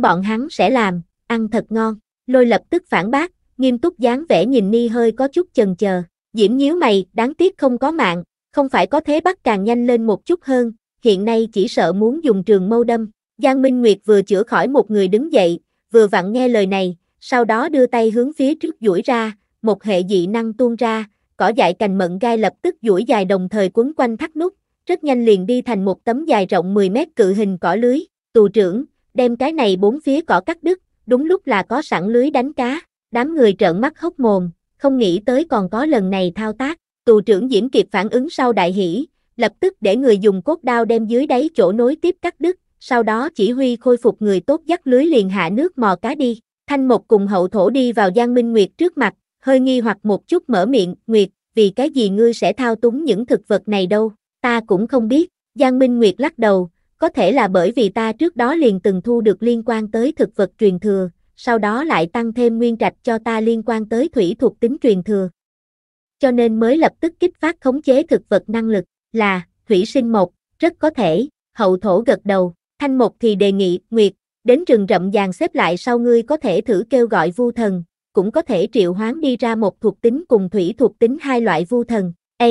bọn hắn sẽ làm, ăn thật ngon. Lôi lập tức phản bác, nghiêm túc dáng vẻ nhìn Ni hơi có chút chần chờ. Diễm nhíu mày, đáng tiếc không có mạng, không phải có thế bắt càng nhanh lên một chút hơn, hiện nay chỉ sợ muốn dùng trường mâu đâm. Giang Minh Nguyệt vừa chữa khỏi một người đứng dậy, vừa vặn nghe lời này, sau đó đưa tay hướng phía trước duỗi ra, một hệ dị năng tuôn ra, cỏ dại cành mận gai lập tức duỗi dài đồng thời quấn quanh thắt nút, rất nhanh liền đi thành một tấm dài rộng 10 mét cự hình cỏ lưới, tù trưởng, đem cái này bốn phía cỏ cắt đứt, đúng lúc là có sẵn lưới đánh cá, đám người trợn mắt hốc mồm, không nghĩ tới còn có lần này thao tác, tù trưởng Diễm kịp phản ứng sau đại hỷ, lập tức để người dùng cốt đao đem dưới đáy chỗ nối tiếp cắt đứt, sau đó chỉ huy khôi phục người tốt dắt lưới liền hạ nước mò cá đi, thanh một cùng hậu thổ đi vào Giang Minh Nguyệt trước mặt, hơi nghi hoặc một chút mở miệng, Nguyệt, vì cái gì ngươi sẽ thao túng những thực vật này đâu, ta cũng không biết, Giang Minh Nguyệt lắc đầu, có thể là bởi vì ta trước đó liền từng thu được liên quan tới thực vật truyền thừa, sau đó lại tăng thêm nguyên trạch cho ta liên quan tới thủy thuộc tính truyền thừa. Cho nên mới lập tức kích phát khống chế thực vật năng lực, là, thủy sinh một, rất có thể, hậu thổ gật đầu, thanh một thì đề nghị, Nguyệt, đến rừng rậm vàng xếp lại sau ngươi có thể thử kêu gọi vu thần, cũng có thể triệu hoán đi ra một thuộc tính cùng thủy thuộc tính hai loại vu thần, A.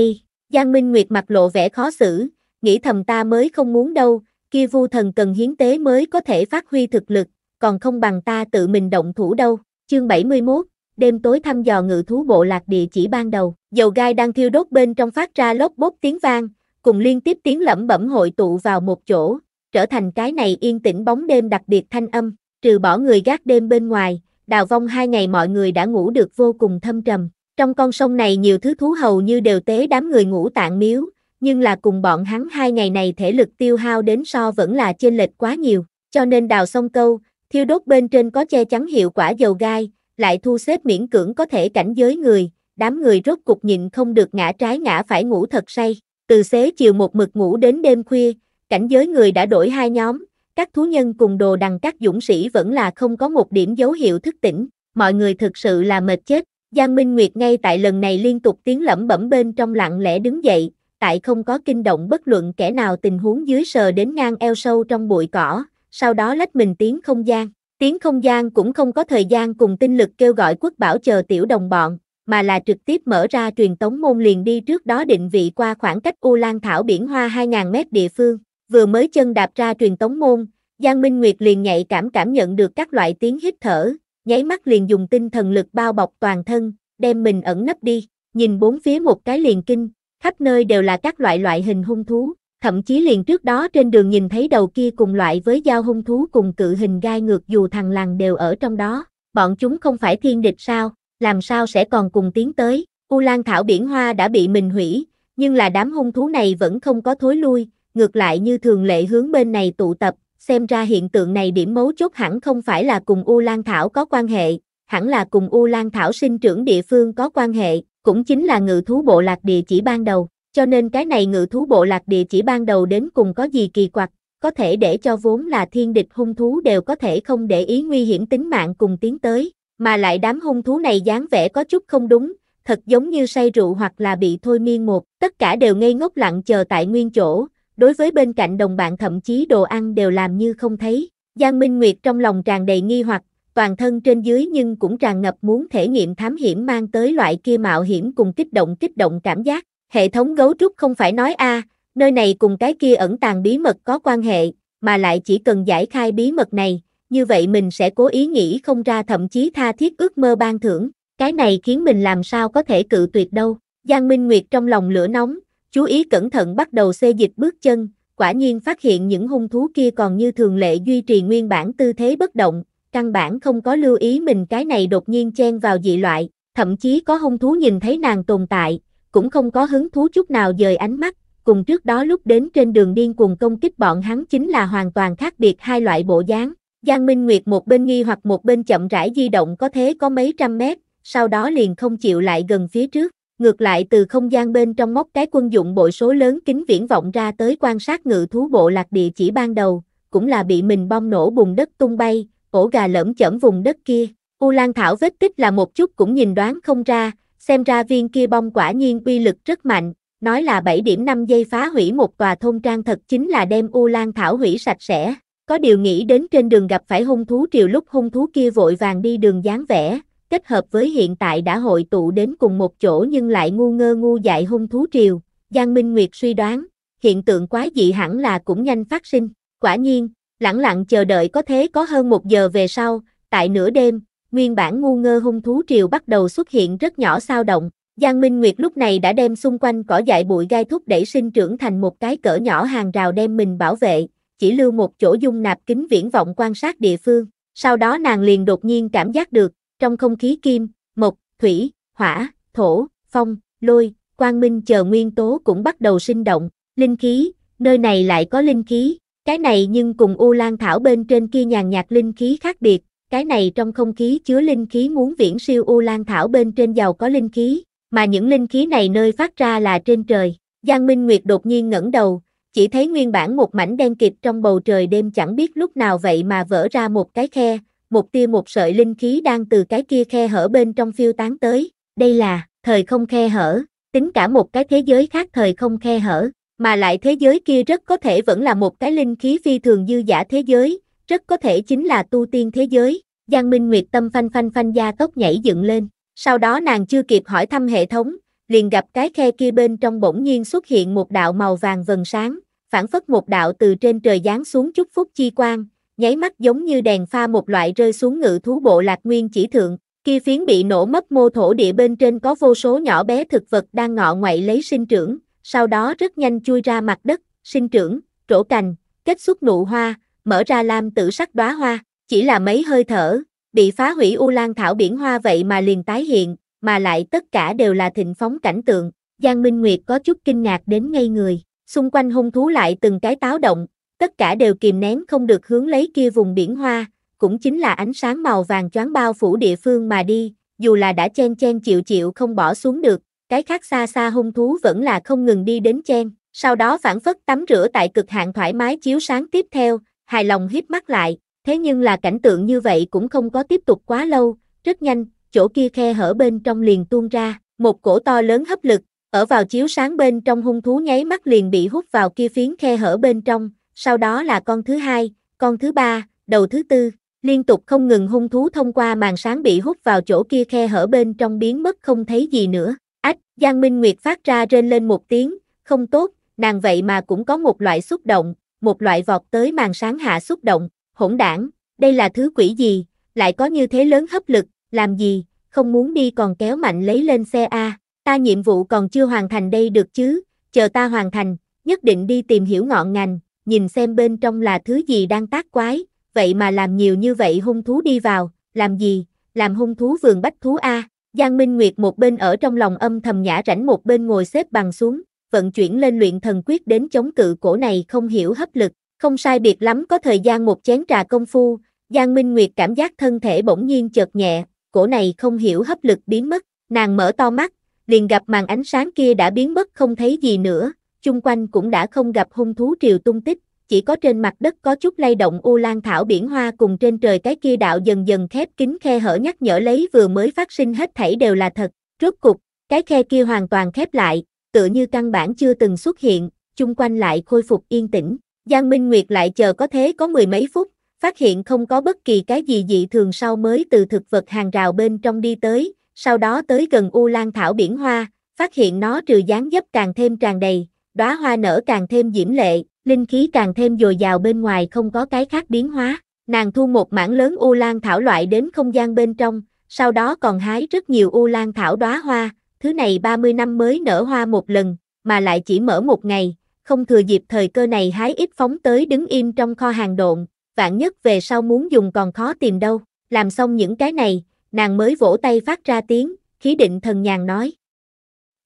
Giang Minh Nguyệt mặt lộ vẻ khó xử, nghĩ thầm ta mới không muốn đâu, kia vu thần cần hiến tế mới có thể phát huy thực lực, còn không bằng ta tự mình động thủ đâu. Chương 71, đêm tối thăm dò ngự thú bộ lạc địa chỉ ban đầu, dầu gai đang thiêu đốt bên trong phát ra lốc bốt tiếng vang, cùng liên tiếp tiếng lẩm bẩm hội tụ vào một chỗ, trở thành cái này yên tĩnh bóng đêm đặc biệt thanh âm, trừ bỏ người gác đêm bên ngoài, đào vong hai ngày mọi người đã ngủ được vô cùng thâm trầm, trong con sông này nhiều thứ thú hầu như đều tế đám người ngủ tạng miếu, nhưng là cùng bọn hắn hai ngày này thể lực tiêu hao đến so vẫn là trên lệch quá nhiều, cho nên đào sông câu, thiêu đốt bên trên có che chắn hiệu quả dầu gai, lại thu xếp miễn cưỡng có thể cảnh giới người, đám người rốt cục nhìn không được ngã trái ngã phải ngủ thật say, từ xế chiều một mực ngủ đến đêm khuya, cảnh giới người đã đổi hai nhóm, các thú nhân cùng đồ đằng các dũng sĩ vẫn là không có một điểm dấu hiệu thức tỉnh, mọi người thực sự là mệt chết. Giang Minh Nguyệt ngay tại lần này liên tục tiếng lẩm bẩm bên trong lặng lẽ đứng dậy, tại không có kinh động bất luận kẻ nào tình huống dưới sờ đến ngang eo sâu trong bụi cỏ, sau đó lách mình tiếng không gian. Tiếng không gian cũng không có thời gian cùng tinh lực kêu gọi quốc bảo chờ tiểu đồng bọn, mà là trực tiếp mở ra truyền tống môn liền đi trước đó định vị qua khoảng cách U Lan Thảo Biển Hoa 2.000m địa phương. Vừa mới chân đạp ra truyền tống môn, Giang Minh Nguyệt liền nhạy cảm cảm nhận được các loại tiếng hít thở, nháy mắt liền dùng tinh thần lực bao bọc toàn thân, đem mình ẩn nấp đi, nhìn bốn phía một cái liền kinh, khắp nơi đều là các loại loại hình hung thú, thậm chí liền trước đó trên đường nhìn thấy đầu kia cùng loại với dao hung thú cùng cự hình gai ngược dù thằng làng đều ở trong đó, bọn chúng không phải thiên địch sao, làm sao sẽ còn cùng tiến tới, U Lan Thảo Biển Hoa đã bị mình hủy, nhưng là đám hung thú này vẫn không có thối lui, ngược lại như thường lệ hướng bên này tụ tập, xem ra hiện tượng này điểm mấu chốt hẳn không phải là cùng U Lan Thảo có quan hệ, hẳn là cùng U Lan Thảo sinh trưởng địa phương có quan hệ, cũng chính là ngự thú bộ lạc địa chỉ ban đầu, cho nên cái này ngự thú bộ lạc địa chỉ ban đầu đến cùng có gì kỳ quặc, có thể để cho vốn là thiên địch hung thú đều có thể không để ý nguy hiểm tính mạng cùng tiến tới, mà lại đám hung thú này dáng vẻ có chút không đúng, thật giống như say rượu hoặc là bị thôi miên một, tất cả đều ngây ngốc lặng chờ tại nguyên chỗ, đối với bên cạnh đồng bạn thậm chí đồ ăn đều làm như không thấy. Giang Minh Nguyệt trong lòng tràn đầy nghi hoặc, toàn thân trên dưới nhưng cũng tràn ngập muốn thể nghiệm thám hiểm mang tới loại kia mạo hiểm cùng kích động kích động cảm giác. Hệ thống gấu trúc không phải nói a, nơi này cùng cái kia ẩn tàng bí mật có quan hệ, mà lại chỉ cần giải khai bí mật này, như vậy mình sẽ cố ý nghĩ không ra thậm chí tha thiết ước mơ ban thưởng, cái này khiến mình làm sao có thể cự tuyệt đâu. Giang Minh Nguyệt trong lòng lửa nóng, Chú ý cẩn thận bắt đầu xê dịch bước chân, quả nhiên phát hiện những hung thú kia còn như thường lệ duy trì nguyên bản tư thế bất động, căn bản không có lưu ý mình cái này đột nhiên chen vào dị loại, thậm chí có hung thú nhìn thấy nàng tồn tại, cũng không có hứng thú chút nào dời ánh mắt, cùng trước đó lúc đến trên đường điên cuồng công kích bọn hắn chính là hoàn toàn khác biệt hai loại bộ dáng. Giang Minh Nguyệt một bên nghi hoặc một bên chậm rãi di động có thế có mấy trăm mét, sau đó liền không chịu lại gần phía trước ngược lại từ không gian bên trong móc cái quân dụng bội số lớn kính viễn vọng ra tới quan sát ngự thú bộ lạc địa chỉ ban đầu, cũng là bị mình bom nổ bùng đất tung bay, ổ gà lởm chởm vùng đất kia. U Lan Thảo vết tích là một chút cũng nhìn đoán không ra, xem ra viên kia bom quả nhiên uy lực rất mạnh, nói là 7.5 giây phá hủy một tòa thôn trang thật chính là đem U Lan Thảo hủy sạch sẽ. Có điều nghĩ đến trên đường gặp phải hung thú triều lúc hung thú kia vội vàng đi đường dáng vẻ, kết hợp với hiện tại đã hội tụ đến cùng một chỗ nhưng lại ngu ngơ ngu dại hung thú triều, Giang Minh Nguyệt suy đoán, hiện tượng quái dị hẳn là cũng nhanh phát sinh, quả nhiên, lẳng lặng chờ đợi có thế có hơn một giờ về sau, tại nửa đêm, nguyên bản ngu ngơ hung thú triều bắt đầu xuất hiện rất nhỏ sao động, Giang Minh Nguyệt lúc này đã đem xung quanh cỏ dại bụi gai thúc đẩy sinh trưởng thành một cái cỡ nhỏ hàng rào đem mình bảo vệ, chỉ lưu một chỗ dung nạp kính viễn vọng quan sát địa phương. Sau đó nàng liền đột nhiên cảm giác được, trong không khí kim, mộc, thủy, hỏa, thổ, phong, lôi, quang minh chờ nguyên tố cũng bắt đầu sinh động, linh khí, nơi này lại có linh khí, cái này nhưng cùng U Lan Thảo bên trên kia nhàn nhạt linh khí khác biệt, cái này trong không khí chứa linh khí muốn viễn siêu U Lan Thảo bên trên giàu có linh khí, mà những linh khí này nơi phát ra là trên trời. Giang Minh Nguyệt đột nhiên ngẩng đầu, chỉ thấy nguyên bản một mảnh đen kịt trong bầu trời đêm chẳng biết lúc nào vậy mà vỡ ra một cái khe, một tia một sợi linh khí đang từ cái kia khe hở bên trong phiêu tán tới, đây là thời không khe hở, tính cả một cái thế giới khác thời không khe hở, mà lại thế giới kia rất có thể vẫn là một cái linh khí phi thường dư giả thế giới, rất có thể chính là tu tiên thế giới. Giang Minh Nguyệt tâm phanh phanh phanh da tốc nhảy dựng lên, sau đó nàng chưa kịp hỏi thăm hệ thống, liền gặp cái khe kia bên trong bỗng nhiên xuất hiện một đạo màu vàng vần sáng, phản phất một đạo từ trên trời giáng xuống chút phút chi quang, nháy mắt giống như đèn pha một loại rơi xuống ngự thú bộ lạc nguyên chỉ thượng, kia phiến bị nổ mất mô thổ địa bên trên có vô số nhỏ bé thực vật đang ngọ ngoại lấy sinh trưởng, sau đó rất nhanh chui ra mặt đất, sinh trưởng, trổ cành, kết xuất nụ hoa, mở ra lam tử sắc đóa hoa, chỉ là mấy hơi thở, bị phá hủy u lan thảo biển hoa vậy mà liền tái hiện, mà lại tất cả đều là thịnh phóng cảnh tượng, Giang Minh Nguyệt có chút kinh ngạc đến ngây người, xung quanh hung thú lại từng cái táo động, tất cả đều kìm nén không được hướng lấy kia vùng biển hoa, cũng chính là ánh sáng màu vàng choáng bao phủ địa phương mà đi, dù là đã chen chen chịu chịu không bỏ xuống được, cái khác xa xa hung thú vẫn là không ngừng đi đến chen, sau đó phản phất tắm rửa tại cực hạn thoải mái chiếu sáng tiếp theo, hài lòng híp mắt lại, thế nhưng là cảnh tượng như vậy cũng không có tiếp tục quá lâu, rất nhanh, chỗ kia khe hở bên trong liền tuôn ra, một cổ to lớn hấp lực, ở vào chiếu sáng bên trong hung thú nháy mắt liền bị hút vào kia phiến khe hở bên trong, sau đó là con thứ hai, con thứ ba, đầu thứ tư, liên tục không ngừng hung thú thông qua màn sáng bị hút vào chỗ kia khe hở bên trong biến mất không thấy gì nữa. Ách, Giang Minh Nguyệt phát ra rên lên một tiếng, không tốt, nàng vậy mà cũng có một loại xúc động, một loại vọt tới màn sáng hạ xúc động, hỗn đảng, đây là thứ quỷ gì, lại có như thế lớn hấp lực, làm gì, không muốn đi còn kéo mạnh lấy lên xe A, ta nhiệm vụ còn chưa hoàn thành đây được chứ, chờ ta hoàn thành, nhất định đi tìm hiểu ngọn ngành, nhìn xem bên trong là thứ gì đang tác quái, vậy mà làm nhiều như vậy hung thú đi vào, làm gì, làm hung thú vườn bách thú A. Giang Minh Nguyệt một bên ở trong lòng âm thầm nhã rảnh một bên ngồi xếp bằng xuống, vận chuyển lên luyện thần quyết đến chống cự cổ này không hiểu hấp lực, không sai biệt lắm có thời gian một chén trà công phu, Giang Minh Nguyệt cảm giác thân thể bỗng nhiên chợt nhẹ, cổ này không hiểu hấp lực biến mất, nàng mở to mắt, liền gặp màn ánh sáng kia đã biến mất không thấy gì nữa, chung quanh cũng đã không gặp hung thú triều tung tích, chỉ có trên mặt đất có chút lay động u lan thảo biển hoa cùng trên trời cái kia đạo dần dần khép kín khe hở nhắc nhở lấy vừa mới phát sinh hết thảy đều là thật. Rốt cục, cái khe kia hoàn toàn khép lại, tựa như căn bản chưa từng xuất hiện, chung quanh lại khôi phục yên tĩnh. Giang Minh Nguyệt lại chờ có thế có mười mấy phút, phát hiện không có bất kỳ cái gì dị thường sau mới từ thực vật hàng rào bên trong đi tới, sau đó tới gần u lan thảo biển hoa, phát hiện nó trừ dáng dấp càng thêm tràn đầy, đóa hoa nở càng thêm diễm lệ, linh khí càng thêm dồi dào bên ngoài không có cái khác biến hóa. Nàng thu một mảng lớn u lan thảo loại đến không gian bên trong, sau đó còn hái rất nhiều u lan thảo đóa hoa, thứ này 30 năm mới nở hoa một lần, mà lại chỉ mở một ngày, không thừa dịp thời cơ này hái ít phóng tới đứng im trong kho hàng độn, vạn nhất về sau muốn dùng còn khó tìm đâu. Làm xong những cái này, nàng mới vỗ tay phát ra tiếng, khí định thần nhàn nói.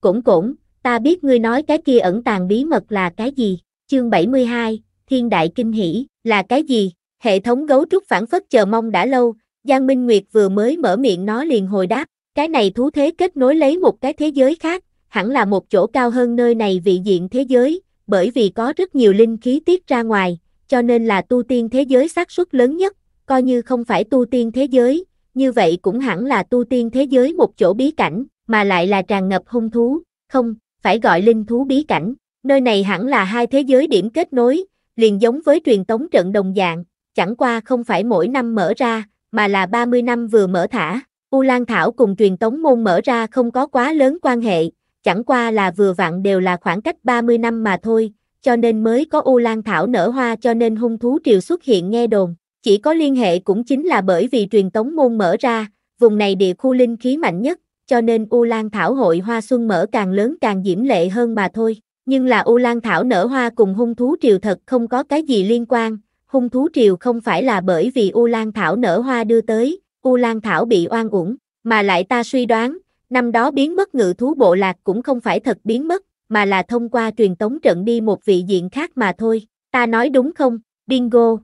Cũng cũng, ta biết ngươi nói cái kia ẩn tàng bí mật là cái gì, chương 72, thiên đại kinh hỷ, là cái gì, hệ thống gấu trúc phản phất chờ mong đã lâu, Giang Minh Nguyệt vừa mới mở miệng nó liền hồi đáp, cái này thú thế kết nối lấy một cái thế giới khác, hẳn là một chỗ cao hơn nơi này vị diện thế giới, bởi vì có rất nhiều linh khí tiết ra ngoài, cho nên là tu tiên thế giới xác suất lớn nhất, coi như không phải tu tiên thế giới, như vậy cũng hẳn là tu tiên thế giới một chỗ bí cảnh, mà lại là tràn ngập hung thú, không, phải gọi linh thú bí cảnh, nơi này hẳn là hai thế giới điểm kết nối, liền giống với truyền tống trận đồng dạng, chẳng qua không phải mỗi năm mở ra, mà là 30 năm vừa mở thả. U Lan Thảo cùng truyền tống môn mở ra không có quá lớn quan hệ, chẳng qua là vừa vặn đều là khoảng cách 30 năm mà thôi, cho nên mới có U Lan Thảo nở hoa cho nên hung thú triều xuất hiện nghe đồn. Chỉ có liên hệ cũng chính là bởi vì truyền tống môn mở ra, vùng này địa khu linh khí mạnh nhất, cho nên U Lan Thảo hội hoa xuân mở càng lớn càng diễm lệ hơn mà thôi. Nhưng là U Lan Thảo nở hoa cùng hung thú triều thật không có cái gì liên quan, hung thú triều không phải là bởi vì U Lan Thảo nở hoa đưa tới, U Lan Thảo bị oan uổng, mà lại ta suy đoán, năm đó biến mất ngự thú bộ lạc cũng không phải thật biến mất, mà là thông qua truyền tống trận đi một vị diện khác mà thôi, ta nói đúng không, Bingo.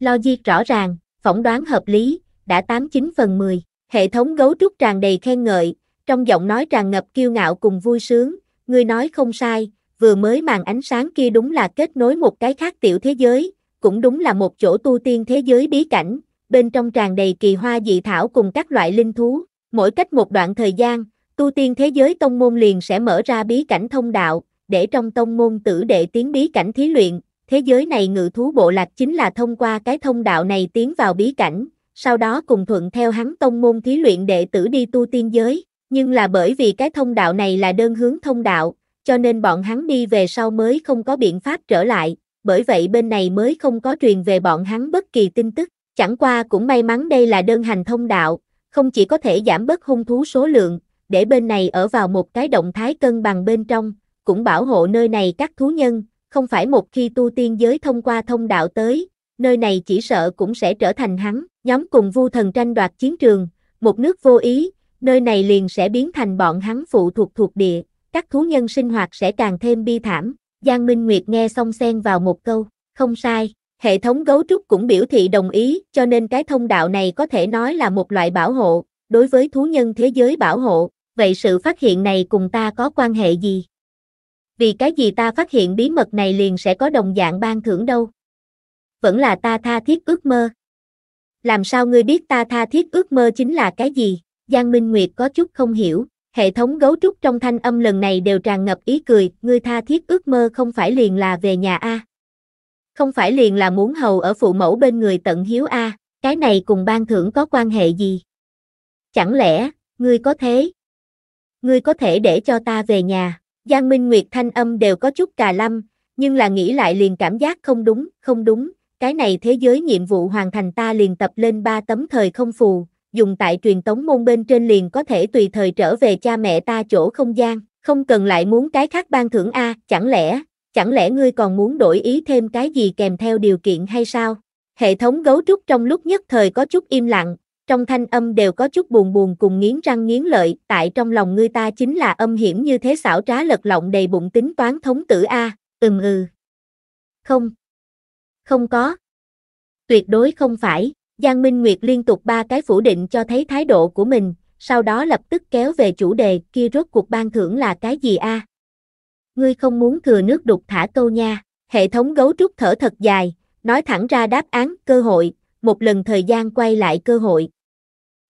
Logic rõ ràng, phỏng đoán hợp lý, đã 89 phần 10. Hệ thống gấu trúc tràn đầy khen ngợi, trong giọng nói tràn ngập kiêu ngạo cùng vui sướng, ngươi nói không sai, vừa mới màn ánh sáng kia đúng là kết nối một cái khác tiểu thế giới, cũng đúng là một chỗ tu tiên thế giới bí cảnh, bên trong tràn đầy kỳ hoa dị thảo cùng các loại linh thú, mỗi cách một đoạn thời gian, tu tiên thế giới tông môn liền sẽ mở ra bí cảnh thông đạo, để trong tông môn tử đệ tiến bí cảnh thí luyện, thế giới này ngự thú bộ lạc chính là thông qua cái thông đạo này tiến vào bí cảnh, sau đó cùng thuận theo hắn tông môn thí luyện đệ tử đi tu tiên giới, nhưng là bởi vì cái thông đạo này là đơn hướng thông đạo, cho nên bọn hắn đi về sau mới không có biện pháp trở lại, bởi vậy bên này mới không có truyền về bọn hắn bất kỳ tin tức, chẳng qua cũng may mắn đây là đơn hành thông đạo, không chỉ có thể giảm bớt hung thú số lượng, để bên này ở vào một cái động thái cân bằng bên trong, cũng bảo hộ nơi này các thú nhân, không phải một khi tu tiên giới thông qua thông đạo tới, nơi này chỉ sợ cũng sẽ trở thành hắn. Nhóm cùng vu thần tranh đoạt chiến trường, một nước vô ý, nơi này liền sẽ biến thành bọn hắn phụ thuộc thuộc địa, các thú nhân sinh hoạt sẽ càng thêm bi thảm. Giang Minh Nguyệt nghe xong xen vào một câu, không sai, hệ thống gấu trúc cũng biểu thị đồng ý, cho nên cái thông đạo này có thể nói là một loại bảo hộ, đối với thú nhân thế giới bảo hộ, vậy sự phát hiện này cùng ta có quan hệ gì? Vì cái gì ta phát hiện bí mật này liền sẽ có đồng dạng ban thưởng đâu? vẫn là ta tha thiết ước mơ. Làm sao ngươi biết ta tha thiết ước mơ chính là cái gì? Giang Minh Nguyệt có chút không hiểu, hệ thống gấu trúc trong thanh âm lần này đều tràn ngập ý cười, ngươi tha thiết ước mơ không phải liền là về nhà A. Không phải liền là muốn hầu ở phụ mẫu bên người tận hiếu A, cái này cùng ban thưởng có quan hệ gì? Chẳng lẽ, ngươi có thế? Ngươi có thể để cho ta về nhà, Giang Minh Nguyệt thanh âm đều có chút cà lâm, nhưng là nghĩ lại liền cảm giác không đúng, không đúng, cái này thế giới nhiệm vụ hoàn thành ta liền tập lên ba tấm thời không phù, dùng tại truyền tống môn bên trên liền có thể tùy thời trở về cha mẹ ta chỗ không gian, không cần lại muốn cái khác ban thưởng A, chẳng lẽ, chẳng lẽ ngươi còn muốn đổi ý thêm cái gì kèm theo điều kiện hay sao? Hệ thống gấu trúc trong lúc nhất thời có chút im lặng, trong thanh âm đều có chút buồn buồn cùng nghiến răng nghiến lợi, tại trong lòng ngươi ta chính là âm hiểm như thế xảo trá lật lọng đầy bụng tính toán thống tử A, ừm ừ. Không, không có. Tuyệt đối không phải, Giang Minh Nguyệt liên tục ba cái phủ định cho thấy thái độ của mình, sau đó lập tức kéo về chủ đề kia rốt cuộc ban thưởng là cái gì a? Ngươi không muốn thừa nước đục thả câu nha, hệ thống gấu trúc thở thật dài, nói thẳng ra đáp án cơ hội, một lần thời gian quay lại cơ hội.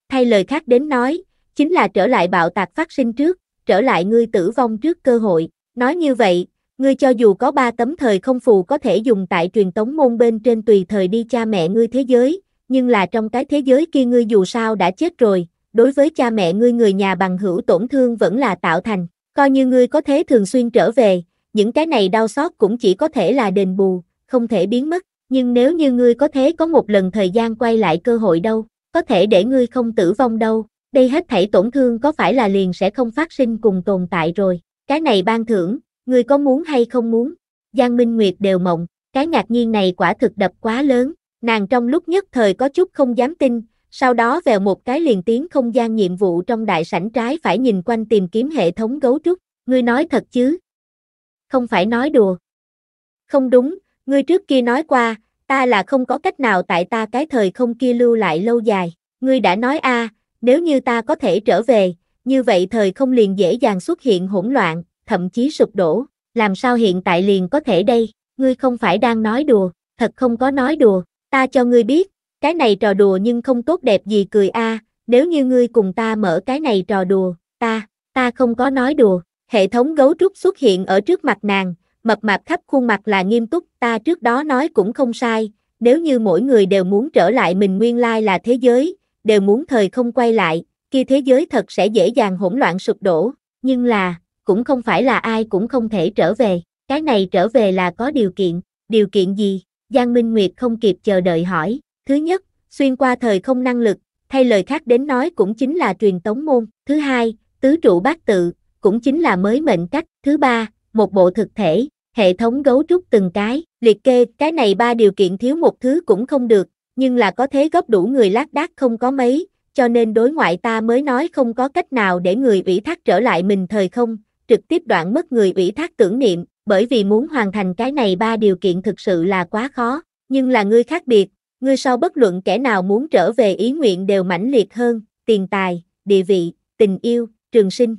Thay lời khác đến nói, chính là trở lại bạo tạc phát sinh trước, trở lại ngươi tử vong trước cơ hội, nói như vậy, Ngươi cho dù có ba tấm thời không phù có thể dùng tại truyền tống môn bên trên tùy thời đi cha mẹ ngươi thế giới, nhưng là trong cái thế giới kia ngươi dù sao đã chết rồi, đối với cha mẹ ngươi người nhà bằng hữu tổn thương vẫn là tạo thành, coi như ngươi có thế thường xuyên trở về, những cái này đau xót cũng chỉ có thể là đền bù, không thể biến mất, nhưng nếu như ngươi có thế có một lần thời gian quay lại cơ hội đâu, có thể để ngươi không tử vong đâu, đây hết thảy tổn thương có phải là liền sẽ không phát sinh cùng tồn tại rồi, cái này ban thưởng, Người có muốn hay không muốn? Giang Minh Nguyệt đều mộng, cái ngạc nhiên này quả thực đập quá lớn, nàng trong lúc nhất thời có chút không dám tin, sau đó vèo một cái liền tiến không gian nhiệm vụ trong đại sảnh trái phải nhìn quanh tìm kiếm hệ thống gấu trúc, ngươi nói thật chứ? Không phải nói đùa. Không đúng, ngươi trước kia nói qua, ta là không có cách nào tại ta cái thời không kia lưu lại lâu dài, ngươi đã nói a, nếu như ta có thể trở về, như vậy thời không liền dễ dàng xuất hiện hỗn loạn, thậm chí sụp đổ, làm sao hiện tại liền có thể đây, ngươi không phải đang nói đùa, thật không có nói đùa, ta cho ngươi biết, cái này trò đùa nhưng không tốt đẹp gì cười a, nếu như ngươi cùng ta mở cái này trò đùa, ta, ta không có nói đùa, hệ thống gấu trúc xuất hiện ở trước mặt nàng, mập mạp khắp khuôn mặt là nghiêm túc, ta trước đó nói cũng không sai, nếu như mỗi người đều muốn trở lại mình nguyên lai là thế giới, đều muốn thời không quay lại, kia thế giới thật sẽ dễ dàng hỗn loạn sụp đổ, nhưng là, cũng không phải là ai cũng không thể trở về, cái này trở về là có điều kiện, điều kiện gì? Giang Minh Nguyệt không kịp chờ đợi hỏi, thứ nhất, xuyên qua thời không năng lực, thay lời khác đến nói cũng chính là truyền tống môn, thứ hai, tứ trụ bát tự, cũng chính là mới mệnh cách, thứ ba, một bộ thực thể, hệ thống gấu trúc từng cái, liệt kê, cái này ba điều kiện thiếu một thứ cũng không được, nhưng là có thế góp đủ người lác đác không có mấy, cho nên đối ngoại ta mới nói không có cách nào để người ủy thác trở lại mình thời không, trực tiếp đoạn mất người ủy thác tưởng niệm, bởi vì muốn hoàn thành cái này ba điều kiện thực sự là quá khó, nhưng là ngươi khác biệt, ngươi sau bất luận kẻ nào muốn trở về ý nguyện đều mãnh liệt hơn, tiền tài, địa vị, tình yêu, trường sinh.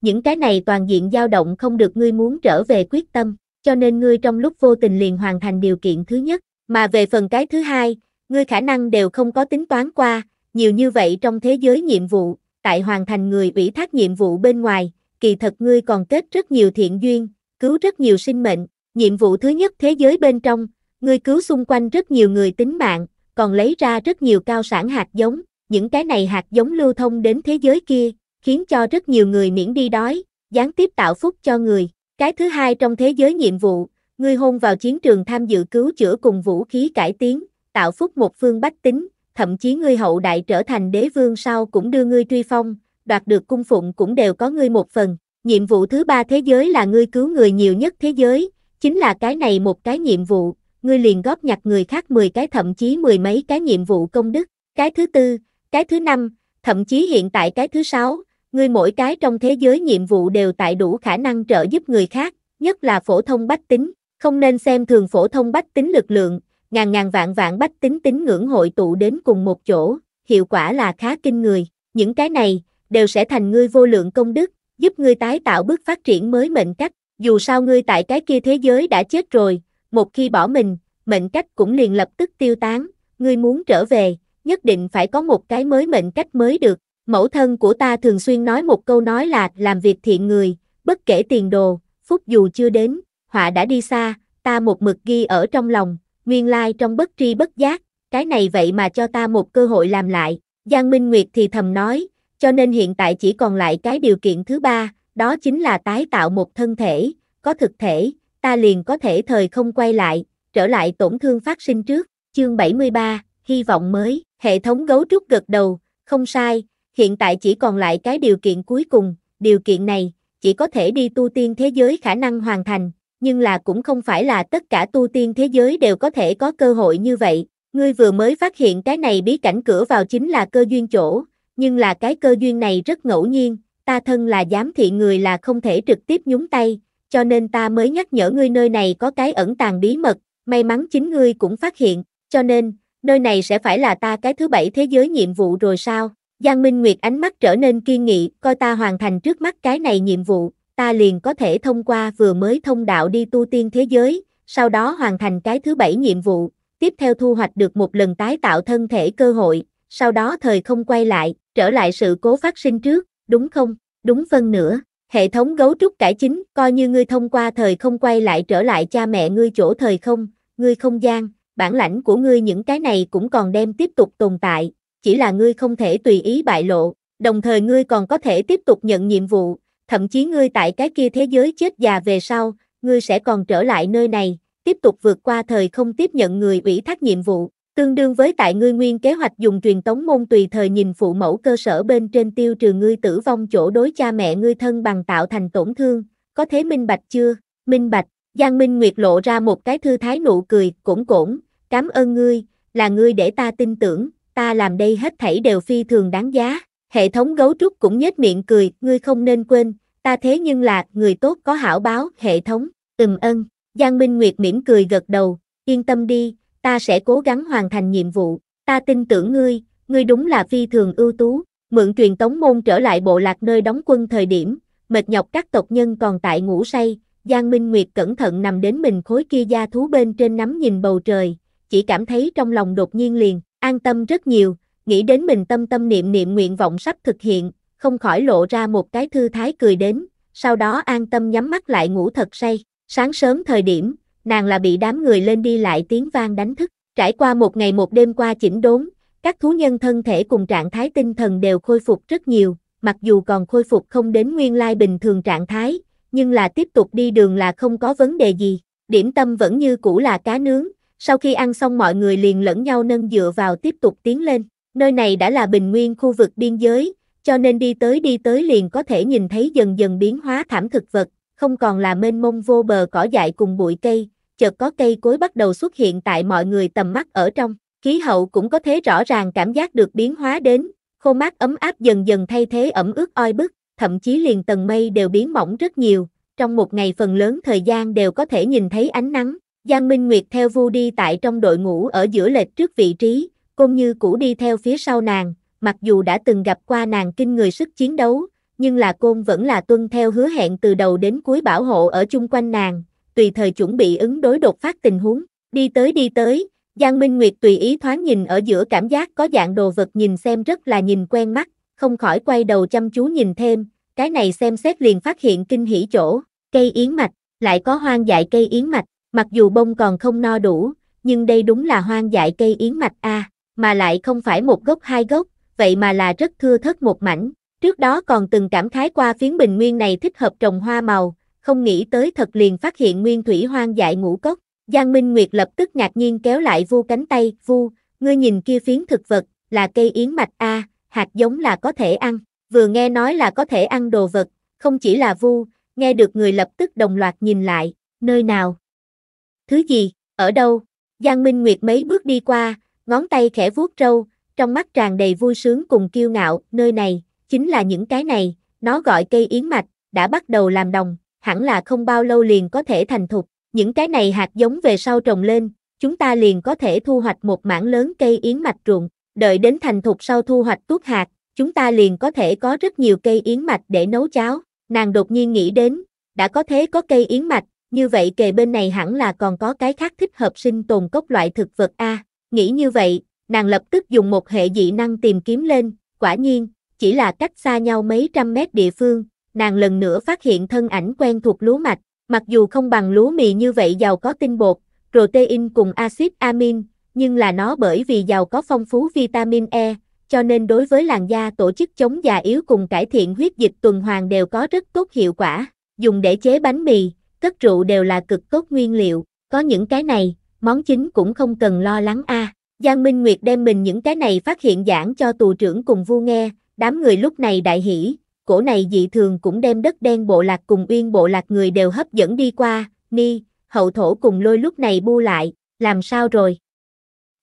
Những cái này toàn diện dao động không được ngươi muốn trở về quyết tâm, cho nên ngươi trong lúc vô tình liền hoàn thành điều kiện thứ nhất, mà về phần cái thứ hai, ngươi khả năng đều không có tính toán qua, nhiều như vậy trong thế giới nhiệm vụ, tại hoàn thành người ủy thác nhiệm vụ bên ngoài, kỳ thật ngươi còn kết rất nhiều thiện duyên, cứu rất nhiều sinh mệnh, nhiệm vụ thứ nhất thế giới bên trong, ngươi cứu xung quanh rất nhiều người tính mạng, còn lấy ra rất nhiều cao sản hạt giống, những cái này hạt giống lưu thông đến thế giới kia, khiến cho rất nhiều người miễn đi đói, gián tiếp tạo phúc cho người. Cái thứ hai trong thế giới nhiệm vụ, ngươi hôn vào chiến trường tham dự cứu chữa cùng vũ khí cải tiến, tạo phúc một phương bách tính, thậm chí ngươi hậu đại trở thành đế vương sau cũng đưa ngươi truy phong, đoạt được cung phụng cũng đều có ngươi một phần. Nhiệm vụ thứ ba thế giới là ngươi cứu người nhiều nhất thế giới, chính là cái này một cái nhiệm vụ, ngươi liền góp nhặt người khác 10 cái thậm chí mười mấy cái nhiệm vụ công đức. Cái thứ tư, cái thứ năm, thậm chí hiện tại cái thứ sáu, ngươi mỗi cái trong thế giới nhiệm vụ đều tại đủ khả năng trợ giúp người khác, nhất là phổ thông bách tính, không nên xem thường phổ thông bách tính lực lượng, ngàn ngàn vạn vạn bách tính tính ngưỡng hội tụ đến cùng một chỗ, hiệu quả là khá kinh người. Những cái này, đều sẽ thành ngươi vô lượng công đức, giúp ngươi tái tạo bước phát triển mới mệnh cách. Dù sao ngươi tại cái kia thế giới đã chết rồi, một khi bỏ mình, mệnh cách cũng liền lập tức tiêu tán, ngươi muốn trở về, nhất định phải có một cái mới mệnh cách mới được. Mẫu thân của ta thường xuyên nói một câu nói là làm việc thiện người, bất kể tiền đồ, phúc dù chưa đến, họa đã đi xa, ta một mực ghi ở trong lòng, nguyên lai trong bất tri bất giác, cái này vậy mà cho ta một cơ hội làm lại. Giang Minh Nguyệt thì thầm nói, cho nên hiện tại chỉ còn lại cái điều kiện thứ ba, đó chính là tái tạo một thân thể, có thực thể, ta liền có thể thời không quay lại, trở lại tổn thương phát sinh trước. Chương 73, hy vọng mới, hệ thống gấu trúc gật đầu, không sai, hiện tại chỉ còn lại cái điều kiện cuối cùng, điều kiện này, chỉ có thể đi tu tiên thế giới khả năng hoàn thành, nhưng là cũng không phải là tất cả tu tiên thế giới đều có thể có cơ hội như vậy. Ngươi vừa mới phát hiện cái này bí cảnh cửa vào chính là cơ duyên chỗ, nhưng là cái cơ duyên này rất ngẫu nhiên, ta thân là giám thị người là không thể trực tiếp nhúng tay, cho nên ta mới nhắc nhở ngươi nơi này có cái ẩn tàng bí mật, may mắn chính ngươi cũng phát hiện, cho nên, nơi này sẽ phải là ta cái thứ bảy thế giới nhiệm vụ rồi sao? Giang Minh Nguyệt ánh mắt trở nên kiên nghị, coi ta hoàn thành trước mắt cái này nhiệm vụ, ta liền có thể thông qua vừa mới thông đạo đi tu tiên thế giới, sau đó hoàn thành cái thứ bảy nhiệm vụ, tiếp theo thu hoạch được một lần tái tạo thân thể cơ hội, sau đó thời không quay lại, trở lại sự cố phát sinh trước, đúng không? Đúng phân nữa. Hệ thống gấu trúc cải chính, coi như ngươi thông qua thời không quay lại trở lại cha mẹ ngươi chỗ thời không, ngươi không gian, bản lãnh của ngươi những cái này cũng còn đem tiếp tục tồn tại, chỉ là ngươi không thể tùy ý bại lộ, đồng thời ngươi còn có thể tiếp tục nhận nhiệm vụ, thậm chí ngươi tại cái kia thế giới chết già về sau, ngươi sẽ còn trở lại nơi này, tiếp tục vượt qua thời không tiếp nhận người ủy thác nhiệm vụ. Tương đương với tại ngươi nguyên kế hoạch dùng truyền tống môn tùy thời nhìn phụ mẫu cơ sở bên trên tiêu trừ ngươi tử vong chỗ đối cha mẹ ngươi thân bằng tạo thành tổn thương, có thế minh bạch chưa? Minh bạch, Giang Minh Nguyệt lộ ra một cái thư thái nụ cười, cũng cũng, cảm ơn ngươi, là ngươi để ta tin tưởng, ta làm đây hết thảy đều phi thường đáng giá. Hệ thống gấu trúc cũng nhếch miệng cười, ngươi không nên quên, ta thế nhưng là, người tốt có hảo báo, hệ thống, ừm ân, Giang Minh Nguyệt mỉm cười gật đầu, yên tâm đi, ta sẽ cố gắng hoàn thành nhiệm vụ, ta tin tưởng ngươi, ngươi đúng là phi thường ưu tú, mượn truyền tống môn trở lại bộ lạc nơi đóng quân thời điểm, mệt nhọc các tộc nhân còn tại ngủ say, Giang Minh Nguyệt cẩn thận nằm đến mình khối kia gia thú bên trên nắm nhìn bầu trời, chỉ cảm thấy trong lòng đột nhiên liền, an tâm rất nhiều, nghĩ đến mình tâm tâm niệm niệm nguyện vọng sắp thực hiện, không khỏi lộ ra một cái thư thái cười đến, sau đó an tâm nhắm mắt lại ngủ thật say, sáng sớm thời điểm, nàng là bị đám người lên đi lại tiếng vang đánh thức. Trải qua một ngày một đêm qua chỉnh đốn, các thú nhân thân thể cùng trạng thái tinh thần đều khôi phục rất nhiều, mặc dù còn khôi phục không đến nguyên lai bình thường trạng thái, nhưng là tiếp tục đi đường là không có vấn đề gì. Điểm tâm vẫn như cũ là cá nướng, sau khi ăn xong mọi người liền lẫn nhau nâng dựa vào tiếp tục tiến lên. Nơi này đã là bình nguyên khu vực biên giới, cho nên đi tới đi tới liền có thể nhìn thấy dần dần biến hóa thảm thực vật, không còn là mênh mông vô bờ cỏ dại cùng bụi cây, chợt có cây cối bắt đầu xuất hiện tại mọi người tầm mắt ở trong. Khí hậu cũng có thế rõ ràng cảm giác được biến hóa đến, khô mát ấm áp dần dần thay thế ẩm ướt oi bức, thậm chí liền tầng mây đều biến mỏng rất nhiều. Trong một ngày phần lớn thời gian đều có thể nhìn thấy ánh nắng. Giang Minh Nguyệt theo Vu đi tại trong đội ngũ ở giữa lệch trước vị trí, Côn Như cũ đi theo phía sau nàng, mặc dù đã từng gặp qua nàng kinh người sức chiến đấu, nhưng là Côn vẫn là tuân theo hứa hẹn từ đầu đến cuối bảo hộ ở chung quanh nàng, tùy thời chuẩn bị ứng đối đột phát tình huống. Đi tới đi tới, Giang Minh Nguyệt tùy ý thoáng nhìn ở giữa cảm giác có dạng đồ vật nhìn xem rất là nhìn quen mắt, không khỏi quay đầu chăm chú nhìn thêm, cái này xem xét liền phát hiện kinh hỉ chỗ, cây yến mạch, lại có hoang dại cây yến mạch, mặc dù bông còn không no đủ, nhưng đây đúng là hoang dại cây yến mạch a, mà lại không phải một gốc hai gốc, vậy mà là rất thưa thớt một mảnh. Trước đó còn từng cảm khái qua phiến bình nguyên này thích hợp trồng hoa màu, không nghĩ tới thật liền phát hiện nguyên thủy hoang dại ngũ cốc. Giang Minh Nguyệt lập tức ngạc nhiên kéo lại vu cánh tay, vu, ngươi nhìn kia phiến thực vật, là cây yến mạch A, hạt giống là có thể ăn, vừa nghe nói là có thể ăn đồ vật, không chỉ là vu, nghe được người lập tức đồng loạt nhìn lại, nơi nào, thứ gì, ở đâu, Giang Minh Nguyệt mấy bước đi qua, ngón tay khẽ vuốt râu, trong mắt tràn đầy vui sướng cùng kiêu ngạo, nơi này, chính là những cái này, nó gọi cây yến mạch, đã bắt đầu làm đồng, hẳn là không bao lâu liền có thể thành thục, những cái này hạt giống về sau trồng lên, chúng ta liền có thể thu hoạch một mảng lớn cây yến mạch ruộng, đợi đến thành thục sau thu hoạch tuốt hạt, chúng ta liền có thể có rất nhiều cây yến mạch để nấu cháo, nàng đột nhiên nghĩ đến, đã có thế có cây yến mạch, như vậy kề bên này hẳn là còn có cái khác thích hợp sinh tồn cốc loại thực vật A, nghĩ như vậy, nàng lập tức dùng một hệ dị năng tìm kiếm lên, quả nhiên, chỉ là cách xa nhau mấy trăm mét địa phương, nàng lần nữa phát hiện thân ảnh quen thuộc lúa mạch, mặc dù không bằng lúa mì như vậy giàu có tinh bột, protein cùng axit amin, nhưng là nó bởi vì giàu có phong phú vitamin E, cho nên đối với làn da tổ chức chống già yếu cùng cải thiện huyết dịch tuần hoàn đều có rất tốt hiệu quả, dùng để chế bánh mì, cất rượu đều là cực tốt nguyên liệu, có những cái này, món chính cũng không cần lo lắng a. À. Giang Minh Nguyệt đem mình những cái này phát hiện giảng cho tù trưởng cùng vua nghe, đám người lúc này đại hỉ, cổ này dị thường cũng đem đất đen bộ lạc cùng uyên bộ lạc người đều hấp dẫn đi qua, ni, hậu thổ cùng lôi lúc này bu lại, làm sao rồi?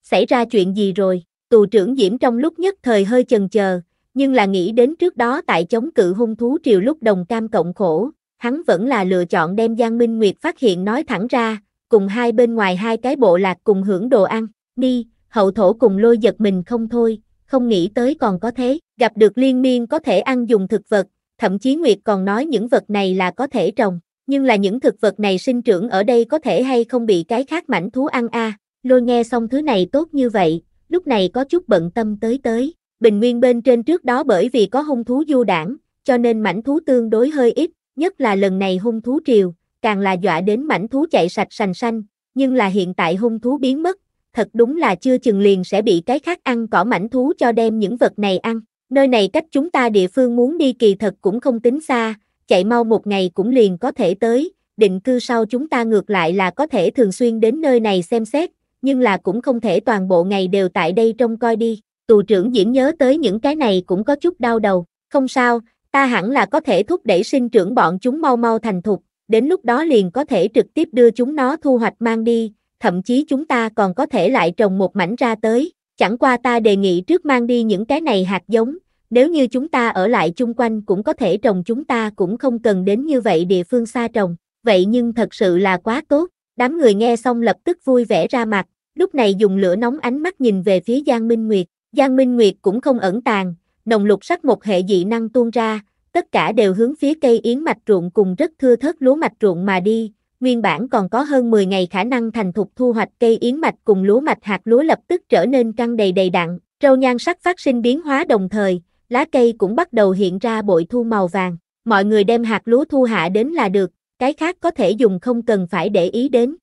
Xảy ra chuyện gì rồi? Tù trưởng Diễm trong lúc nhất thời hơi chần chờ, nhưng là nghĩ đến trước đó tại chống cự hung thú triều lúc đồng cam cộng khổ, hắn vẫn là lựa chọn đem Giang Minh Nguyệt phát hiện nói thẳng ra, cùng hai bên ngoài hai cái bộ lạc cùng hưởng đồ ăn, ni, hậu thổ cùng lôi giật mình không thôi, không nghĩ tới còn có thế, gặp được liên miên có thể ăn dùng thực vật, thậm chí Nguyệt còn nói những vật này là có thể trồng, nhưng là những thực vật này sinh trưởng ở đây có thể hay không bị cái khác mảnh thú ăn a. Lôi nghe xong thứ này tốt như vậy, lúc này có chút bận tâm tới tới, bình nguyên bên trên trước đó bởi vì có hung thú du đảng, cho nên mảnh thú tương đối hơi ít, nhất là lần này hung thú triều, càng là dọa đến mảnh thú chạy sạch sành xanh, nhưng là hiện tại hung thú biến mất, thật đúng là chưa chừng liền sẽ bị cái khác ăn cỏ mảnh thú cho đem những vật này ăn. Nơi này cách chúng ta địa phương muốn đi kỳ thật cũng không tính xa, chạy mau một ngày cũng liền có thể tới, định cư sau chúng ta ngược lại là có thể thường xuyên đến nơi này xem xét, nhưng là cũng không thể toàn bộ ngày đều tại đây trông coi đi. Tù trưởng diễn nhớ tới những cái này cũng có chút đau đầu, không sao, ta hẳn là có thể thúc đẩy sinh trưởng bọn chúng mau mau thành thục, đến lúc đó liền có thể trực tiếp đưa chúng nó thu hoạch mang đi, thậm chí chúng ta còn có thể lại trồng một mảnh ra tới, chẳng qua ta đề nghị trước mang đi những cái này hạt giống, nếu như chúng ta ở lại chung quanh cũng có thể trồng chúng ta cũng không cần đến như vậy địa phương xa trồng, vậy nhưng thật sự là quá tốt, đám người nghe xong lập tức vui vẻ ra mặt, lúc này dùng lửa nóng ánh mắt nhìn về phía Giang Minh Nguyệt, Giang Minh Nguyệt cũng không ẩn tàng, nồng lục sắc một hệ dị năng tuôn ra, tất cả đều hướng phía cây yến mạch ruộng cùng rất thưa thớt lúa mạch ruộng mà đi, nguyên bản còn có hơn 10 ngày khả năng thành thục thu hoạch cây yến mạch cùng lúa mạch hạt lúa lập tức trở nên căng đầy đầy đặn, râu nhan sắc phát sinh biến hóa đồng thời, lá cây cũng bắt đầu hiện ra bội thu màu vàng. Mọi người đem hạt lúa thu hạ đến là được, cái khác có thể dùng không cần phải để ý đến.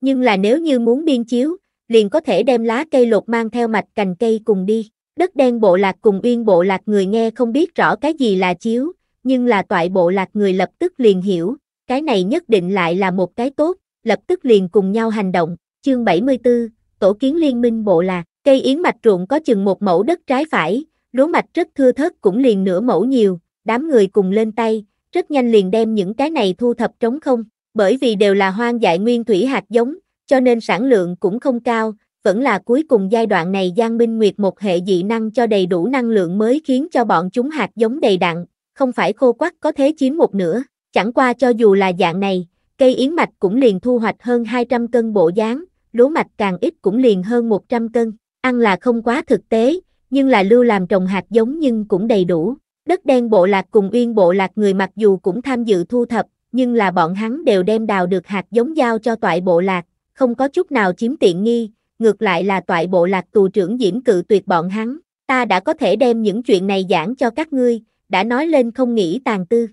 Nhưng là nếu như muốn biên chiếu, liền có thể đem lá cây lột mang theo mạch cành cây cùng đi. Đất đen bộ lạc cùng uyên bộ lạc người nghe không biết rõ cái gì là chiếu, nhưng là toại bộ lạc người lập tức liền hiểu, cái này nhất định lại là một cái tốt, lập tức liền cùng nhau hành động. Chương 74, Tổ kiến liên minh bộ là cây yến mạch ruộng có chừng một mẫu đất trái phải, lúa mạch rất thưa thớt cũng liền nửa mẫu nhiều, đám người cùng lên tay, rất nhanh liền đem những cái này thu thập trống không, bởi vì đều là hoang dại nguyên thủy hạt giống, cho nên sản lượng cũng không cao, vẫn là cuối cùng giai đoạn này Giang Minh Nguyệt một hệ dị năng cho đầy đủ năng lượng mới khiến cho bọn chúng hạt giống đầy đặn, không phải khô quắc có thế chiếm một nửa. Chẳng qua cho dù là dạng này, cây yến mạch cũng liền thu hoạch hơn 200 cân bộ dáng, lúa mạch càng ít cũng liền hơn 100 cân. Ăn là không quá thực tế, nhưng là lưu làm trồng hạt giống nhưng cũng đầy đủ. Đất đen bộ lạc cùng uyên bộ lạc người mặc dù cũng tham dự thu thập, nhưng là bọn hắn đều đem đào được hạt giống giao cho toại bộ lạc, không có chút nào chiếm tiện nghi, ngược lại là toại bộ lạc tù trưởng diễm cự tuyệt bọn hắn. Ta đã có thể đem những chuyện này giảng cho các ngươi, đã nói lên không nghĩ tàn tư.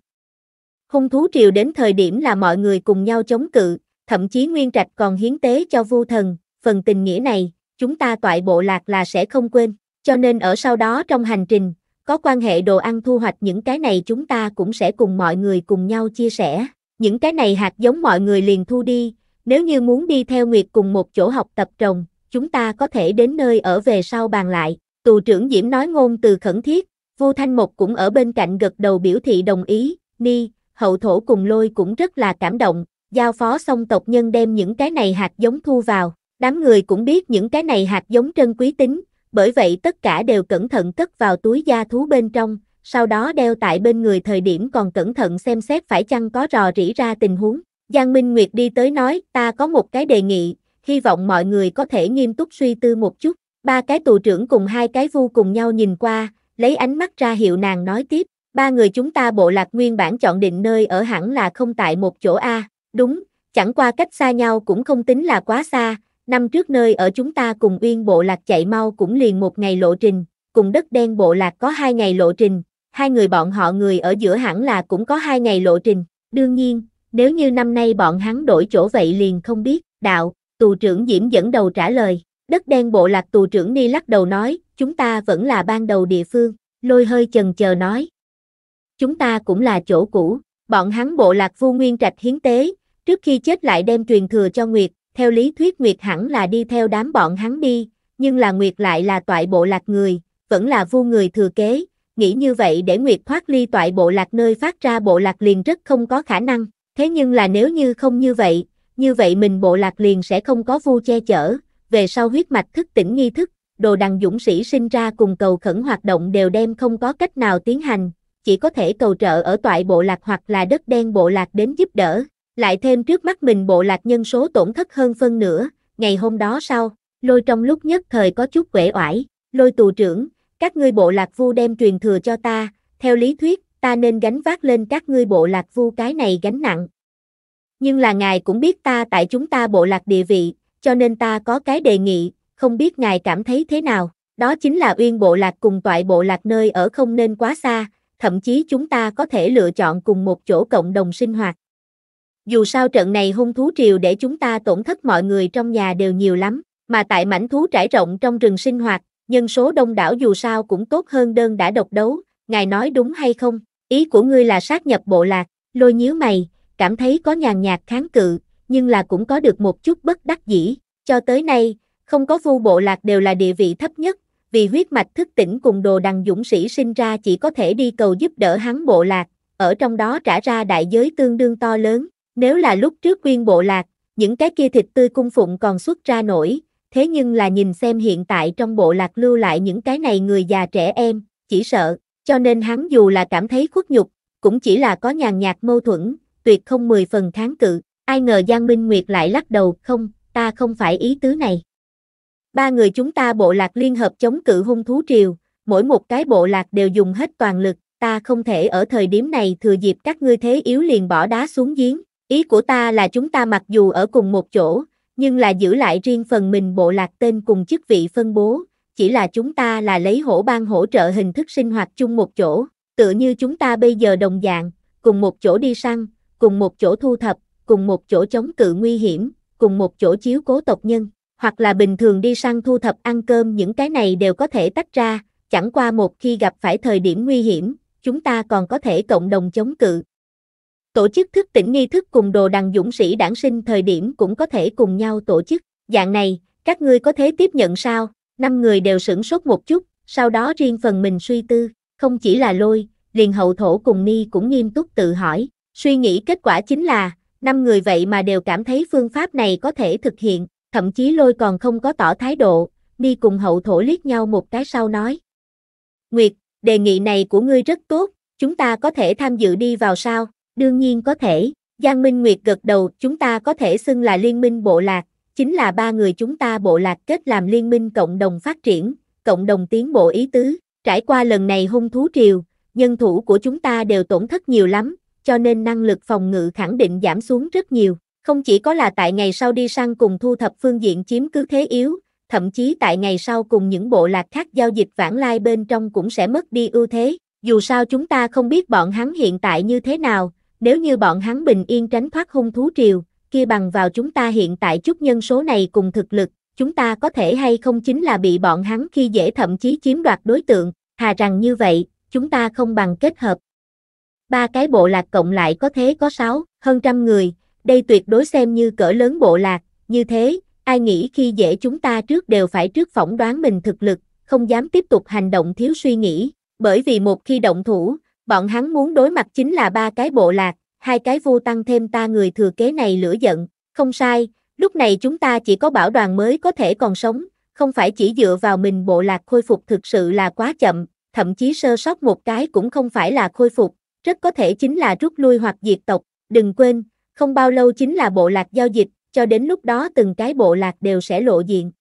Hung thú triều đến thời điểm là mọi người cùng nhau chống cự, thậm chí Nguyên Trạch còn hiến tế cho vu thần, phần tình nghĩa này, chúng ta toại bộ lạc là sẽ không quên, cho nên ở sau đó trong hành trình, có quan hệ đồ ăn thu hoạch những cái này chúng ta cũng sẽ cùng mọi người cùng nhau chia sẻ, những cái này hạt giống mọi người liền thu đi, nếu như muốn đi theo Nguyệt cùng một chỗ học tập trồng, chúng ta có thể đến nơi ở về sau bàn lại, tù trưởng Diễm nói ngôn từ khẩn thiết, Vu Thanh Mộc cũng ở bên cạnh gật đầu biểu thị đồng ý, ni, hậu thổ cùng lôi cũng rất là cảm động, giao phó xong tộc nhân đem những cái này hạt giống thu vào. Đám người cũng biết những cái này hạt giống trân quý tính, bởi vậy tất cả đều cẩn thận cất vào túi da thú bên trong, sau đó đeo tại bên người thời điểm còn cẩn thận xem xét phải chăng có rò rỉ ra tình huống. Giang Minh Nguyệt đi tới nói, ta có một cái đề nghị, hy vọng mọi người có thể nghiêm túc suy tư một chút. Ba cái tù trưởng cùng hai cái vu cùng nhau nhìn qua, lấy ánh mắt ra hiệu nàng nói tiếp, ba người chúng ta bộ lạc nguyên bản chọn định nơi ở hẳn là không tại một chỗ A, đúng, chẳng qua cách xa nhau cũng không tính là quá xa, năm trước nơi ở chúng ta cùng uyên bộ lạc chạy mau cũng liền một ngày lộ trình, cùng đất đen bộ lạc có hai ngày lộ trình, hai người bọn họ người ở giữa hẳn là cũng có hai ngày lộ trình, đương nhiên, nếu như năm nay bọn hắn đổi chỗ vậy liền không biết, đạo, tù trưởng Diễm dẫn đầu trả lời, đất đen bộ lạc tù trưởng Ni lắc đầu nói, chúng ta vẫn là ban đầu địa phương, lôi hơi chần chờ nói, chúng ta cũng là chỗ cũ, bọn hắn bộ lạc vu nguyên trạch hiến tế, trước khi chết lại đem truyền thừa cho Nguyệt, theo lý thuyết Nguyệt hẳn là đi theo đám bọn hắn đi, nhưng là Nguyệt lại là toại bộ lạc người, vẫn là vu người thừa kế, nghĩ như vậy để Nguyệt thoát ly toại bộ lạc nơi phát ra bộ lạc liền rất không có khả năng, thế nhưng là nếu như không như vậy, như vậy mình bộ lạc liền sẽ không có vu che chở, về sau huyết mạch thức tỉnh nghi thức, đồ đằng dũng sĩ sinh ra cùng cầu khẩn hoạt động đều đem không có cách nào tiến hành, chỉ có thể cầu trợ ở toại bộ lạc hoặc là đất đen bộ lạc đến giúp đỡ. Lại thêm trước mắt mình bộ lạc nhân số tổn thất hơn phân nửa, ngày hôm đó sau, lôi trong lúc nhất thời có chút quể oải, lôi tù trưởng, các ngươi bộ lạc vu đem truyền thừa cho ta, theo lý thuyết, ta nên gánh vác lên các ngươi bộ lạc vu cái này gánh nặng. Nhưng là ngài cũng biết ta tại chúng ta bộ lạc địa vị, cho nên ta có cái đề nghị, không biết ngài cảm thấy thế nào, đó chính là uyên bộ lạc cùng toại bộ lạc nơi ở không nên quá xa, thậm chí chúng ta có thể lựa chọn cùng một chỗ cộng đồng sinh hoạt. Dù sao trận này hung thú triều để chúng ta tổn thất mọi người trong nhà đều nhiều lắm, mà tại mảnh thú trải rộng trong rừng sinh hoạt, nhân số đông đảo dù sao cũng tốt hơn đơn đã độc đấu, ngài nói đúng hay không? Ý của ngươi là sát nhập bộ lạc, lôi nhíu mày, cảm thấy có nhàn nhạt kháng cự, nhưng là cũng có được một chút bất đắc dĩ, cho tới nay, không có vu bộ lạc đều là địa vị thấp nhất, vì huyết mạch thức tỉnh cùng đồ đằng dũng sĩ sinh ra chỉ có thể đi cầu giúp đỡ hắn bộ lạc, ở trong đó trả ra đại giới tương đương to lớn, nếu là lúc trước quyên bộ lạc, những cái kia thịt tươi cung phụng còn xuất ra nổi, thế nhưng là nhìn xem hiện tại trong bộ lạc lưu lại những cái này người già trẻ em, chỉ sợ, cho nên hắn dù là cảm thấy khuất nhục, cũng chỉ là có nhàn nhạt mâu thuẫn, tuyệt không mười phần kháng cự, ai ngờ Giang Minh Nguyệt lại lắc đầu, không, ta không phải ý tứ này ba người chúng ta bộ lạc liên hợp chống cự hung thú triều, mỗi một cái bộ lạc đều dùng hết toàn lực, ta không thể ở thời điểm này thừa dịp các ngươi thế yếu liền bỏ đá xuống giếng. Ý của ta là chúng ta mặc dù ở cùng một chỗ, nhưng là giữ lại riêng phần mình bộ lạc tên cùng chức vị phân bố, chỉ là chúng ta là lấy hổ ban hỗ trợ hình thức sinh hoạt chung một chỗ, tựa như chúng ta bây giờ đồng dạng, cùng một chỗ đi săn, cùng một chỗ thu thập, cùng một chỗ chống cự nguy hiểm, cùng một chỗ chiếu cố tộc nhân hoặc là bình thường đi săn thu thập ăn cơm những cái này đều có thể tách ra, chẳng qua một khi gặp phải thời điểm nguy hiểm, chúng ta còn có thể cộng đồng chống cự. Tổ chức thức tỉnh nghi thức cùng đồ đằng dũng sĩ đảng sinh thời điểm cũng có thể cùng nhau tổ chức, dạng này, các ngươi có thể tiếp nhận sao? Năm người đều sửng sốt một chút, sau đó riêng phần mình suy tư, không chỉ là lôi, liền hậu thổ cùng ni cũng nghiêm túc tự hỏi, suy nghĩ kết quả chính là, năm người vậy mà đều cảm thấy phương pháp này có thể thực hiện, thậm chí lôi còn không có tỏ thái độ, ni cùng hậu thổ liếc nhau một cái sau nói. Nguyệt, đề nghị này của ngươi rất tốt, chúng ta có thể tham dự đi vào sao? Đương nhiên có thể, Giang Minh Nguyệt gật đầu, chúng ta có thể xưng là liên minh bộ lạc, chính là ba người chúng ta bộ lạc kết làm liên minh cộng đồng phát triển, cộng đồng tiến bộ ý tứ, trải qua lần này hung thú triều, nhân thủ của chúng ta đều tổn thất nhiều lắm, cho nên năng lực phòng ngự khẳng định giảm xuống rất nhiều, không chỉ có là tại ngày sau đi săn cùng thu thập phương diện chiếm cứ thế yếu, thậm chí tại ngày sau cùng những bộ lạc khác giao dịch vãng lai bên trong cũng sẽ mất đi ưu thế. Dù sao chúng ta không biết bọn hắn hiện tại như thế nào, nếu như bọn hắn bình yên tránh thoát hung thú triều, kia bằng vào chúng ta hiện tại chút nhân số này cùng thực lực, chúng ta có thể hay không chính là bị bọn hắn khi dễ thậm chí chiếm đoạt đối tượng, hà rằng như vậy, chúng ta không bằng kết hợp. Ba cái bộ lạc cộng lại có thế có sáu, hơn trăm người, đây tuyệt đối xem như cỡ lớn bộ lạc, như thế, ai nghĩ khi dễ chúng ta trước đều phải trước phỏng đoán mình thực lực, không dám tiếp tục hành động thiếu suy nghĩ, bởi vì một khi động thủ, bọn hắn muốn đối mặt chính là ba cái bộ lạc, hai cái vu tăng thêm ta người thừa kế này lửa giận, không sai, lúc này chúng ta chỉ có bảo đoàn mới có thể còn sống, không phải chỉ dựa vào mình bộ lạc khôi phục thực sự là quá chậm, thậm chí sơ sót một cái cũng không phải là khôi phục, rất có thể chính là rút lui hoặc diệt tộc, đừng quên, không bao lâu chính là bộ lạc giao dịch, cho đến lúc đó từng cái bộ lạc đều sẽ lộ diện.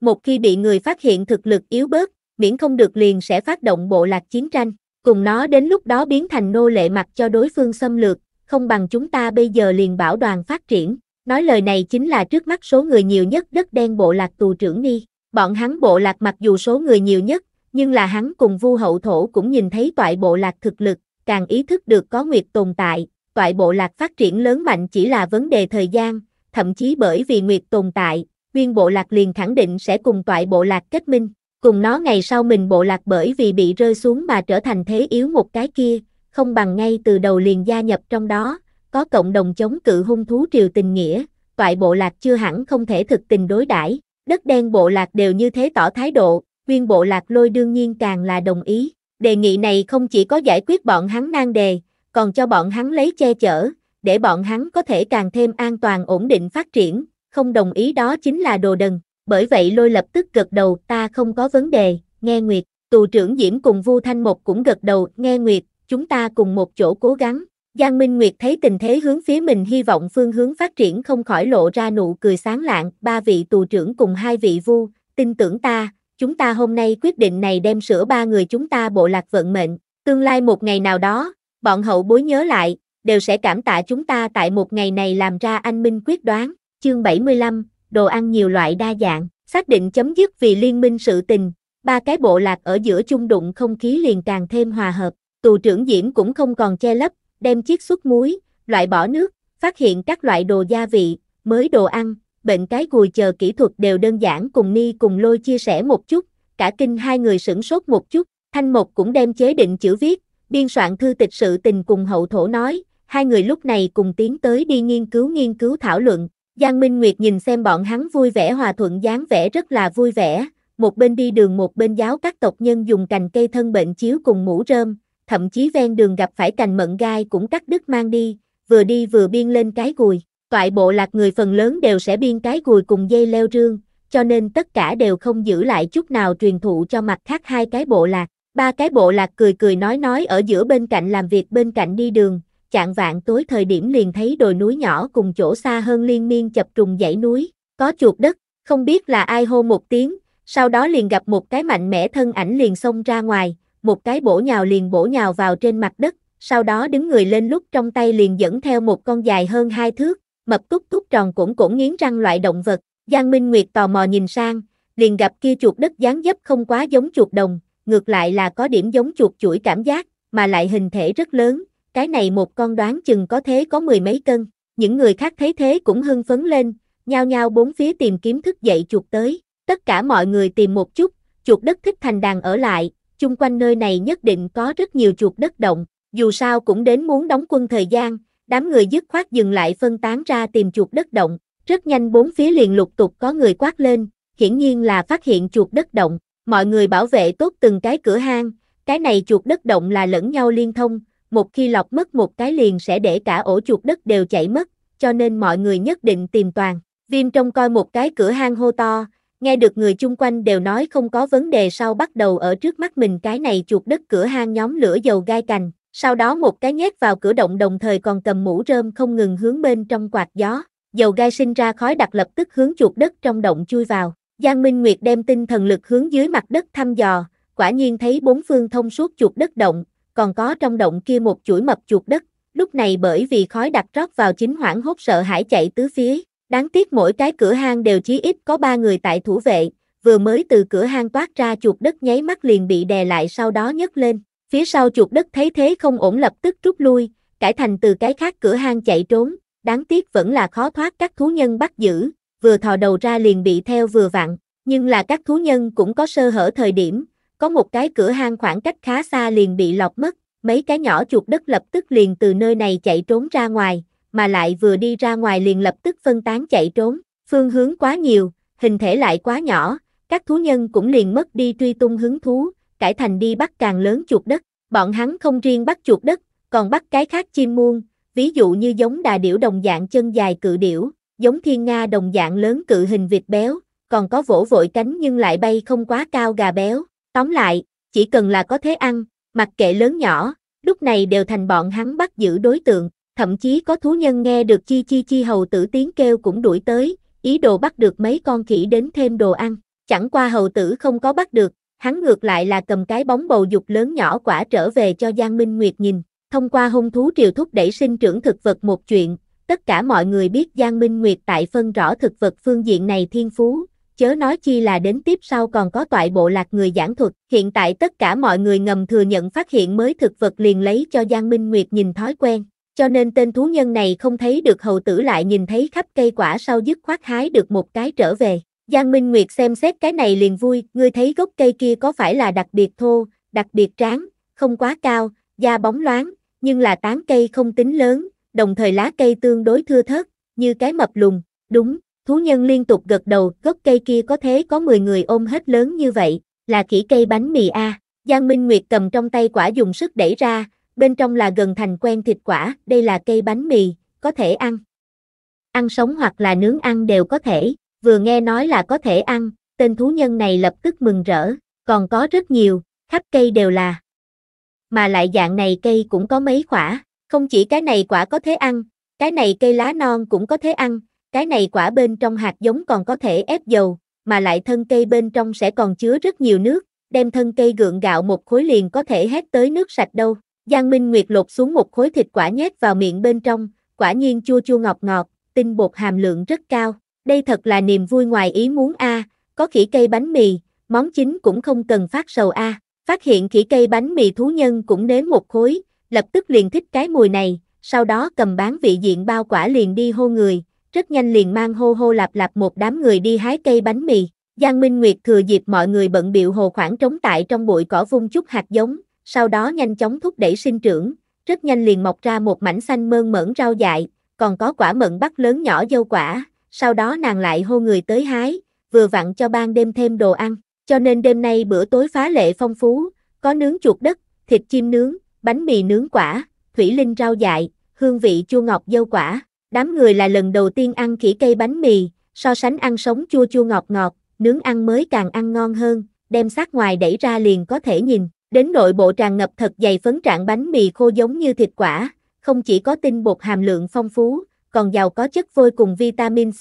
Một khi bị người phát hiện thực lực yếu bớt, miễn không được liền sẽ phát động bộ lạc chiến tranh, cùng nó đến lúc đó biến thành nô lệ mặc cho đối phương xâm lược, không bằng chúng ta bây giờ liền bảo đoàn phát triển. Nói lời này chính là trước mắt số người nhiều nhất đất đen bộ lạc tù trưởng ni. Bọn hắn bộ lạc mặc dù số người nhiều nhất, nhưng là hắn cùng vu hậu thổ cũng nhìn thấy toại bộ lạc thực lực, càng ý thức được có nguyệt tồn tại, toại bộ lạc phát triển lớn mạnh chỉ là vấn đề thời gian, thậm chí bởi vì Nguyệt tồn tại, nguyên bộ lạc liền khẳng định sẽ cùng toại bộ lạc kết minh, cùng nó ngày sau mình bộ lạc bởi vì bị rơi xuống mà trở thành thế yếu một cái kia, không bằng ngay từ đầu liền gia nhập trong đó, có cộng đồng chống cự hung thú triều tình nghĩa, toại bộ lạc chưa hẳn không thể thực tình đối đãi đất đen bộ lạc đều như thế tỏ thái độ, nguyên bộ lạc lôi đương nhiên càng là đồng ý. Đề nghị này không chỉ có giải quyết bọn hắn nan đề, còn cho bọn hắn lấy che chở, để bọn hắn có thể càng thêm an toàn ổn định phát triển, không đồng ý đó chính là đồ đần, bởi vậy lôi lập tức gật đầu ta không có vấn đề, nghe Nguyệt, tù trưởng Diễm cùng Vu Thanh Một cũng gật đầu, nghe Nguyệt, chúng ta cùng một chỗ cố gắng. Giang Minh Nguyệt thấy tình thế hướng phía mình hy vọng phương hướng phát triển không khỏi lộ ra nụ cười sáng lạng, ba vị tù trưởng cùng hai vị vu, tin tưởng ta, chúng ta hôm nay quyết định này đem sửa ba người chúng ta bộ lạc vận mệnh, tương lai một ngày nào đó, bọn hậu bối nhớ lại, đều sẽ cảm tạ chúng ta tại một ngày này làm ra anh minh quyết đoán. Chương 75, đồ ăn nhiều loại đa dạng, xác định chấm dứt vì liên minh sự tình, ba cái bộ lạc ở giữa chung đụng không khí liền càng thêm hòa hợp, tù trưởng Diễm cũng không còn che lấp, đem chiếc xuất muối, loại bỏ nước, phát hiện các loại đồ gia vị, mới đồ ăn, bệnh cái gùi chờ kỹ thuật đều đơn giản cùng Ni cùng lôi chia sẻ một chút, cả kinh hai người sửng sốt một chút, Thanh Mộc cũng đem chế định chữ viết, biên soạn thư tịch sự tình cùng hậu thổ nói, hai người lúc này cùng tiến tới đi nghiên cứu nghiên cứu thảo luận. Giang Minh Nguyệt nhìn xem bọn hắn vui vẻ hòa thuận dáng vẻ rất là vui vẻ, một bên đi đường một bên giáo các tộc nhân dùng cành cây thân bệnh chiếu cùng mũ rơm, thậm chí ven đường gặp phải cành mận gai cũng cắt đứt mang đi, vừa đi vừa biên lên cái gùi. Toại bộ lạc người phần lớn đều sẽ biên cái gùi cùng dây leo rương, cho nên tất cả đều không giữ lại chút nào truyền thụ cho mặt khác hai cái bộ lạc. Ba cái bộ lạc cười cười nói nói ở giữa bên cạnh làm việc bên cạnh đi đường, chạng vạn tối thời điểm liền thấy đồi núi nhỏ cùng chỗ xa hơn liên miên chập trùng dãy núi, có chuột đất, không biết là ai hô một tiếng, sau đó liền gặp một cái mạnh mẽ thân ảnh liền xông ra ngoài, một cái bổ nhào liền bổ nhào vào trên mặt đất, sau đó đứng người lên lúc trong tay liền dẫn theo một con dài hơn hai thước, mập túc túc tròn cũng cũng nghiến răng loại động vật, Giang Minh Nguyệt tò mò nhìn sang, liền gặp kia chuột đất dáng dấp không quá giống chuột đồng, ngược lại là có điểm giống chuột chuỗi cảm giác, mà lại hình thể rất lớn, cái này một con đoán chừng có thế có mười mấy cân. Những người khác thấy thế cũng hưng phấn lên, nhao nhao bốn phía tìm kiếm thức dậy chuột tới. Tất cả mọi người tìm một chút, chuột đất thích thành đàn ở lại, chung quanh nơi này nhất định có rất nhiều chuột đất động, dù sao cũng đến muốn đóng quân thời gian, đám người dứt khoát dừng lại phân tán ra tìm chuột đất động, rất nhanh bốn phía liền lục tục có người quát lên, hiển nhiên là phát hiện chuột đất động, Mọi người bảo vệ tốt từng cái cửa hang, cái này chuột đất động là lẫn nhau liên thông, một khi lọc mất một cái liền sẽ để cả ổ chuột đất đều chảy mất, cho nên mọi người nhất định tìm toàn. Viêm trông coi một cái cửa hang hô to, nghe được người chung quanh đều nói không có vấn đề sau bắt đầu ở trước mắt mình cái này chuột đất cửa hang nhóm lửa dầu gai cành, sau đó một cái nhét vào cửa động đồng thời còn cầm mũ rơm không ngừng hướng bên trong quạt gió, dầu gai sinh ra khói đặc lập tức hướng chuột đất trong động chui vào. Giang Minh Nguyệt đem tinh thần lực hướng dưới mặt đất thăm dò, quả nhiên thấy bốn phương thông suốt chuột đất động, còn có trong động kia một chuỗi mập chuột đất, lúc này bởi vì khói đặc rót vào chính hoảng hốt sợ hãi chạy tứ phía, đáng tiếc mỗi cái cửa hang đều chí ít có ba người tại thủ vệ, vừa mới từ cửa hang toát ra chuột đất nháy mắt liền bị đè lại sau đó nhấc lên, phía sau chuột đất thấy thế không ổn lập tức rút lui, cải thành từ cái khác cửa hang chạy trốn, đáng tiếc vẫn là khó thoát các thú nhân bắt giữ, vừa thò đầu ra liền bị theo vừa vặn, nhưng là các thú nhân cũng có sơ hở thời điểm, có một cái cửa hang khoảng cách khá xa liền bị lọt mất, mấy cái nhỏ chuột đất lập tức liền từ nơi này chạy trốn ra ngoài, mà lại vừa đi ra ngoài liền lập tức phân tán chạy trốn, phương hướng quá nhiều, hình thể lại quá nhỏ, các thú nhân cũng liền mất đi truy tung hứng thú, cải thành đi bắt càng lớn chuột đất, bọn hắn không riêng bắt chuột đất, còn bắt cái khác chim muôn, ví dụ như giống đà điểu đồng dạng chân dài cự điểu, giống thiên nga đồng dạng lớn cự hình vịt béo, còn có vỗ vội cánh nhưng lại bay không quá cao gà béo. Tóm lại, chỉ cần là có thế ăn, mặc kệ lớn nhỏ, lúc này đều thành bọn hắn bắt giữ đối tượng, thậm chí có thú nhân nghe được chi chi chi hầu tử tiếng kêu cũng đuổi tới, ý đồ bắt được mấy con khỉ đến thêm đồ ăn. Chẳng qua hầu tử không có bắt được, hắn ngược lại là cầm cái bóng bầu dục lớn nhỏ quả trở về cho Giang Minh Nguyệt nhìn. Thông qua hung thú triều thúc đẩy sinh trưởng thực vật một chuyện, Tất cả mọi người biết Giang Minh Nguyệt tại phân rõ thực vật phương diện này thiên phú, chớ nói chi là đến tiếp sau còn có toại bộ lạc người giảng thuật. Hiện tại tất cả mọi người ngầm thừa nhận phát hiện mới thực vật liền lấy cho Giang Minh Nguyệt nhìn thói quen. Cho nên tên thú nhân này không thấy được hầu tử lại nhìn thấy khắp cây quả sau dứt khoát hái được một cái trở về. Giang Minh Nguyệt xem xét cái này liền vui, ngươi thấy gốc cây kia có phải là đặc biệt thô, đặc biệt tráng, không quá cao, da bóng loáng, nhưng là tán cây không tính lớn, đồng thời lá cây tương đối thưa thớt, như cái mập lùn, đúng, thú nhân liên tục gật đầu, gốc cây kia có thế có 10 người ôm hết lớn như vậy, là khỉ cây bánh mì A, Giang Minh Nguyệt cầm trong tay quả dùng sức đẩy ra, bên trong là gần thành quen thịt quả, đây là cây bánh mì, có thể ăn. Ăn sống hoặc là nướng ăn đều có thể, vừa nghe nói là có thể ăn, tên thú nhân này lập tức mừng rỡ, còn có rất nhiều, khắp cây đều là. Mà lại dạng này cây cũng có mấy quả, không chỉ cái này quả có thể ăn, cái này cây lá non cũng có thể ăn, cái này quả bên trong hạt giống còn có thể ép dầu, mà lại thân cây bên trong sẽ còn chứa rất nhiều nước, đem thân cây gượng gạo một khối liền có thể hết tới nước sạch đâu. Giang Minh Nguyệt lột xuống một khối thịt quả nhét vào miệng bên trong, quả nhiên chua chua ngọt ngọt, tinh bột hàm lượng rất cao. Đây thật là niềm vui ngoài ý muốn a, có khỉ cây bánh mì, món chính cũng không cần phát sầu a. Phát hiện khỉ cây bánh mì thú nhân cũng nếm một khối, lập tức liền thích cái mùi này, sau đó cầm bán vị diện bao quả liền đi hô người, rất nhanh liền mang hô hô lạp lạp một đám người đi hái cây bánh mì. Giang Minh Nguyệt thừa dịp mọi người bận biệu hồ khoảng trống tại trong bụi cỏ vung chút hạt giống, sau đó nhanh chóng thúc đẩy sinh trưởng, rất nhanh liền mọc ra một mảnh xanh mơn mởn rau dại, còn có quả mận bắt lớn nhỏ dâu quả, sau đó nàng lại hô người tới hái, vừa vặn cho ban đêm thêm đồ ăn, cho nên đêm nay bữa tối phá lệ phong phú, có nướng chuột đất, thịt chim nướng, bánh mì nướng quả, thủy linh rau dại, hương vị chua ngọt dâu quả. Đám người là lần đầu tiên ăn khỉ cây bánh mì, so sánh ăn sống chua chua ngọt ngọt, nướng ăn mới càng ăn ngon hơn, đem sát ngoài đẩy ra liền có thể nhìn. Đến nội bộ tràn ngập thật dày phấn trạng bánh mì khô giống như thịt quả, không chỉ có tinh bột hàm lượng phong phú, còn giàu có chất vôi cùng vitamin C,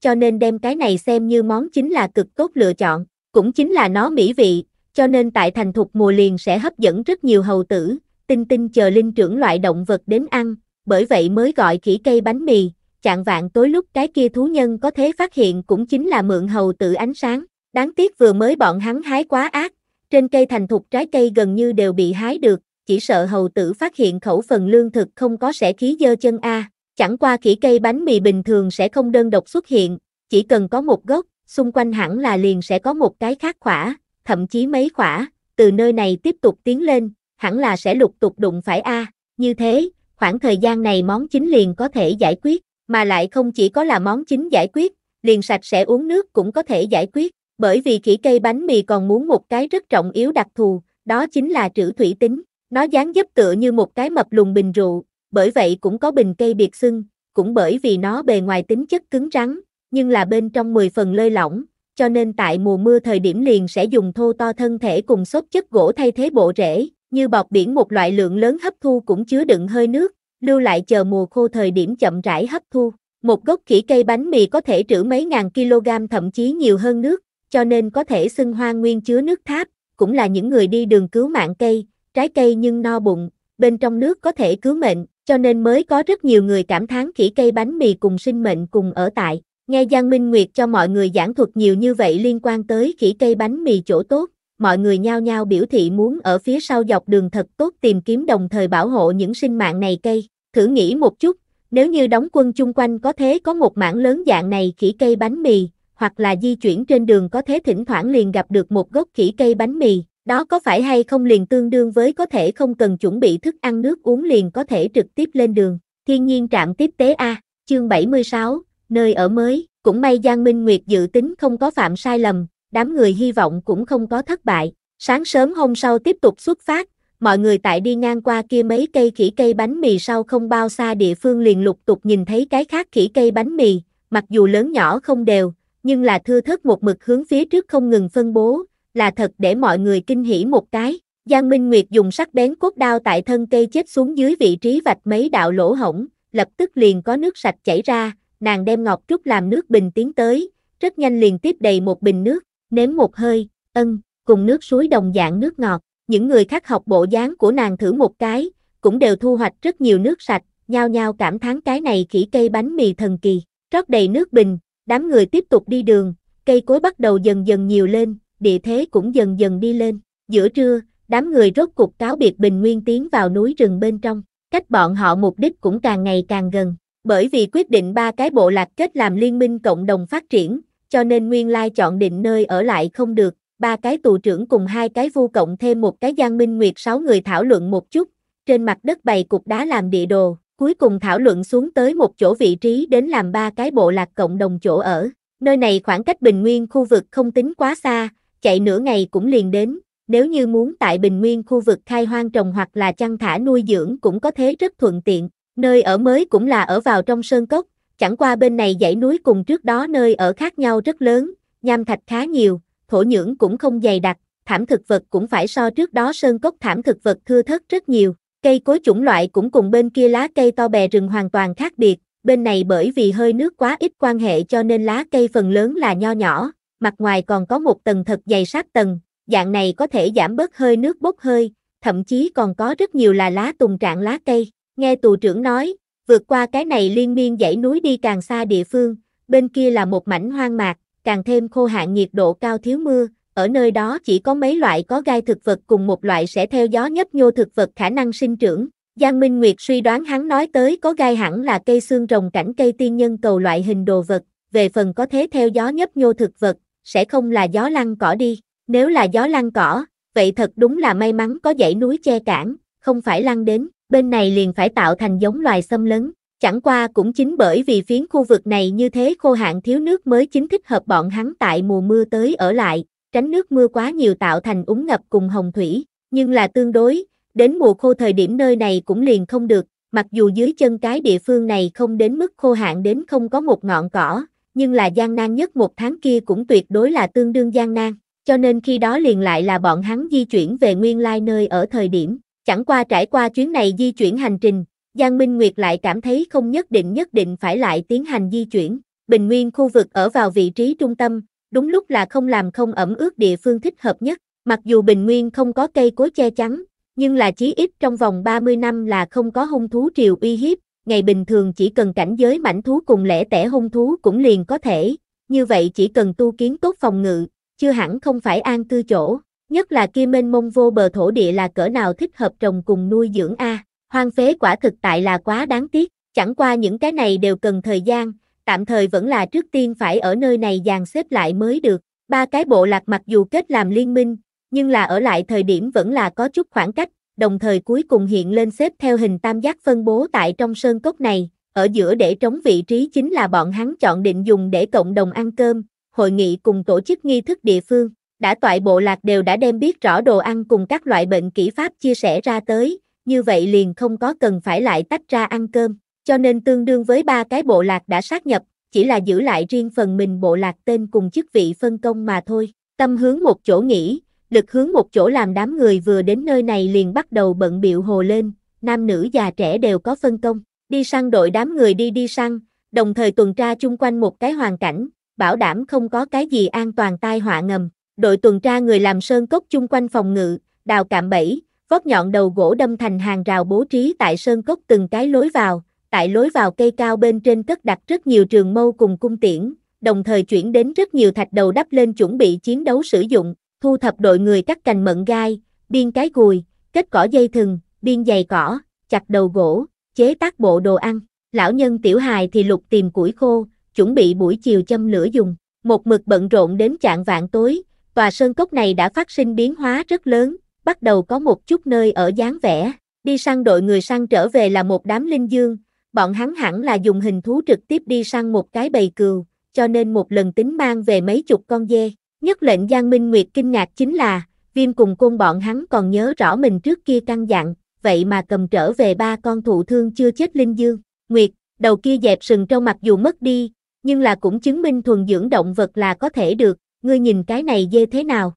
cho nên đem cái này xem như món chính là cực tốt lựa chọn, cũng chính là nó mỹ vị, cho nên tại thành thục mùa liền sẽ hấp dẫn rất nhiều hầu tử, Tinh Tinh chờ linh trưởng loại động vật đến ăn, bởi vậy mới gọi khỉ cây bánh mì, chạng vạn tối lúc cái kia thú nhân có thế phát hiện cũng chính là mượn hầu tự ánh sáng. Đáng tiếc vừa mới bọn hắn hái quá ác, trên cây thành thục trái cây gần như đều bị hái được, chỉ sợ hầu tử phát hiện khẩu phần lương thực không có sẽ khí dơ chân A. Chẳng qua khỉ cây bánh mì bình thường sẽ không đơn độc xuất hiện, chỉ cần có một gốc, xung quanh hẳn là liền sẽ có một cái khác khỏa, thậm chí mấy khỏa, từ nơi này tiếp tục tiến lên, hẳn là sẽ lục tục đụng phải A, như thế, khoảng thời gian này món chính liền có thể giải quyết, mà lại không chỉ có là món chính giải quyết, liền sạch sẽ uống nước cũng có thể giải quyết, bởi vì khỉ cây bánh mì còn muốn một cái rất trọng yếu đặc thù, đó chính là trữ thủy tính, nó dáng dấp tựa như một cái mập lùng bình rượu, bởi vậy cũng có bình cây biệt xưng, cũng bởi vì nó bề ngoài tính chất cứng rắn, nhưng là bên trong 10 phần lơi lỏng, cho nên tại mùa mưa thời điểm liền sẽ dùng thô to thân thể cùng xốp chất gỗ thay thế bộ rễ, như bọc biển một loại lượng lớn hấp thu cũng chứa đựng hơi nước, lưu lại chờ mùa khô thời điểm chậm rãi hấp thu. Một gốc khỉ cây bánh mì có thể trữ mấy ngàn kg thậm chí nhiều hơn nước, cho nên có thể xưng hoa nguyên chứa nước tháp, cũng là những người đi đường cứu mạng cây, trái cây nhưng no bụng, bên trong nước có thể cứu mệnh, cho nên mới có rất nhiều người cảm thán khỉ cây bánh mì cùng sinh mệnh cùng ở tại. Nghe Giang Minh Nguyệt cho mọi người giảng thuật nhiều như vậy liên quan tới khỉ cây bánh mì chỗ tốt, mọi người nhao nhao biểu thị muốn ở phía sau dọc đường thật tốt tìm kiếm đồng thời bảo hộ những sinh mạng này cây. Thử nghĩ một chút, nếu như đóng quân chung quanh có thế có một mảng lớn dạng này khỉ cây bánh mì, hoặc là di chuyển trên đường có thế thỉnh thoảng liền gặp được một gốc khỉ cây bánh mì, đó có phải hay không liền tương đương với có thể không cần chuẩn bị thức ăn nước uống liền có thể trực tiếp lên đường. Thiên nhiên trạm tiếp tế A, chương 76, nơi ở mới, cũng may Giang Minh Nguyệt dự tính không có phạm sai lầm, đám người hy vọng cũng không có thất bại. Sáng sớm hôm sau tiếp tục xuất phát, mọi người tại đi ngang qua kia mấy cây khỉ cây bánh mì sau không bao xa địa phương liền lục tục nhìn thấy cái khác khỉ cây bánh mì, mặc dù lớn nhỏ không đều, nhưng là thưa thớt một mực hướng phía trước không ngừng phân bố, là thật để mọi người kinh hỉ một cái. Giang Minh Nguyệt dùng sắc bén cốt đao tại thân cây chết xuống dưới vị trí vạch mấy đạo lỗ hổng, lập tức liền có nước sạch chảy ra, nàng đem ngọc trúc làm nước bình tiến tới, rất nhanh liền tiếp đầy một bình nước nếm một hơi, ân, cùng nước suối đồng dạng nước ngọt, những người khác học bộ dáng của nàng thử một cái, cũng đều thu hoạch rất nhiều nước sạch, nhao nhao cảm thán cái này khỉ cây bánh mì thần kỳ, rót đầy nước bình, đám người tiếp tục đi đường, cây cối bắt đầu dần dần nhiều lên, địa thế cũng dần dần đi lên, giữa trưa, đám người rốt cục cáo biệt bình nguyên tiến vào núi rừng bên trong, cách bọn họ mục đích cũng càng ngày càng gần, bởi vì quyết định ba cái bộ lạc kết làm liên minh cộng đồng phát triển, cho nên nguyên lai chọn định nơi ở lại không được, ba cái tù trưởng cùng hai cái vu cộng thêm một cái Giang Minh Nguyệt sáu người thảo luận một chút, trên mặt đất bày cục đá làm địa đồ, cuối cùng thảo luận xuống tới một chỗ vị trí đến làm ba cái bộ lạc cộng đồng chỗ ở. Nơi này khoảng cách Bình Nguyên khu vực không tính quá xa, chạy nửa ngày cũng liền đến, nếu như muốn tại Bình Nguyên khu vực khai hoang trồng hoặc là chăn thả nuôi dưỡng cũng có thế rất thuận tiện. Nơi ở mới cũng là ở vào trong sơn cốc, Chẳng qua bên này dãy núi cùng trước đó nơi ở khác nhau rất lớn, nham thạch khá nhiều, thổ nhưỡng cũng không dày đặc, thảm thực vật cũng phải so trước đó sơn cốc thảm thực vật thưa thớt rất nhiều. Cây cối chủng loại cũng cùng bên kia lá cây to bè rừng hoàn toàn khác biệt, bên này bởi vì hơi nước quá ít quan hệ cho nên lá cây phần lớn là nho nhỏ, mặt ngoài còn có một tầng thật dày sát tầng, dạng này có thể giảm bớt hơi nước bốc hơi, thậm chí còn có rất nhiều là lá tùng trạng lá cây. Nghe tù trưởng nói, vượt qua cái này liên miên dãy núi đi càng xa địa phương, bên kia là một mảnh hoang mạc, càng thêm khô hạn nhiệt độ cao thiếu mưa, ở nơi đó chỉ có mấy loại có gai thực vật cùng một loại sẽ theo gió nhấp nhô thực vật khả năng sinh trưởng. Giang Minh Nguyệt suy đoán hắn nói tới có gai hẳn là cây xương rồng cảnh cây tiên nhân cầu loại hình đồ vật, về phần có thế theo gió nhấp nhô thực vật, sẽ không là gió lăn cỏ đi, nếu là gió lăn cỏ, vậy thật đúng là may mắn có dãy núi che cản, không phải lăn đến bên này liền phải tạo thành giống loài xâm lấn. Chẳng qua cũng chính bởi vì phiến khu vực này như thế khô hạn thiếu nước mới chính thích hợp bọn hắn tại mùa mưa tới ở lại, tránh nước mưa quá nhiều tạo thành úng ngập cùng hồng thủy, nhưng là tương đối, đến mùa khô thời điểm nơi này cũng liền không được, mặc dù dưới chân cái địa phương này không đến mức khô hạn đến không có một ngọn cỏ, nhưng là gian nan nhất một tháng kia cũng tuyệt đối là tương đương gian nan, cho nên khi đó liền lại là bọn hắn di chuyển về nguyên lai nơi ở thời điểm, Chẳng qua trải qua chuyến này di chuyển hành trình, Giang Minh Nguyệt lại cảm thấy không nhất định nhất định phải lại tiến hành di chuyển. Bình nguyên khu vực ở vào vị trí trung tâm, đúng lúc là không làm không ẩm ướt địa phương thích hợp nhất. Mặc dù bình nguyên không có cây cối che chắn, nhưng là chí ít trong vòng 30 năm là không có hung thú triều uy hiếp, ngày bình thường chỉ cần cảnh giới mảnh thú cùng lẻ tẻ hung thú cũng liền có thể, như vậy chỉ cần tu kiến tốt phòng ngự, chưa hẳn không phải an cư chỗ. Nhất là kim minh mông vô bờ thổ địa là cỡ nào thích hợp trồng cùng nuôi dưỡng A, hoang phế quả thực tại là quá đáng tiếc, chẳng qua những cái này đều cần thời gian, tạm thời vẫn là trước tiên phải ở nơi này dàn xếp lại mới được. Ba cái bộ lạc mặc dù kết làm liên minh, nhưng là ở lại thời điểm vẫn là có chút khoảng cách, đồng thời cuối cùng hiện lên xếp theo hình tam giác phân bố tại trong sơn cốc này, ở giữa để trống vị trí chính là bọn hắn chọn định dùng để cộng đồng ăn cơm, hội nghị cùng tổ chức nghi thức địa phương đã toại bộ lạc đều đã đem biết rõ đồ ăn cùng các loại bệnh kỹ pháp chia sẻ ra tới, như vậy liền không có cần phải lại tách ra ăn cơm, cho nên tương đương với ba cái bộ lạc đã sát nhập, chỉ là giữ lại riêng phần mình bộ lạc tên cùng chức vị phân công mà thôi, tâm hướng một chỗ nghỉ lực hướng một chỗ làm đám người vừa đến nơi này liền bắt đầu bận biệu hồ lên, nam nữ già trẻ đều có phân công, đi săn đội đám người đi đi săn, đồng thời tuần tra chung quanh một cái hoàn cảnh, bảo đảm không có cái gì an toàn tai họa ngầm đội tuần tra người làm sơn cốc chung quanh phòng ngự, đào cạm bẫy, vót nhọn đầu gỗ đâm thành hàng rào bố trí tại sơn cốc từng cái lối vào, tại lối vào cây cao bên trên cất đặt rất nhiều trường mâu cùng cung tiễn, đồng thời chuyển đến rất nhiều thạch đầu đắp lên chuẩn bị chiến đấu sử dụng, thu thập đội người cắt cành mận gai, biên cái cùi, kết cỏ dây thừng, biên dày cỏ, chặt đầu gỗ, chế tác bộ đồ ăn. Lão nhân tiểu hài thì lục tìm củi khô, chuẩn bị buổi chiều châm lửa dùng, một mực bận rộn đến trạng vạn tối, tòa sơn cốc này đã phát sinh biến hóa rất lớn, bắt đầu có một chút nơi ở dáng vẻ. Đi săn đội người săn trở về là một đám linh dương, bọn hắn hẳn là dùng hình thú trực tiếp đi săn một cái bầy cừu, cho nên một lần tính mang về mấy chục con dê. Nhất lệnh Giang Minh Nguyệt kinh ngạc chính là, viêm cùng côn bọn hắn còn nhớ rõ mình trước kia căng dặn, vậy mà cầm trở về ba con thụ thương chưa chết linh dương. Nguyệt, đầu kia dẹp sừng trâu mặc dù mất đi, nhưng là cũng chứng minh thuần dưỡng động vật là có thể được, ngươi nhìn cái này dê thế nào?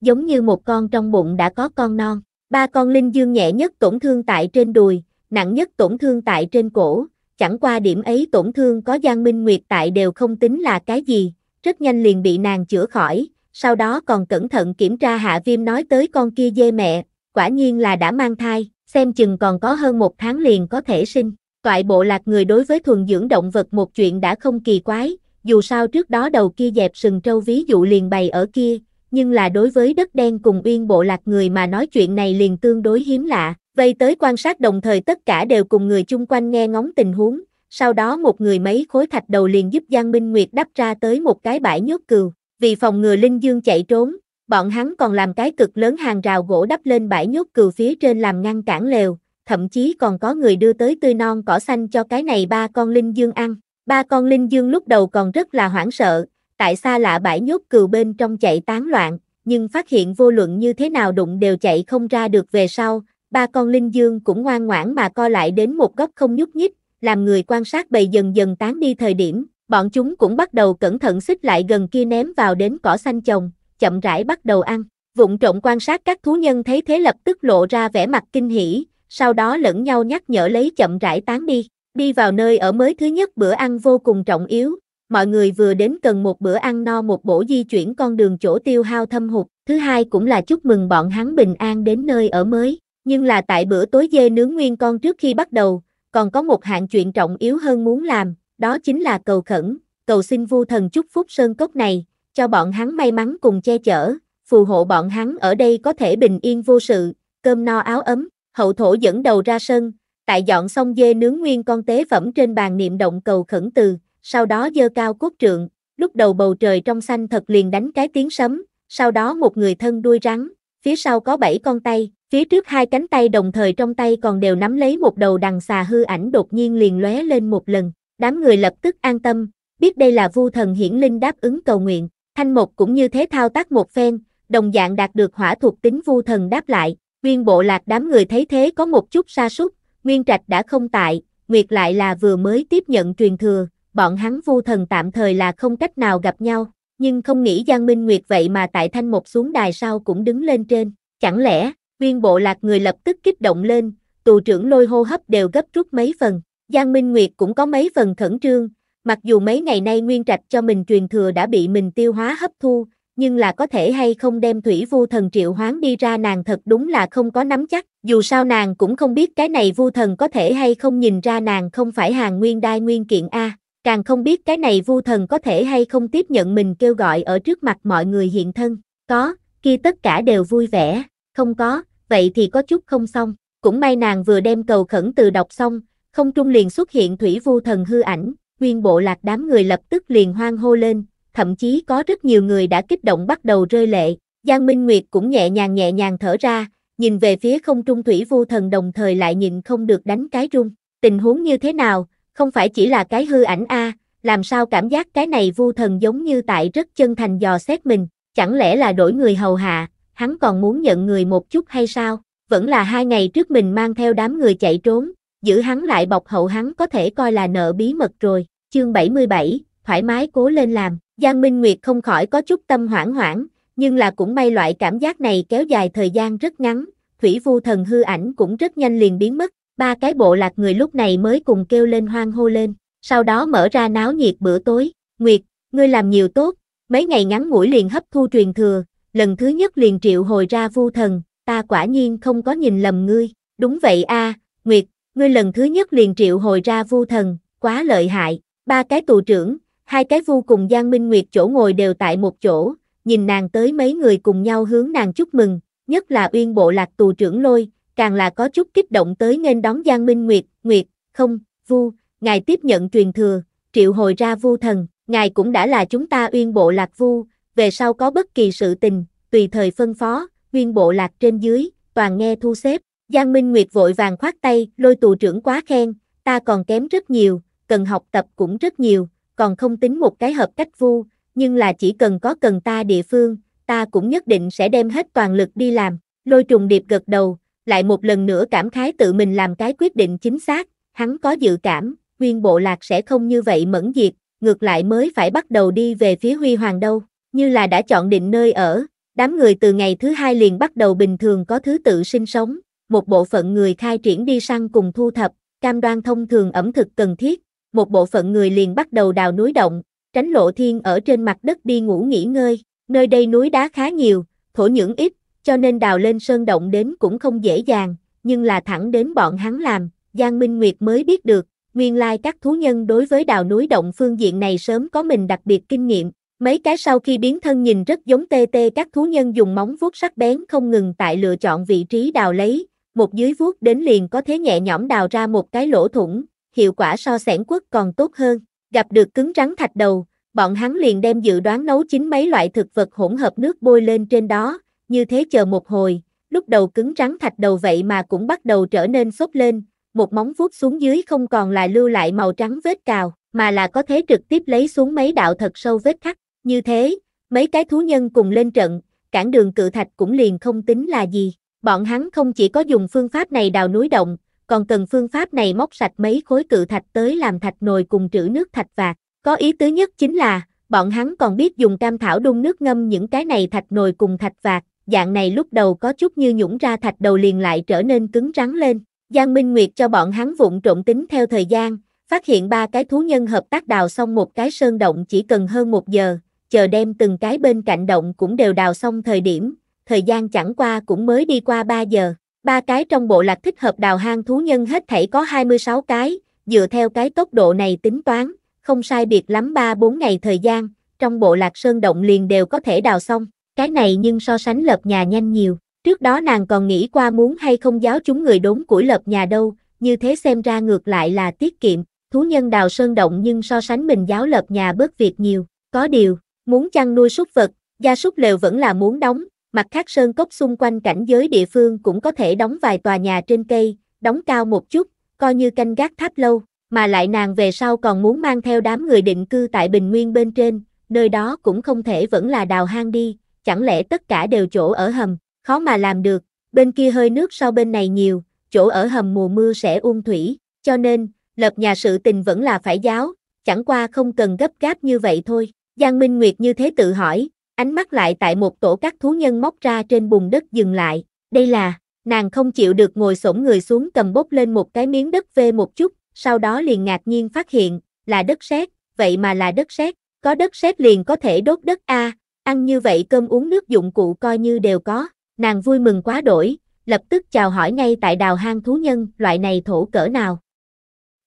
Giống như một con trong bụng đã có con non, ba con linh dương nhẹ nhất tổn thương tại trên đùi, nặng nhất tổn thương tại trên cổ, chẳng qua điểm ấy tổn thương có Giang Minh Nguyệt tại đều không tính là cái gì, rất nhanh liền bị nàng chữa khỏi, sau đó còn cẩn thận kiểm tra hạ viêm nói tới con kia dê mẹ, quả nhiên là đã mang thai, xem chừng còn có hơn một tháng liền có thể sinh. Toại bộ lạc người đối với thuần dưỡng động vật một chuyện đã không kỳ quái, dù sao trước đó đầu kia dẹp sừng trâu ví dụ liền bày ở kia, nhưng là đối với đất đen cùng uyên bộ lạc người mà nói chuyện này liền tương đối hiếm lạ, vây tới quan sát đồng thời tất cả đều cùng người chung quanh nghe ngóng tình huống, sau đó một người mấy khối thạch đầu liền giúp Giang Minh Nguyệt đắp ra tới một cái bãi nhốt cừu, vì phòng ngừa Linh Dương chạy trốn, bọn hắn còn làm cái cực lớn hàng rào gỗ đắp lên bãi nhốt cừu phía trên làm ngăn cản lều, thậm chí còn có người đưa tới tươi non cỏ xanh cho cái này ba con Linh Dương ăn. Ba con linh dương lúc đầu còn rất là hoảng sợ, tại xa lạ bãi nhốt cừu bên trong chạy tán loạn, nhưng phát hiện vô luận như thế nào đụng đều chạy không ra được về sau, ba con linh dương cũng ngoan ngoãn mà co lại đến một góc không nhúc nhích, làm người quan sát bầy dần dần tán đi thời điểm, bọn chúng cũng bắt đầu cẩn thận xích lại gần kia ném vào đến cỏ xanh chồng, chậm rãi bắt đầu ăn. Vụng trộm quan sát các thú nhân thấy thế lập tức lộ ra vẻ mặt kinh hỉ, sau đó lẫn nhau nhắc nhở lấy chậm rãi tán đi. Đi vào nơi ở mới thứ nhất bữa ăn vô cùng trọng yếu, mọi người vừa đến cần một bữa ăn no một bổ di chuyển con đường chỗ tiêu hao thâm hụt, thứ hai cũng là chúc mừng bọn hắn bình an đến nơi ở mới, nhưng là tại bữa tối dê nướng nguyên con trước khi bắt đầu, còn có một hạng chuyện trọng yếu hơn muốn làm, đó chính là cầu khẩn, cầu xin vu thần chúc phúc sơn cốc này, cho bọn hắn may mắn cùng che chở, phù hộ bọn hắn ở đây có thể bình yên vô sự, cơm no áo ấm, hậu thổ dẫn đầu ra sân, tại dọn xong dê nướng nguyên con tế phẩm trên bàn niệm động cầu khẩn từ, sau đó dơ cao cốt trượng, lúc đầu bầu trời trong xanh thật liền đánh cái tiếng sấm, sau đó một người thân đuôi rắn, phía sau có bảy con tay, phía trước hai cánh tay đồng thời trong tay còn đều nắm lấy một đầu đằng xà hư ảnh đột nhiên liền lóe lên một lần, đám người lập tức an tâm, biết đây là vu thần hiển linh đáp ứng cầu nguyện, thanh mục cũng như thế thao tác một phen, đồng dạng đạt được hỏa thuộc tính vu thần đáp lại, nguyên bộ lạc đám người thấy thế có một chút sa sút Nguyên Trạch đã không tại, Nguyệt lại là vừa mới tiếp nhận truyền thừa, bọn hắn vu thần tạm thời là không cách nào gặp nhau, nhưng không nghĩ Giang Minh Nguyệt vậy mà tại thanh một xuống đài sau cũng đứng lên trên, chẳng lẽ, viên bộ lạc người lập tức kích động lên, tù trưởng lôi hô hấp đều gấp rút mấy phần, Giang Minh Nguyệt cũng có mấy phần khẩn trương, mặc dù mấy ngày nay Nguyên Trạch cho mình truyền thừa đã bị mình tiêu hóa hấp thu, nhưng là có thể hay không đem thủy vu thần triệu hoán đi ra nàng thật đúng là không có nắm chắc, dù sao nàng cũng không biết cái này vu thần có thể hay không nhìn ra nàng không phải hàng nguyên đai nguyên kiện A, càng không biết cái này vu thần có thể hay không tiếp nhận mình kêu gọi ở trước mặt mọi người hiện thân, có, kia tất cả đều vui vẻ, không có, vậy thì có chút không xong, cũng may nàng vừa đem cầu khẩn từ đọc xong, không trung liền xuất hiện thủy vu thần hư ảnh, nguyên bộ lạc đám người lập tức liền hoang hô lên, thậm chí có rất nhiều người đã kích động bắt đầu rơi lệ. Giang Minh Nguyệt cũng nhẹ nhàng nhẹ nhàng thở ra, nhìn về phía không trung thủy vu thần đồng thời lại nhìn không được đánh cái rung. Tình huống như thế nào, không phải chỉ là cái hư ảnh a, làm sao cảm giác cái này vu thần giống như tại rất chân thành dò xét mình, chẳng lẽ là đổi người hầu hạ, hắn còn muốn nhận người một chút hay sao? Vẫn là hai ngày trước mình mang theo đám người chạy trốn, giữ hắn lại bọc hậu hắn có thể coi là nợ bí mật rồi. Chương 77, thoải mái cố lên làm. Giang Minh Nguyệt không khỏi có chút tâm hoảng hoảng, nhưng là cũng may loại cảm giác này kéo dài thời gian rất ngắn, thủy vu thần hư ảnh cũng rất nhanh liền biến mất, ba cái bộ lạc người lúc này mới cùng kêu lên hoang hô lên, sau đó mở ra náo nhiệt bữa tối, Nguyệt, ngươi làm nhiều tốt, mấy ngày ngắn ngủi liền hấp thu truyền thừa, lần thứ nhất liền triệu hồi ra vu thần, ta quả nhiên không có nhìn lầm ngươi, đúng vậy a, Nguyệt, ngươi lần thứ nhất liền triệu hồi ra vu thần, quá lợi hại, ba cái tù trưởng, Hai cái vu cùng Giang Minh Nguyệt chỗ ngồi đều tại một chỗ, nhìn nàng tới mấy người cùng nhau hướng nàng chúc mừng, nhất là uyên bộ lạc tù trưởng lôi, càng là có chút kích động tới nên đón Giang Minh Nguyệt, Nguyệt, không, vu, ngài tiếp nhận truyền thừa, triệu hồi ra vu thần, ngài cũng đã là chúng ta uyên bộ lạc vu, về sau có bất kỳ sự tình, tùy thời phân phó, uyên bộ lạc trên dưới, toàn nghe thu xếp. Giang Minh Nguyệt vội vàng khoát tay, lôi tù trưởng quá khen, ta còn kém rất nhiều, cần học tập cũng rất nhiều, còn không tính một cái hợp cách vu, nhưng là chỉ cần có cần ta địa phương, ta cũng nhất định sẽ đem hết toàn lực đi làm. Lôi trùng điệp gật đầu, lại một lần nữa cảm khái tự mình làm cái quyết định chính xác, hắn có dự cảm, nguyên bộ lạc sẽ không như vậy mẫn diệt, ngược lại mới phải bắt đầu đi về phía huy hoàng đâu, như là đã chọn định nơi ở, đám người từ ngày thứ hai liền bắt đầu bình thường có thứ tự sinh sống, một bộ phận người khai triển đi săn cùng thu thập, cam đoan thông thường ẩm thực cần thiết, một bộ phận người liền bắt đầu đào núi động, tránh lộ thiên ở trên mặt đất đi ngủ nghỉ ngơi, nơi đây núi đá khá nhiều, thổ nhưỡng ít, cho nên đào lên sơn động đến cũng không dễ dàng, nhưng là thẳng đến bọn hắn làm, Giang Minh Nguyệt mới biết được, nguyên lai các thú nhân đối với đào núi động phương diện này sớm có mình đặc biệt kinh nghiệm, mấy cái sau khi biến thân nhìn rất giống tê tê các thú nhân dùng móng vuốt sắc bén không ngừng tại lựa chọn vị trí đào lấy, một dưới vuốt đến liền có thế nhẹ nhõm đào ra một cái lỗ thủng, hiệu quả so sẻn quất còn tốt hơn. Gặp được cứng rắn thạch đầu, bọn hắn liền đem dự đoán nấu chín mấy loại thực vật hỗn hợp nước bôi lên trên đó, như thế chờ một hồi, lúc đầu cứng rắn thạch đầu vậy mà cũng bắt đầu trở nên xốp lên, một móng vuốt xuống dưới không còn là lưu lại màu trắng vết cào, mà là có thể trực tiếp lấy xuống mấy đạo thật sâu vết khắc, như thế, mấy cái thú nhân cùng lên trận, cản đường cự thạch cũng liền không tính là gì. Bọn hắn không chỉ có dùng phương pháp này đào núi động, còn cần phương pháp này móc sạch mấy khối cự thạch tới làm thạch nồi cùng trữ nước thạch vạt. Có ý tứ nhất chính là, bọn hắn còn biết dùng cam thảo đun nước ngâm những cái này thạch nồi cùng thạch vạt. dạng này lúc đầu có chút như nhũng ra thạch đầu liền lại trở nên cứng rắn lên. Giang Minh Nguyệt cho bọn hắn vụn trộn tính theo thời gian, phát hiện ba cái thú nhân hợp tác đào xong một cái sơn động chỉ cần hơn một giờ, chờ đem từng cái bên cạnh động cũng đều đào xong thời điểm, thời gian chẳng qua cũng mới đi qua 3 giờ ba cái trong bộ lạc thích hợp đào hang thú nhân hết thảy có 26 cái, dựa theo cái tốc độ này tính toán, không sai biệt lắm 3-4 ngày thời gian, trong bộ lạc sơn động liền đều có thể đào xong, cái này nhưng so sánh lợp nhà nhanh nhiều. Trước đó nàng còn nghĩ qua muốn hay không giáo chúng người đốn củi lợp nhà đâu, như thế xem ra ngược lại là tiết kiệm, thú nhân đào sơn động nhưng so sánh mình giáo lợp nhà bớt việc nhiều, có điều, muốn chăn nuôi súc vật, gia súc lều vẫn là muốn đóng, Mặt khác sơn cốc xung quanh cảnh giới địa phương cũng có thể đóng vài tòa nhà trên cây, đóng cao một chút, coi như canh gác tháp lâu, mà lại nàng về sau còn muốn mang theo đám người định cư tại Bình Nguyên bên trên, nơi đó cũng không thể vẫn là đào hang đi, chẳng lẽ tất cả đều chỗ ở hầm, khó mà làm được, bên kia hơi nước sau bên này nhiều, chỗ ở hầm mùa mưa sẽ uông thủy, cho nên, lập nhà sự tình vẫn là phải giáo, chẳng qua không cần gấp gáp như vậy thôi. Giang Minh Nguyệt như thế tự hỏi, Ánh mắt lại tại một tổ các thú nhân móc ra trên bùn đất dừng lại, đây là, nàng không chịu được ngồi xổm người xuống cầm bốc lên một cái miếng đất vê một chút, sau đó liền ngạc nhiên phát hiện, là đất sét, vậy mà là đất sét, có đất sét liền có thể đốt đất a, ăn như vậy cơm uống nước dụng cụ coi như đều có, nàng vui mừng quá đổi, lập tức chào hỏi ngay tại đào hang thú nhân, loại này thổ cỡ nào.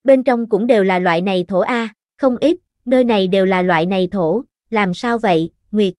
Bên trong cũng đều là loại này thổ a, không ít, nơi này đều là loại này thổ, làm sao vậy, Nguyệt?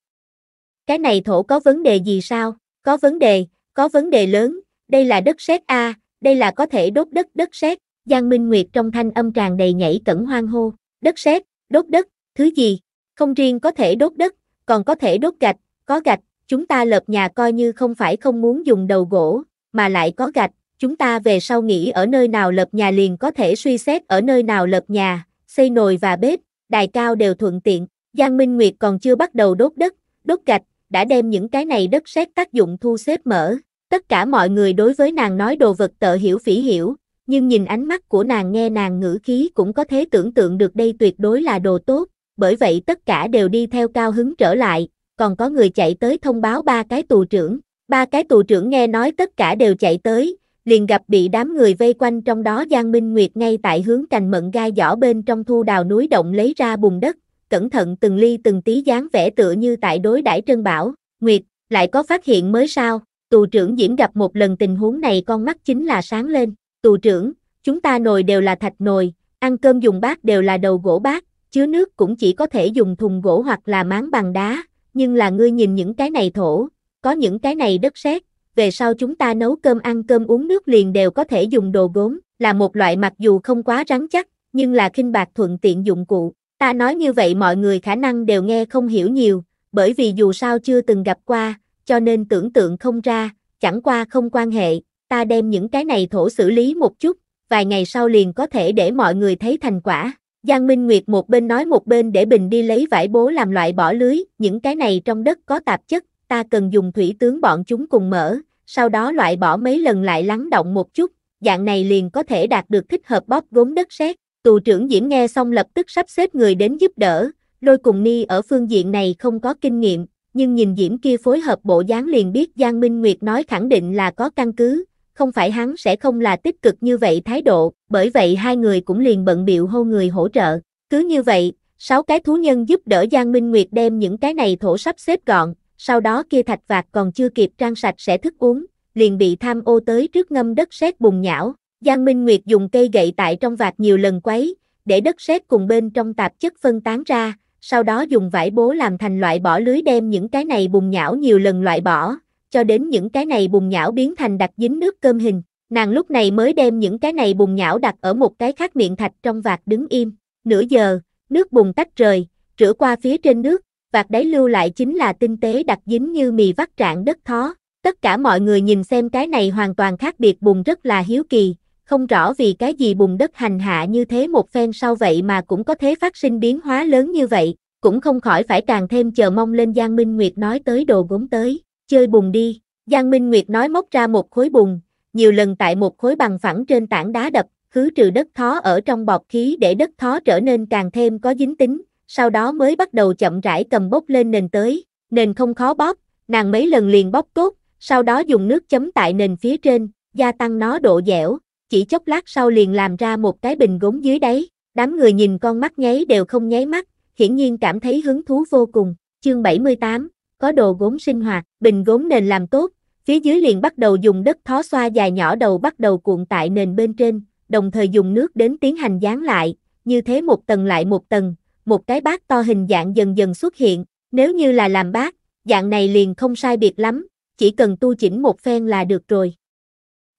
Cái này thổ có vấn đề gì sao? Có vấn đề, có vấn đề lớn, đây là đất sét A, đây là có thể đốt đất đất sét. Giang Minh Nguyệt trong thanh âm tràn đầy nhảy cẩn hoang hô, đất sét, đốt đất, thứ gì? Không riêng có thể đốt đất, còn có thể đốt gạch, có gạch, chúng ta lợp nhà coi như không phải không muốn dùng đầu gỗ, mà lại có gạch, chúng ta về sau nghĩ ở nơi nào lợp nhà liền có thể suy xét ở nơi nào lợp nhà, xây nồi và bếp, đài cao đều thuận tiện. Giang Minh Nguyệt còn chưa bắt đầu đốt đất, đốt gạch, đã đem những cái này đất sét tác dụng thu xếp mở. Tất cả mọi người đối với nàng nói đồ vật tợ hiểu phỉ hiểu, nhưng nhìn ánh mắt của nàng nghe nàng ngữ khí cũng có thể tưởng tượng được đây tuyệt đối là đồ tốt, bởi vậy tất cả đều đi theo cao hứng trở lại, còn có người chạy tới thông báo ba cái tù trưởng. Ba cái tù trưởng nghe nói tất cả đều chạy tới, liền gặp bị đám người vây quanh trong đó Giang Minh Nguyệt ngay tại hướng cành mận gai giỏ bên trong thu đào núi động lấy ra bùn đất, cẩn thận từng ly từng tí dáng vẻ tựa như tại đối đãi Trân Bảo, Nguyệt, lại có phát hiện mới sao, tù trưởng Diễm gặp một lần tình huống này con mắt chính là sáng lên, tù trưởng, chúng ta nồi đều là thạch nồi, ăn cơm dùng bát đều là đầu gỗ bát, chứa nước cũng chỉ có thể dùng thùng gỗ hoặc là máng bằng đá, nhưng là ngươi nhìn những cái này thổ, có những cái này đất sét, về sau chúng ta nấu cơm ăn cơm uống nước liền đều có thể dùng đồ gốm, là một loại mặc dù không quá rắn chắc, nhưng là khinh bạc thuận tiện dụng cụ. Ta nói như vậy mọi người khả năng đều nghe không hiểu nhiều, bởi vì dù sao chưa từng gặp qua, cho nên tưởng tượng không ra, chẳng qua không quan hệ, ta đem những cái này thổ xử lý một chút, vài ngày sau liền có thể để mọi người thấy thành quả. Giang Minh Nguyệt một bên nói một bên để Bình đi lấy vải bố làm loại bỏ lưới, những cái này trong đất có tạp chất, ta cần dùng thủy tướng bọn chúng cùng mở, sau đó loại bỏ mấy lần lại lắng động một chút, dạng này liền có thể đạt được thích hợp bóp gốm đất sét. Tù trưởng Diễm nghe xong lập tức sắp xếp người đến giúp đỡ, lôi cùng ni ở phương diện này không có kinh nghiệm, nhưng nhìn Diễm kia phối hợp bộ dáng liền biết Giang Minh Nguyệt nói khẳng định là có căn cứ, không phải hắn sẽ không là tích cực như vậy thái độ, bởi vậy hai người cũng liền bận biệu hô người hỗ trợ. Cứ như vậy, sáu cái thú nhân giúp đỡ Giang Minh Nguyệt đem những cái này thổ sắp xếp gọn, sau đó kia thạch vạc còn chưa kịp trang sạch sẽ thức uống, liền bị tham ô tới trước ngâm đất sét bùng nhão, Giang Minh Nguyệt dùng cây gậy tại trong vạt nhiều lần quấy, để đất sét cùng bên trong tạp chất phân tán ra, sau đó dùng vải bố làm thành loại bỏ lưới đem những cái này bùng nhão nhiều lần loại bỏ, cho đến những cái này bùng nhão biến thành đặc dính nước cơm hình. Nàng lúc này mới đem những cái này bùng nhão đặt ở một cái khác miệng thạch trong vạt đứng im. Nửa giờ, nước bùng tách rời, rửa qua phía trên nước, vạt đáy lưu lại chính là tinh tế đặc dính như mì vắt trạng đất thó. Tất cả mọi người nhìn xem cái này hoàn toàn khác biệt bùng rất là hiếu kỳ, không rõ vì cái gì bùn đất hành hạ như thế một phen sau vậy mà cũng có thế phát sinh biến hóa lớn như vậy, cũng không khỏi phải càng thêm chờ mong lên Giang Minh Nguyệt nói tới đồ gốm tới, chơi bùn đi, Giang Minh Nguyệt nói móc ra một khối bùn, nhiều lần tại một khối bằng phẳng trên tảng đá đập, khứ trừ đất thó ở trong bọt khí để đất thó trở nên càng thêm có dính tính, sau đó mới bắt đầu chậm rãi cầm bốc lên nền tới, nền không khó bóp, nàng mấy lần liền bóp tốt, sau đó dùng nước chấm tại nền phía trên, gia tăng nó độ dẻo, chỉ chốc lát sau liền làm ra một cái bình gốm dưới đáy, đám người nhìn con mắt nháy đều không nháy mắt, hiển nhiên cảm thấy hứng thú vô cùng. Chương 78, có đồ gốm sinh hoạt, bình gốm nền làm tốt, phía dưới liền bắt đầu dùng đất thó xoa dài nhỏ đầu bắt đầu cuộn tại nền bên trên, đồng thời dùng nước đến tiến hành dán lại, như thế một tầng lại một tầng, một cái bát to hình dạng dần dần xuất hiện, nếu như là làm bát, dạng này liền không sai biệt lắm, chỉ cần tu chỉnh một phen là được rồi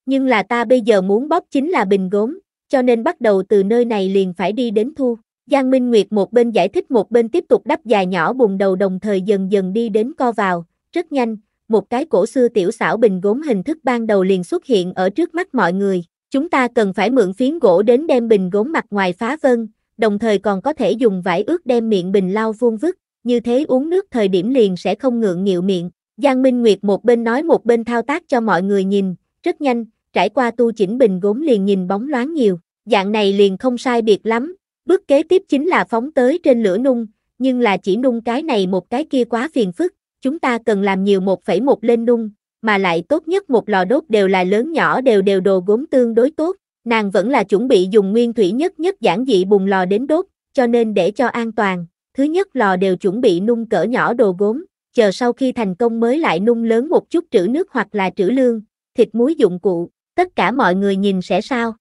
nhưng là ta bây giờ muốn bóp chính là bình gốm, cho nên bắt đầu từ nơi này liền phải đi đến thu. Giang Minh Nguyệt một bên giải thích một bên tiếp tục đắp dài nhỏ bùng đầu đồng thời dần dần đi đến co vào, rất nhanh, một cái cổ xưa tiểu xảo bình gốm hình thức ban đầu liền xuất hiện ở trước mắt mọi người. Chúng ta cần phải mượn phiến gỗ đến đem bình gốm mặt ngoài phá vân, đồng thời còn có thể dùng vải ướt đem miệng bình lau vuông vức, như thế uống nước thời điểm liền sẽ không ngượng nghịu miệng. Giang Minh Nguyệt một bên nói một bên thao tác cho mọi người nhìn, rất nhanh, trải qua tu chỉnh bình gốm liền nhìn bóng loáng nhiều, dạng này liền không sai biệt lắm, bước kế tiếp chính là phóng tới trên lửa nung, nhưng là chỉ nung cái này một cái kia quá phiền phức, chúng ta cần làm nhiều 1,1 lên nung, mà lại tốt nhất một lò đốt đều là lớn nhỏ đều đều đồ gốm tương đối tốt, nàng vẫn là chuẩn bị dùng nguyên thủy nhất nhất giản dị bùng lò đến đốt, cho nên để cho an toàn, thứ nhất lò đều chuẩn bị nung cỡ nhỏ đồ gốm, chờ sau khi thành công mới lại nung lớn một chút trữ nước hoặc là trữ lương, thịt muối dụng cụ, Tất cả mọi người nhìn sẽ sao?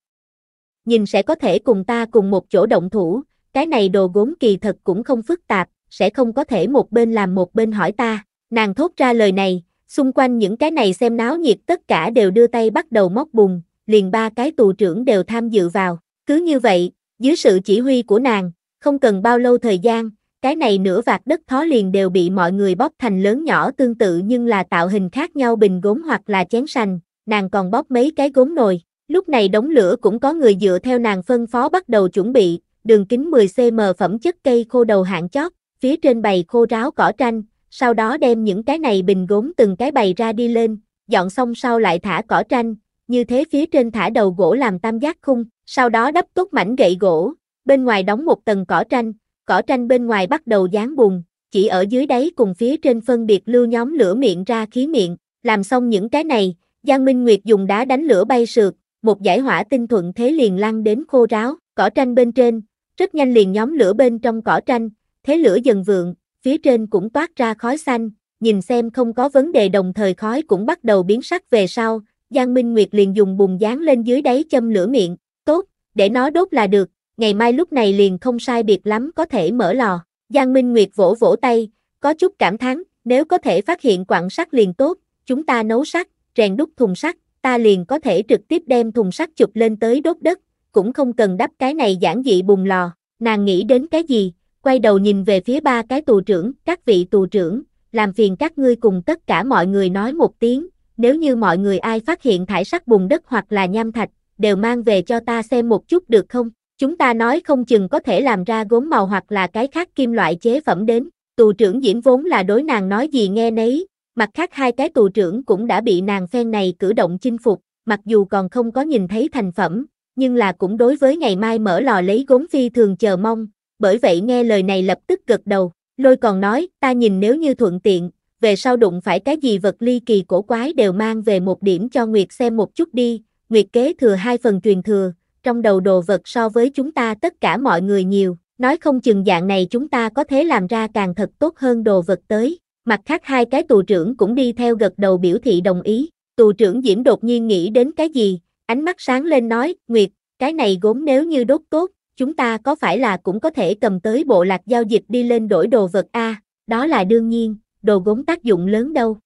Nhìn sẽ có thể cùng ta cùng một chỗ động thủ, cái này đồ gốm kỳ thật cũng không phức tạp, sẽ không có thể một bên làm một bên hỏi ta. Nàng thốt ra lời này, xung quanh những cái này xem náo nhiệt tất cả đều đưa tay bắt đầu móc bùng, liền ba cái tù trưởng đều tham dự vào. Cứ như vậy, dưới sự chỉ huy của nàng, không cần bao lâu thời gian, cái này nửa vạt đất thó liền đều bị mọi người bóp thành lớn nhỏ tương tự nhưng là tạo hình khác nhau bình gốm hoặc là chén sành, nàng còn bóp mấy cái gốm nồi. Lúc này đống lửa cũng có người dựa theo nàng phân phó bắt đầu chuẩn bị, đường kính 10cm phẩm chất cây khô đầu hạng chót, phía trên bày khô ráo cỏ tranh, sau đó đem những cái này bình gốm từng cái bày ra đi lên, dọn xong sau lại thả cỏ tranh, như thế phía trên thả đầu gỗ làm tam giác khung, sau đó đắp tốt mảnh gậy gỗ, bên ngoài đóng một tầng cỏ tranh, cỏ tranh bên ngoài bắt đầu dán bùn, chỉ ở dưới đáy cùng phía trên phân biệt lưu nhóm lửa miệng ra khí miệng, làm xong những cái này, Giang Minh Nguyệt dùng đá đánh lửa bay sượt, một giải hỏa tinh thuận thế liền lăn đến khô ráo, cỏ tranh bên trên, rất nhanh liền nhóm lửa bên trong cỏ tranh, thế lửa dần vượng, phía trên cũng toát ra khói xanh, nhìn xem không có vấn đề đồng thời khói cũng bắt đầu biến sắc về sau, Giang Minh Nguyệt liền dùng bùn dán lên dưới đáy châm lửa miệng, tốt, để nó đốt là được, ngày mai lúc này liền không sai biệt lắm có thể mở lò. Giang Minh Nguyệt vỗ vỗ tay, có chút cảm thán, nếu có thể phát hiện quặng sắt liền tốt, chúng ta nấu sắt, rèn đúc thùng sắt, ta liền có thể trực tiếp đem thùng sắt chụp lên tới đốt đất, cũng không cần đắp cái này giản dị bùng lò. Nàng nghĩ đến cái gì, quay đầu nhìn về phía ba cái tù trưởng, các vị tù trưởng, làm phiền các ngươi cùng tất cả mọi người nói một tiếng, nếu như mọi người ai phát hiện thải sắt bùng đất hoặc là nham thạch, đều mang về cho ta xem một chút được không? Chúng ta nói không chừng có thể làm ra gốm màu hoặc là cái khác kim loại chế phẩm đến. Tù trưởng diễn vốn là đối nàng nói gì nghe nấy, Mặt khác hai cái tù trưởng cũng đã bị nàng phen này cử động chinh phục, mặc dù còn không có nhìn thấy thành phẩm, nhưng là cũng đối với ngày mai mở lò lấy gốm phi thường chờ mong, bởi vậy nghe lời này lập tức gật đầu, lôi còn nói, ta nhìn nếu như thuận tiện, về sau đụng phải cái gì vật ly kỳ cổ quái đều mang về một điểm cho Nguyệt xem một chút đi, Nguyệt kế thừa hai phần truyền thừa, trong đầu đồ vật so với chúng ta tất cả mọi người nhiều, nói không chừng dạng này chúng ta có thể làm ra càng thật tốt hơn đồ vật tới. Mặt khác hai cái tù trưởng cũng đi theo gật đầu biểu thị đồng ý. Tù trưởng Diễm đột nhiên nghĩ đến cái gì, ánh mắt sáng lên nói, Nguyệt, cái này gốm nếu như đốt tốt, chúng ta có phải là cũng có thể cầm tới bộ lạc giao dịch đi lên đổi đồ vật A, đó là đương nhiên, đồ gốm tác dụng lớn đâu.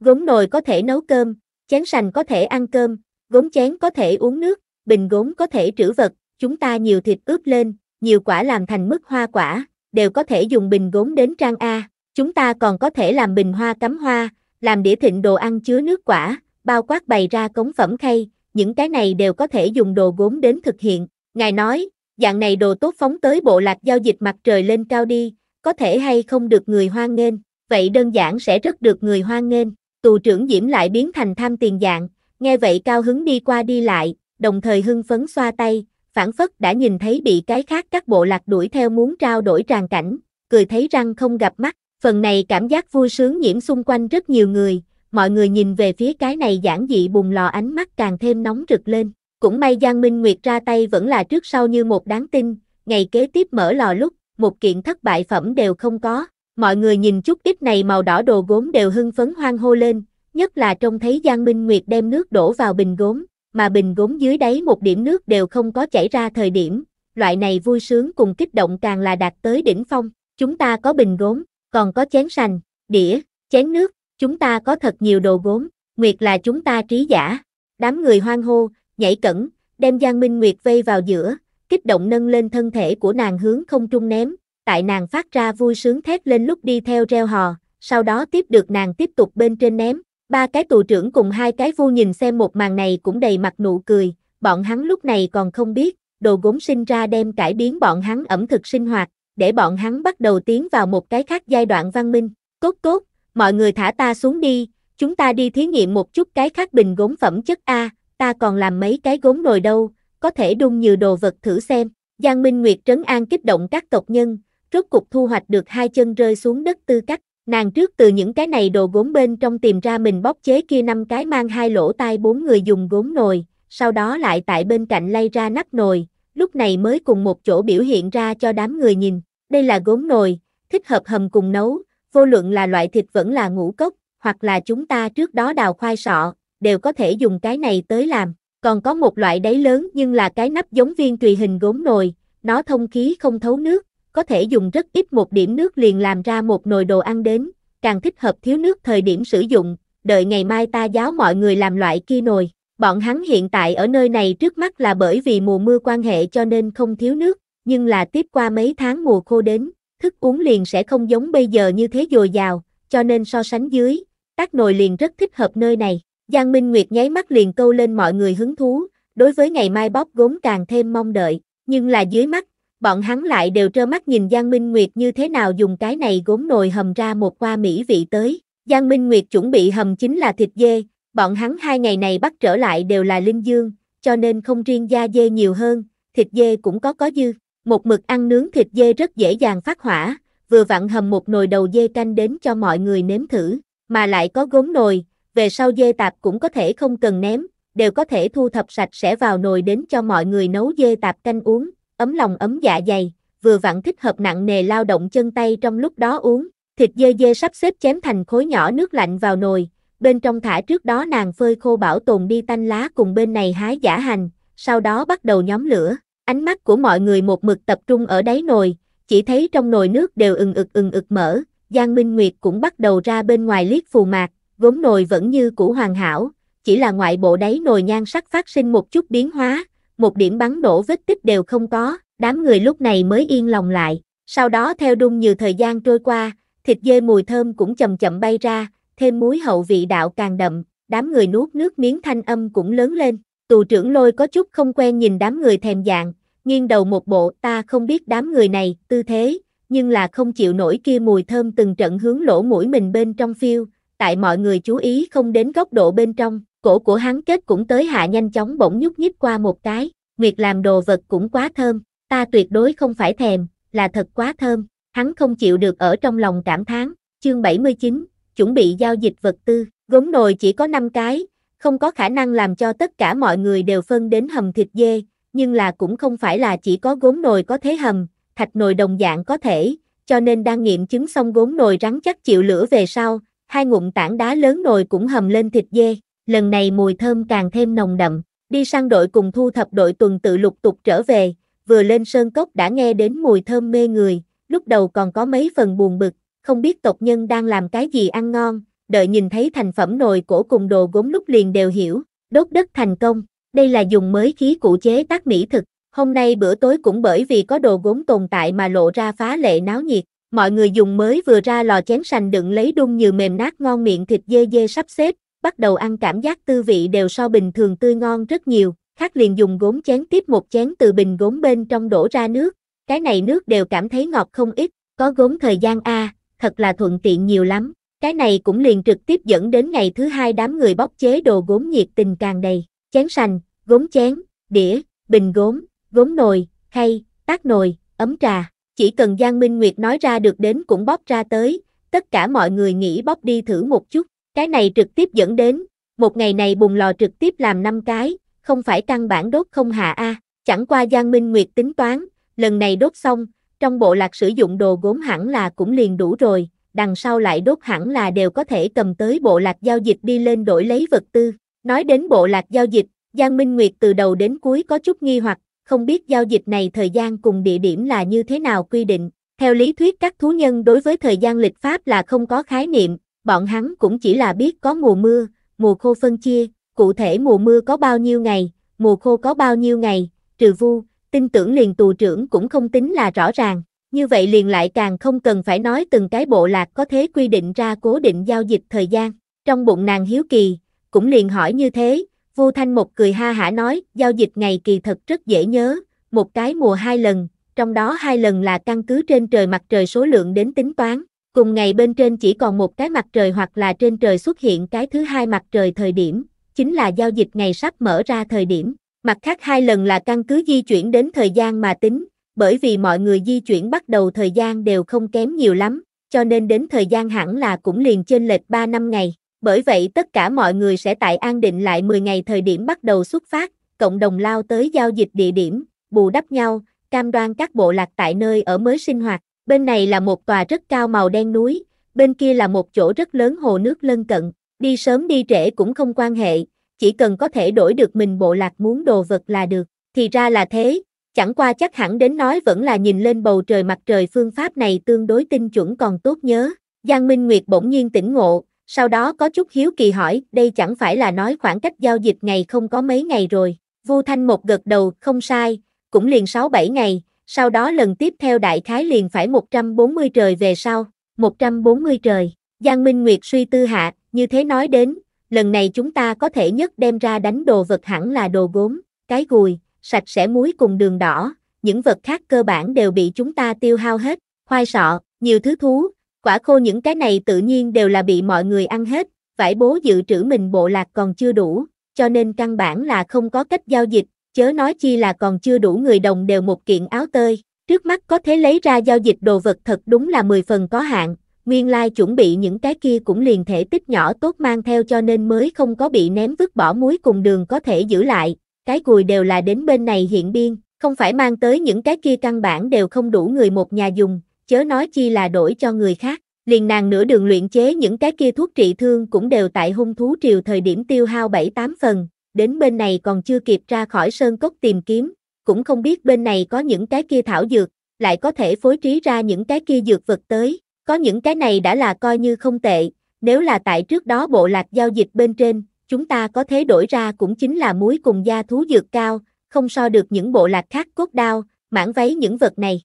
Gốm nồi có thể nấu cơm, chén sành có thể ăn cơm, gốm chén có thể uống nước, bình gốm có thể trữ vật, chúng ta nhiều thịt ướp lên, nhiều quả làm thành mức hoa quả, đều có thể dùng bình gốm đến trang A. Chúng ta còn có thể làm bình hoa cắm hoa, làm đĩa thịnh đồ ăn chứa nước quả, bao quát bày ra cống phẩm khay, những cái này đều có thể dùng đồ gốm đến thực hiện. Ngài nói, dạng này đồ tốt phóng tới bộ lạc giao dịch mặt trời lên cao đi, có thể hay không được người hoan nghênh, vậy đơn giản sẽ rất được người hoan nghênh. Tù trưởng Diễm lại biến thành tham tiền dạng, nghe vậy cao hứng đi qua đi lại, đồng thời hưng phấn xoa tay, phản phất đã nhìn thấy bị cái khác các bộ lạc đuổi theo muốn trao đổi tràn cảnh, cười thấy răng không gặp mắt, Phần này cảm giác vui sướng nhiễm xung quanh rất nhiều người, mọi người nhìn về phía cái này giản dị bùng lò ánh mắt càng thêm nóng rực lên. Cũng may Giang Minh Nguyệt ra tay vẫn là trước sau như một đáng tin, ngày kế tiếp mở lò lúc, một kiện thất bại phẩm đều không có. Mọi người nhìn chút ít này màu đỏ đồ gốm đều hưng phấn hoang hô lên, nhất là trông thấy Giang Minh Nguyệt đem nước đổ vào bình gốm, mà bình gốm dưới đáy một điểm nước đều không có chảy ra thời điểm. Loại này vui sướng cùng kích động càng là đạt tới đỉnh phong, chúng ta có bình gốm còn có chén sành, đĩa, chén nước, chúng ta có thật nhiều đồ gốm, Nguyệt là chúng ta trí giả. Đám người hoang hô, nhảy cẩn, đem Giang Minh Nguyệt vây vào giữa, kích động nâng lên thân thể của nàng hướng không trung ném, tại nàng phát ra vui sướng thét lên lúc đi theo reo hò, sau đó tiếp được nàng tiếp tục bên trên ném. Ba cái tù trưởng cùng hai cái vô nhìn xem một màn này cũng đầy mặt nụ cười, bọn hắn lúc này còn không biết, đồ gốm sinh ra đem cải biến bọn hắn ẩm thực sinh hoạt, để bọn hắn bắt đầu tiến vào một cái khác giai đoạn văn minh. Cốt cốt, mọi người thả ta xuống đi, chúng ta đi thí nghiệm một chút cái khác bình gốm phẩm chất A, ta còn làm mấy cái gốm nồi đâu, có thể đun nhiều đồ vật thử xem. Giang Minh Nguyệt trấn an kích động các tộc nhân, rốt cục thu hoạch được hai chân rơi xuống đất tư cách. Nàng trước từ những cái này đồ gốm bên trong tìm ra mình bóc chế kia năm cái mang hai lỗ tai bốn người dùng gốm nồi, sau đó lại tại bên cạnh lay ra nắp nồi, lúc này mới cùng một chỗ biểu hiện ra cho đám người nhìn. Đây là gốm nồi, thích hợp hầm cùng nấu, vô luận là loại thịt vẫn là ngũ cốc, hoặc là chúng ta trước đó đào khoai sọ, đều có thể dùng cái này tới làm. Còn có một loại đáy lớn nhưng là cái nắp giống viên tùy hình gốm nồi, nó thông khí không thấu nước, có thể dùng rất ít một điểm nước liền làm ra một nồi đồ ăn đến, càng thích hợp thiếu nước thời điểm sử dụng, đợi ngày mai ta giáo mọi người làm loại kia nồi. Bọn hắn hiện tại ở nơi này trước mắt là bởi vì mùa mưa quan hệ cho nên không thiếu nước, nhưng là tiếp qua mấy tháng mùa khô đến, thức uống liền sẽ không giống bây giờ như thế dồi dào, cho nên so sánh dưới, tác nồi liền rất thích hợp nơi này. Giang Minh Nguyệt nháy mắt liền câu lên mọi người hứng thú, đối với ngày mai bóp gốm càng thêm mong đợi, nhưng là dưới mắt, bọn hắn lại đều trơ mắt nhìn Giang Minh Nguyệt như thế nào dùng cái này gốm nồi hầm ra một qua mỹ vị tới. Giang Minh Nguyệt chuẩn bị hầm chính là thịt dê, Bọn hắn hai ngày này bắt trở lại đều là linh dương, cho nên không riêng da dê nhiều hơn, thịt dê cũng có có dư. Một mực ăn nướng thịt dê rất dễ dàng phát hỏa, vừa vặn hầm một nồi đầu dê canh đến cho mọi người nếm thử, mà lại có gốm nồi, về sau dê tạp cũng có thể không cần ném, đều có thể thu thập sạch sẽ vào nồi đến cho mọi người nấu dê tạp canh uống, ấm lòng ấm dạ dày, vừa vặn thích hợp nặng nề lao động chân tay trong lúc đó uống, thịt dê dê sắp xếp chém thành khối nhỏ nước lạnh vào nồi, bên trong thả trước đó nàng phơi khô bảo tồn đi tanh lá cùng bên này hái giả hành, sau đó bắt đầu nhóm lửa. Ánh mắt của mọi người một mực tập trung ở đáy nồi, chỉ thấy trong nồi nước đều ừng ực ừng ực mở, Giang Minh Nguyệt cũng bắt đầu ra bên ngoài liếc phù mạc, gốm nồi vẫn như cũ hoàn hảo, chỉ là ngoại bộ đáy nồi nhan sắc phát sinh một chút biến hóa, một điểm bắn nổ vết tích đều không có, đám người lúc này mới yên lòng lại. Sau đó theo đung nhiều thời gian trôi qua, thịt dê mùi thơm cũng chậm chậm bay ra, thêm muối hậu vị đạo càng đậm, đám người nuốt nước miếng thanh âm cũng lớn lên. Tù trưởng lôi có chút không quen nhìn đám người thèm dạng, nghiêng đầu một bộ ta không biết đám người này, tư thế, nhưng là không chịu nổi kia mùi thơm từng trận hướng lỗ mũi mình bên trong phiêu, tại mọi người chú ý không đến góc độ bên trong, cổ của hắn kết cũng tới hạ nhanh chóng bỗng nhúc nhích qua một cái, nguyệt làm đồ vật cũng quá thơm, ta tuyệt đối không phải thèm, là thật quá thơm, hắn không chịu được ở trong lòng cảm thán chương 79, chuẩn bị giao dịch vật tư. Gốm nồi chỉ có 5 cái, không có khả năng làm cho tất cả mọi người đều phân đến hầm thịt dê, nhưng là cũng không phải là chỉ có gốm nồi có thế hầm, thạch nồi đồng dạng có thể, cho nên đang nghiệm chứng xong gốm nồi rắn chắc chịu lửa về sau, hai ngụm tảng đá lớn nồi cũng hầm lên thịt dê, lần này mùi thơm càng thêm nồng đậm, đi sang đội cùng thu thập đội tuần tự lục tục trở về, vừa lên sơn cốc đã nghe đến mùi thơm mê người, lúc đầu còn có mấy phần buồn bực, không biết tộc nhân đang làm cái gì ăn ngon, đợi nhìn thấy thành phẩm nồi cổ cùng đồ gốm lúc liền đều hiểu, đốt đất thành công, đây là dùng mới khí cụ chế tác mỹ thực, hôm nay bữa tối cũng bởi vì có đồ gốm tồn tại mà lộ ra phá lệ náo nhiệt, mọi người dùng mới vừa ra lò chén sành đựng lấy đun như mềm nát ngon miệng thịt dê dê sắp xếp, bắt đầu ăn cảm giác tư vị đều so bình thường tươi ngon rất nhiều, khác liền dùng gốm chén tiếp một chén từ bình gốm bên trong đổ ra nước, cái này nước đều cảm thấy ngọt không ít, có gốm thời gian A, thật là thuận tiện nhiều lắm. Cái này cũng liền trực tiếp dẫn đến ngày thứ hai đám người bóc chế đồ gốm nhiệt tình càng đầy, chén sành, gốm chén, đĩa, bình gốm, gốm nồi, khay, tác nồi, ấm trà. Chỉ cần Giang Minh Nguyệt nói ra được đến cũng bóp ra tới, tất cả mọi người nghĩ bóp đi thử một chút. Cái này trực tiếp dẫn đến, một ngày này bùng lò trực tiếp làm năm cái, không phải căn bản đốt không hạ A. Chẳng qua Giang Minh Nguyệt tính toán, lần này đốt xong, trong bộ lạc sử dụng đồ gốm hẳn là cũng liền đủ rồi, đằng sau lại đốt hẳn là đều có thể cầm tới bộ lạc giao dịch đi lên đổi lấy vật tư. Nói đến bộ lạc giao dịch, Giang Minh Nguyệt từ đầu đến cuối có chút nghi hoặc, không biết giao dịch này thời gian cùng địa điểm là như thế nào quy định. Theo lý thuyết các thú nhân đối với thời gian lịch pháp là không có khái niệm, bọn hắn cũng chỉ là biết có mùa mưa, mùa khô phân chia, cụ thể mùa mưa có bao nhiêu ngày, mùa khô có bao nhiêu ngày, trừ vu, tin tưởng liền tù trưởng cũng không tính là rõ ràng, như vậy liền lại càng không cần phải nói từng cái bộ lạc có thế quy định ra cố định giao dịch thời gian. Trong bụng nàng hiếu kỳ, cũng liền hỏi như thế, Vu thanh một cười ha hả nói, giao dịch ngày kỳ thật rất dễ nhớ, một cái mùa hai lần, trong đó hai lần là căn cứ trên trời mặt trời số lượng đến tính toán, cùng ngày bên trên chỉ còn một cái mặt trời hoặc là trên trời xuất hiện cái thứ hai mặt trời thời điểm, chính là giao dịch ngày sắp mở ra thời điểm. Mặt khác hai lần là căn cứ di chuyển đến thời gian mà tính, bởi vì mọi người di chuyển bắt đầu thời gian đều không kém nhiều lắm, cho nên đến thời gian hẳn là cũng liền trên lệch 3 năm ngày. Bởi vậy tất cả mọi người sẽ tại An Định lại 10 ngày thời điểm bắt đầu xuất phát, cộng đồng lao tới giao dịch địa điểm, bù đắp nhau, cam đoan các bộ lạc tại nơi ở mới sinh hoạt. Bên này là một tòa rất cao màu đen núi, bên kia là một chỗ rất lớn hồ nước lân cận, đi sớm đi trễ cũng không quan hệ, chỉ cần có thể đổi được mình bộ lạc muốn đồ vật là được, thì ra là thế, chẳng qua chắc hẳn đến nói vẫn là nhìn lên bầu trời mặt trời phương pháp này tương đối tinh chuẩn còn tốt nhớ. Giang Minh Nguyệt bỗng nhiên tỉnh ngộ, sau đó có chút hiếu kỳ hỏi, đây chẳng phải là nói khoảng cách giao dịch ngày không có mấy ngày rồi. Vu Thanh một gật đầu, không sai, cũng liền 6-7 ngày, sau đó lần tiếp theo đại khái liền phải 140 trời về sau, 140 trời. Giang Minh Nguyệt suy tư hạ, như thế nói đến, lần này chúng ta có thể nhất đem ra đánh đồ vật hẳn là đồ gốm, cái gùi, sạch sẽ muối cùng đường đỏ, những vật khác cơ bản đều bị chúng ta tiêu hao hết, khoai sọ, nhiều thứ thú, quả khô những cái này tự nhiên đều là bị mọi người ăn hết, vải bố dự trữ mình bộ lạc còn chưa đủ, cho nên căn bản là không có cách giao dịch, chớ nói chi là còn chưa đủ người đồng đều một kiện áo tơi, trước mắt có thể lấy ra giao dịch đồ vật thật đúng là 10 phần có hạn, nguyên lai chuẩn bị những cái kia cũng liền thể tích nhỏ tốt mang theo cho nên mới không có bị ném vứt bỏ muối cùng đường có thể giữ lại, cái cùi đều là đến bên này hiện biên, không phải mang tới những cái kia căn bản đều không đủ người một nhà dùng, chớ nói chi là đổi cho người khác. Liền nàng nửa đường luyện chế những cái kia thuốc trị thương cũng đều tại hung thú triều thời điểm tiêu hao 7-8 phần, đến bên này còn chưa kịp ra khỏi sơn cốc tìm kiếm, cũng không biết bên này có những cái kia thảo dược, lại có thể phối trí ra những cái kia dược vật tới, có những cái này đã là coi như không tệ, nếu là tại trước đó bộ lạc giao dịch bên trên, chúng ta có thể đổi ra cũng chính là muối cùng gia thú dược cao, không so được những bộ lạc khác cốt đao, mãn váy những vật này.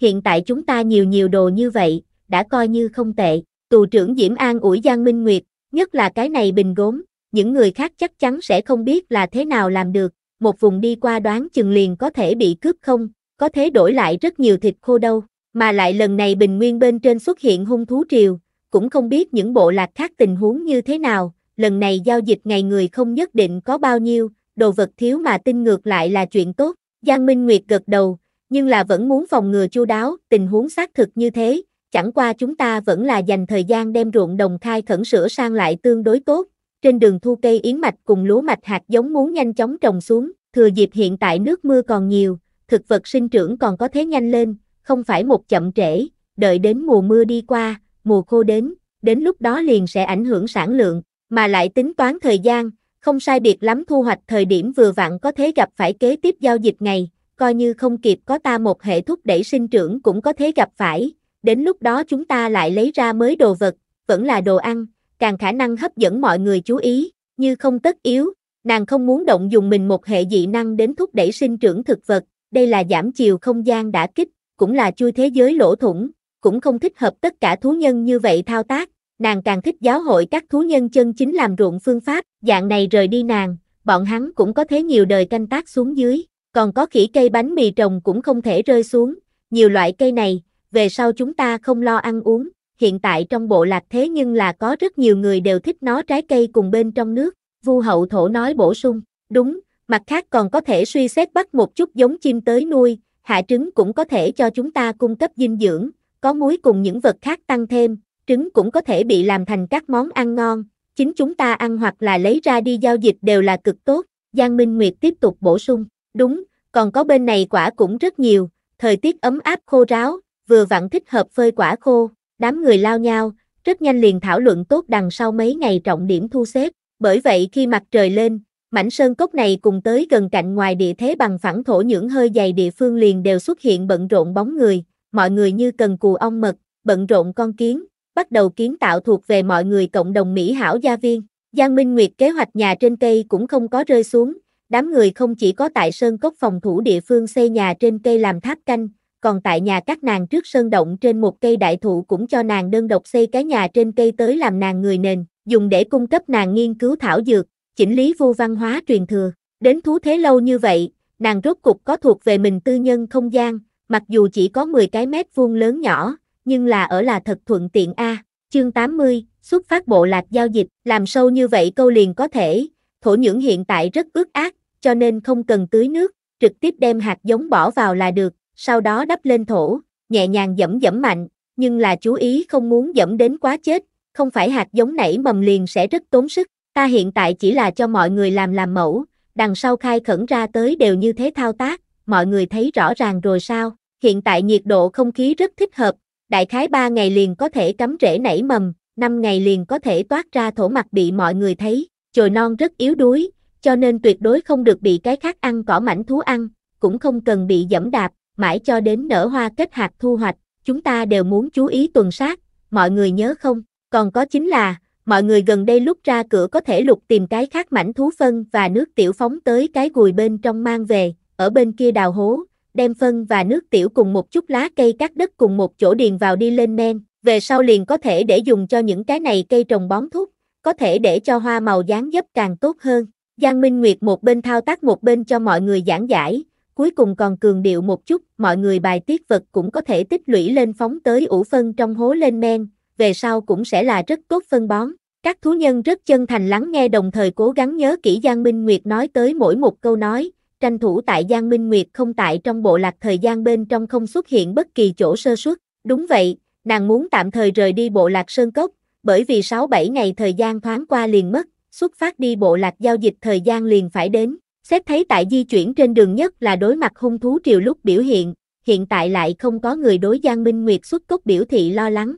Hiện tại chúng ta nhiều nhiều đồ như vậy, đã coi như không tệ, tù trưởng Diễm An ủi Giang Minh Nguyệt, nhất là cái này bình gốm, những người khác chắc chắn sẽ không biết là thế nào làm được, một vùng đi qua đoán chừng liền có thể bị cướp không, có thể đổi lại rất nhiều thịt khô đâu. Mà lại lần này bình nguyên bên trên xuất hiện hung thú triều, cũng không biết những bộ lạc khác tình huống như thế nào, lần này giao dịch ngày người không nhất định có bao nhiêu, đồ vật thiếu mà tin ngược lại là chuyện tốt. Giang Minh Nguyệt gật đầu, nhưng là vẫn muốn phòng ngừa chu đáo, tình huống xác thực như thế, chẳng qua chúng ta vẫn là dành thời gian đem ruộng đồng khai khẩn sửa sang lại tương đối tốt. Trên đường thu cây yến mạch cùng lúa mạch hạt giống muốn nhanh chóng trồng xuống, thừa dịp hiện tại nước mưa còn nhiều, thực vật sinh trưởng còn có thế nhanh lên, không phải một chậm trễ, đợi đến mùa mưa đi qua, mùa khô đến, đến lúc đó liền sẽ ảnh hưởng sản lượng, mà lại tính toán thời gian, không sai biệt lắm thu hoạch thời điểm vừa vặn có thể gặp phải kế tiếp giao dịch ngày, coi như không kịp có ta một hệ thúc đẩy sinh trưởng cũng có thể gặp phải, đến lúc đó chúng ta lại lấy ra mới đồ vật, vẫn là đồ ăn, càng khả năng hấp dẫn mọi người chú ý, như không tất yếu, nàng không muốn động dùng mình một hệ dị năng đến thúc đẩy sinh trưởng thực vật, đây là giảm chiều không gian đã kích, cũng là chui thế giới lỗ thủng, cũng không thích hợp tất cả thú nhân như vậy thao tác, nàng càng thích giáo hội các thú nhân chân chính làm ruộng phương pháp, dạng này rời đi nàng, bọn hắn cũng có thế nhiều đời canh tác xuống dưới, còn có khỉ cây bánh mì trồng cũng không thể rơi xuống, nhiều loại cây này, về sau chúng ta không lo ăn uống, hiện tại trong bộ lạc thế nhưng là có rất nhiều người đều thích nó trái cây cùng bên trong nước, vu hậu thổ nói bổ sung, đúng, mặt khác còn có thể suy xét bắt một chút giống chim tới nuôi, hạ trứng cũng có thể cho chúng ta cung cấp dinh dưỡng, có muối cùng những vật khác tăng thêm, trứng cũng có thể bị làm thành các món ăn ngon, chính chúng ta ăn hoặc là lấy ra đi giao dịch đều là cực tốt, Giang Minh Nguyệt tiếp tục bổ sung, đúng, còn có bên này quả cũng rất nhiều, thời tiết ấm áp khô ráo, vừa vặn thích hợp phơi quả khô, đám người lao nhau, rất nhanh liền thảo luận tốt đằng sau mấy ngày trọng điểm thu xếp, bởi vậy khi mặt trời lên, Mảnh sơn cốc này cùng tới gần cạnh ngoài địa thế bằng phẳng thổ nhưỡng hơi dày địa phương liền đều xuất hiện bận rộn bóng người, mọi người như cần cù ong mật, bận rộn con kiến, bắt đầu kiến tạo thuộc về mọi người cộng đồng Mỹ hảo gia viên. Giang Minh Nguyệt kế hoạch nhà trên cây cũng không có rơi xuống, đám người không chỉ có tại sơn cốc phòng thủ địa phương xây nhà trên cây làm tháp canh, còn tại nhà các nàng trước sơn động trên một cây đại thụ cũng cho nàng đơn độc xây cái nhà trên cây tới làm nàng người nền, dùng để cung cấp nàng nghiên cứu thảo dược, chỉnh lý vu văn hóa truyền thừa. Đến thú thế lâu như vậy, nàng rốt cục có thuộc về mình tư nhân không gian, mặc dù chỉ có 10 cái mét vuông lớn nhỏ, nhưng là ở là thật thuận tiện a. À. Chương 80, xuất phát bộ lạc giao dịch, làm sâu như vậy câu liền có thể, thổ nhưỡng hiện tại rất ướt át, cho nên không cần tưới nước, trực tiếp đem hạt giống bỏ vào là được, sau đó đắp lên thổ, nhẹ nhàng dẫm dẫm mạnh, nhưng là chú ý không muốn dẫm đến quá chết, không phải hạt giống nảy mầm liền sẽ rất tốn sức, Ta hiện tại chỉ là cho mọi người làm làm mẫu, đằng sau khai khẩn ra tới đều như thế thao tác, mọi người thấy rõ ràng rồi sao? Hiện tại nhiệt độ không khí rất thích hợp, đại khái 3 ngày liền có thể cắm rễ nảy mầm, 5 ngày liền có thể toát ra thổ mặt bị mọi người thấy, chồi non rất yếu đuối, cho nên tuyệt đối không được bị cái khác ăn cỏ mảnh thú ăn, cũng không cần bị dẫm đạp, mãi cho đến nở hoa kết hạt thu hoạch, chúng ta đều muốn chú ý tuần sát, mọi người nhớ không? Còn có chính là, mọi người gần đây lúc ra cửa có thể lục tìm cái khác mảnh thú phân và nước tiểu phóng tới cái gùi bên trong mang về, ở bên kia đào hố, đem phân và nước tiểu cùng một chút lá cây cắt đất cùng một chỗ điền vào đi lên men, về sau liền có thể để dùng cho những cái này cây trồng bón thuốc, có thể để cho hoa màu dáng dấp càng tốt hơn. Giang Minh Nguyệt một bên thao tác một bên cho mọi người giảng giải, cuối cùng còn cường điệu một chút, mọi người bài tiết vật cũng có thể tích lũy lên phóng tới ủ phân trong hố lên men, về sau cũng sẽ là rất tốt phân bón. Các thú nhân rất chân thành lắng nghe đồng thời cố gắng nhớ kỹ Giang Minh Nguyệt nói tới mỗi một câu nói, tranh thủ tại Giang Minh Nguyệt không tại trong bộ lạc thời gian bên trong không xuất hiện bất kỳ chỗ sơ suất. Đúng vậy, nàng muốn tạm thời rời đi bộ lạc Sơn Cốc, bởi vì 6-7 ngày thời gian thoáng qua liền mất, xuất phát đi bộ lạc giao dịch thời gian liền phải đến. Xét thấy tại di chuyển trên đường nhất là đối mặt hung thú triều lúc biểu hiện, hiện tại lại không có người đối Giang Minh Nguyệt xuất cốc biểu thị lo lắng,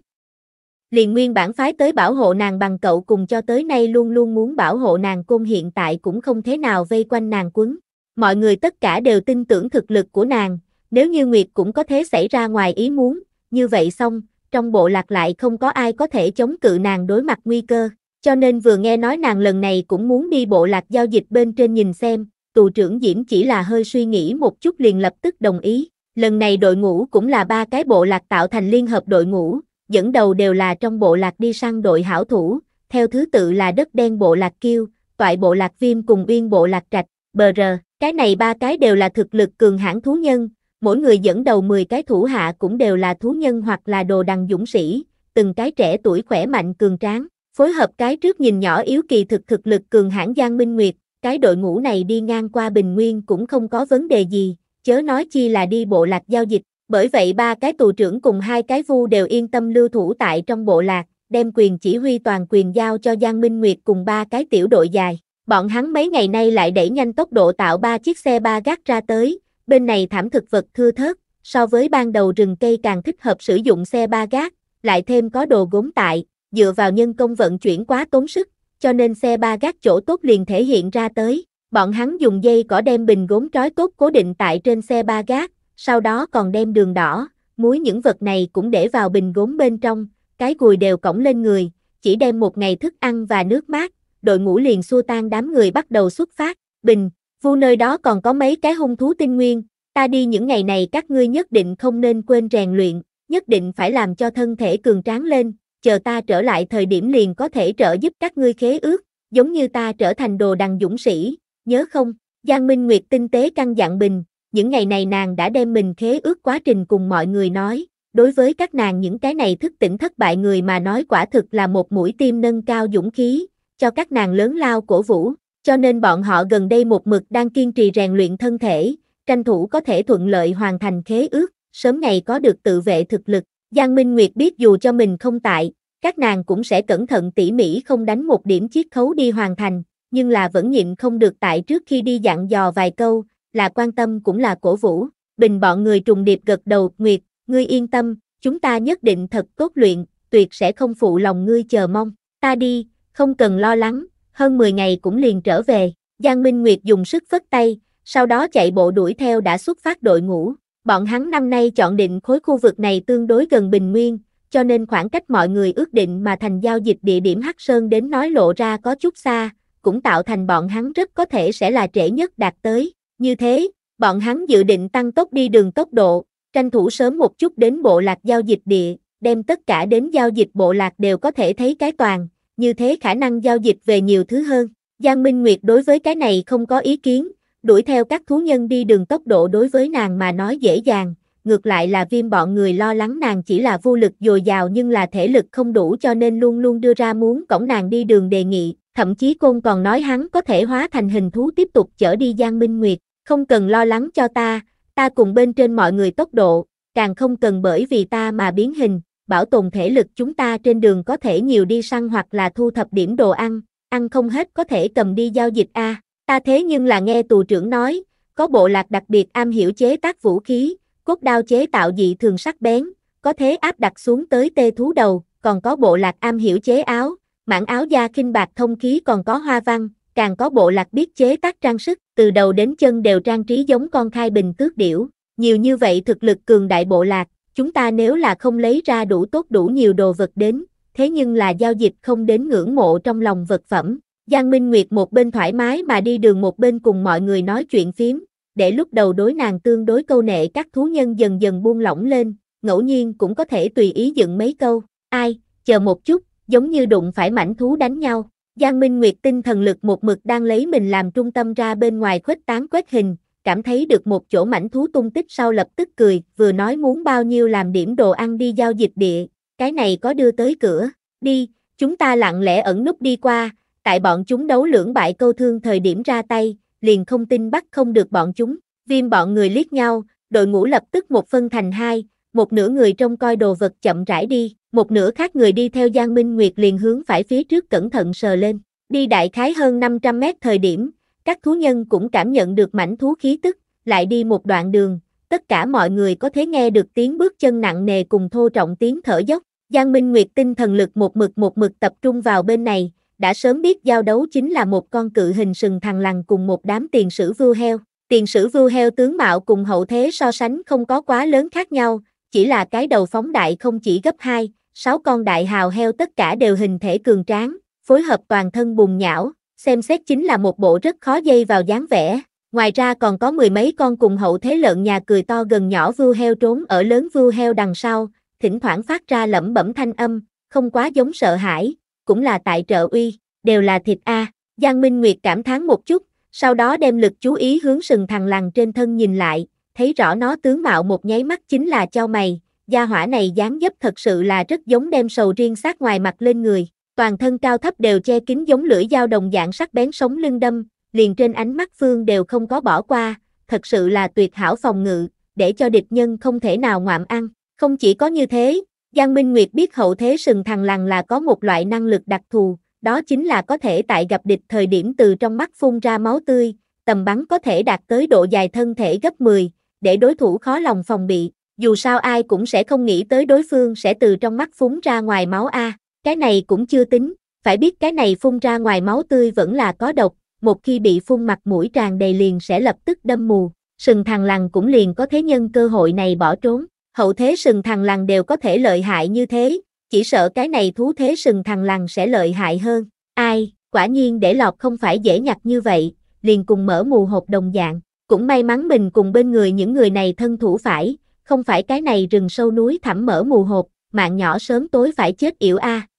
liền nguyên bản phái tới bảo hộ nàng bằng cậu cùng cho tới nay luôn luôn muốn bảo hộ nàng côn hiện tại cũng không thế nào vây quanh nàng quấn. Mọi người tất cả đều tin tưởng thực lực của nàng, nếu như Nguyệt cũng có thế xảy ra ngoài ý muốn, như vậy xong, trong bộ lạc lại không có ai có thể chống cự nàng đối mặt nguy cơ, cho nên vừa nghe nói nàng lần này cũng muốn đi bộ lạc giao dịch bên trên nhìn xem, tù trưởng Diễm chỉ là hơi suy nghĩ một chút liền lập tức đồng ý, lần này đội ngũ cũng là ba cái bộ lạc tạo thành liên hợp đội ngũ, dẫn đầu đều là trong bộ lạc đi săn đội hảo thủ, theo thứ tự là đất đen bộ lạc kiêu, toại bộ lạc viêm cùng uyên bộ lạc trạch, bờ rờ. Cái này ba cái đều là thực lực cường hãn thú nhân, mỗi người dẫn đầu 10 cái thủ hạ cũng đều là thú nhân hoặc là đồ đằng dũng sĩ, từng cái trẻ tuổi khỏe mạnh cường tráng, phối hợp cái trước nhìn nhỏ yếu kỳ thực thực lực cường hãn Giang Minh Nguyệt, cái đội ngũ này đi ngang qua Bình Nguyên cũng không có vấn đề gì, chớ nói chi là đi bộ lạc giao dịch, bởi vậy ba cái tù trưởng cùng hai cái vu đều yên tâm lưu thủ tại trong bộ lạc, đem quyền chỉ huy toàn quyền giao cho Giang Minh Nguyệt cùng ba cái tiểu đội dài. Bọn hắn mấy ngày nay lại đẩy nhanh tốc độ tạo ba chiếc xe ba gác ra tới, bên này thảm thực vật thưa thớt, so với ban đầu rừng cây càng thích hợp sử dụng xe ba gác, lại thêm có đồ gốm tại, dựa vào nhân công vận chuyển quá tốn sức, cho nên xe ba gác chỗ tốt liền thể hiện ra tới. Bọn hắn dùng dây cỏ đem bình gốm trói tốt cố định tại trên xe ba gác, sau đó còn đem đường đỏ, muối những vật này cũng để vào bình gốm bên trong, cái gùi đều cổng lên người, chỉ đem một ngày thức ăn và nước mát, đội ngũ liền xua tan đám người bắt đầu xuất phát, bình, vu nơi đó còn có mấy cái hung thú tinh nguyên, ta đi những ngày này các ngươi nhất định không nên quên rèn luyện, nhất định phải làm cho thân thể cường tráng lên, chờ ta trở lại thời điểm liền có thể trợ giúp các ngươi khế ước, giống như ta trở thành đồ đằng dũng sĩ, nhớ không? Giang Minh Nguyệt tinh tế căn dặn Bình, những ngày này nàng đã đem mình khế ước quá trình cùng mọi người nói, đối với các nàng những cái này thức tỉnh thất bại người mà nói quả thực là một mũi tim nâng cao dũng khí, cho các nàng lớn lao cổ vũ, cho nên bọn họ gần đây một mực đang kiên trì rèn luyện thân thể, tranh thủ có thể thuận lợi hoàn thành khế ước, sớm ngày có được tự vệ thực lực. Giang Minh Nguyệt biết dù cho mình không tại, các nàng cũng sẽ cẩn thận tỉ mỉ không đánh một điểm chiết khấu đi hoàn thành, nhưng là vẫn nhịn không được tại trước khi đi dặn dò vài câu, là quan tâm cũng là cổ vũ. Bình bọn người trùng điệp gật đầu, Nguyệt, ngươi yên tâm, chúng ta nhất định thật tốt luyện, tuyệt sẽ không phụ lòng ngươi chờ mong. Ta đi, không cần lo lắng, hơn 10 ngày cũng liền trở về. Giang Minh Nguyệt dùng sức phất tay, sau đó chạy bộ đuổi theo đã xuất phát đội ngũ. Bọn hắn năm nay chọn định khối khu vực này tương đối gần Bình Nguyên, cho nên khoảng cách mọi người ước định mà thành giao dịch địa điểm Hắc Sơn đến nói lộ ra có chút xa, cũng tạo thành bọn hắn rất có thể sẽ là trễ nhất đạt tới. Như thế, bọn hắn dự định tăng tốc đi đường tốc độ, tranh thủ sớm một chút đến bộ lạc giao dịch địa, đem tất cả đến giao dịch bộ lạc đều có thể thấy cái toàn, như thế khả năng giao dịch về nhiều thứ hơn. Giang Minh Nguyệt đối với cái này không có ý kiến, đuổi theo các thú nhân đi đường tốc độ đối với nàng mà nói dễ dàng, ngược lại là viêm bọn người lo lắng nàng chỉ là vô lực dồi dào nhưng là thể lực không đủ cho nên luôn luôn đưa ra muốn cổng nàng đi đường đề nghị, thậm chí côn còn nói hắn có thể hóa thành hình thú tiếp tục chở đi Giang Minh Nguyệt, không cần lo lắng cho ta, ta cùng bên trên mọi người tốc độ, càng không cần bởi vì ta mà biến hình, bảo tồn thể lực chúng ta trên đường có thể nhiều đi săn hoặc là thu thập điểm đồ ăn, ăn không hết có thể cầm đi giao dịch a. ta thế nhưng là nghe tù trưởng nói, có bộ lạc đặc biệt am hiểu chế tác vũ khí, cốt đao chế tạo dị thường sắc bén, có thế áp đặt xuống tới tê thú đầu, còn có bộ lạc am hiểu chế áo, mảng áo da khinh bạc thông khí còn có hoa văn, càng có bộ lạc biết chế tác trang sức, từ đầu đến chân đều trang trí giống con khai bình tước điểu. Nhiều như vậy thực lực cường đại bộ lạc, chúng ta nếu là không lấy ra đủ tốt đủ nhiều đồ vật đến, thế nhưng là giao dịch không đến ngưỡng mộ trong lòng vật phẩm. Giang Minh Nguyệt một bên thoải mái mà đi đường một bên cùng mọi người nói chuyện phiếm để lúc đầu đối nàng tương đối câu nệ các thú nhân dần dần buông lỏng lên, ngẫu nhiên cũng có thể tùy ý dựng mấy câu, ai, chờ một chút, giống như đụng phải mảnh thú đánh nhau, Giang Minh Nguyệt tinh thần lực một mực đang lấy mình làm trung tâm ra bên ngoài khuếch tán quét hình, cảm thấy được một chỗ mảnh thú tung tích sau lập tức cười, vừa nói muốn bao nhiêu làm điểm đồ ăn đi giao dịch địa, cái này có đưa tới cửa, đi, chúng ta lặng lẽ ẩn nút đi qua, tại bọn chúng đấu lưỡng bại câu thương thời điểm ra tay, liền không tin bắt không được bọn chúng, viêm bọn người liếc nhau, đội ngũ lập tức một phân thành hai, một nửa người trông coi đồ vật chậm rãi đi, một nửa khác người đi theo Giang Minh Nguyệt liền hướng phải phía trước cẩn thận sờ lên. Đi đại khái hơn 500 mét thời điểm, các thú nhân cũng cảm nhận được mảnh thú khí tức, lại đi một đoạn đường, tất cả mọi người có thể nghe được tiếng bước chân nặng nề cùng thô trọng tiếng thở dốc. Giang Minh Nguyệt tinh thần lực một mực một mực tập trung vào bên này, đã sớm biết giao đấu chính là một con cự hình sừng thằng lằn cùng một đám tiền sử vưu heo. Tiền sử vưu heo tướng mạo cùng hậu thế so sánh không có quá lớn khác nhau, chỉ là cái đầu phóng đại không chỉ gấp 2, sáu con đại hào heo tất cả đều hình thể cường tráng, phối hợp toàn thân bùng nhão, xem xét chính là một bộ rất khó dây vào dáng vẻ. Ngoài ra còn có mười mấy con cùng hậu thế lợn nhà cười to gần nhỏ vưu heo trốn ở lớn vưu heo đằng sau, thỉnh thoảng phát ra lẩm bẩm thanh âm, không quá giống sợ hãi, cũng là tại trợ uy, đều là thịt A. Giang Minh Nguyệt cảm thán một chút, sau đó đem lực chú ý hướng sừng thằng lằn trên thân nhìn lại, thấy rõ nó tướng mạo một nháy mắt chính là cho mày, gia hỏa này dáng dấp thật sự là rất giống đem sầu riêng sát ngoài mặt lên người, toàn thân cao thấp đều che kín giống lưỡi dao đồng dạng sắc bén sống lưng đâm, liền trên ánh mắt Phương đều không có bỏ qua, thật sự là tuyệt hảo phòng ngự, để cho địch nhân không thể nào ngoạm ăn. Không chỉ có như thế, Giang Minh Nguyệt biết hậu thế sừng thằng lằn là có một loại năng lực đặc thù, đó chính là có thể tại gặp địch thời điểm từ trong mắt phun ra máu tươi, tầm bắn có thể đạt tới độ dài thân thể gấp 10, để đối thủ khó lòng phòng bị dù sao ai cũng sẽ không nghĩ tới đối phương sẽ từ trong mắt phúng ra ngoài máu a, cái này cũng chưa tính, phải biết cái này phun ra ngoài máu tươi vẫn là có độc, một khi bị phun mặt mũi tràn đầy liền sẽ lập tức đâm mù, sừng thằng lằn cũng liền có thế nhân cơ hội này bỏ trốn, hậu thế sừng thằng lằn đều có thể lợi hại như thế, chỉ sợ cái này thú thế sừng thằng lằn sẽ lợi hại hơn, ai, quả nhiên để lọt không phải dễ nhặt như vậy, liền cùng mở mù hộp đồng dạng, cũng may mắn mình cùng bên người những người này thân thủ phải, không phải cái này rừng sâu núi thẳm mở mù hộp, mạng nhỏ sớm tối phải chết yểu a. À.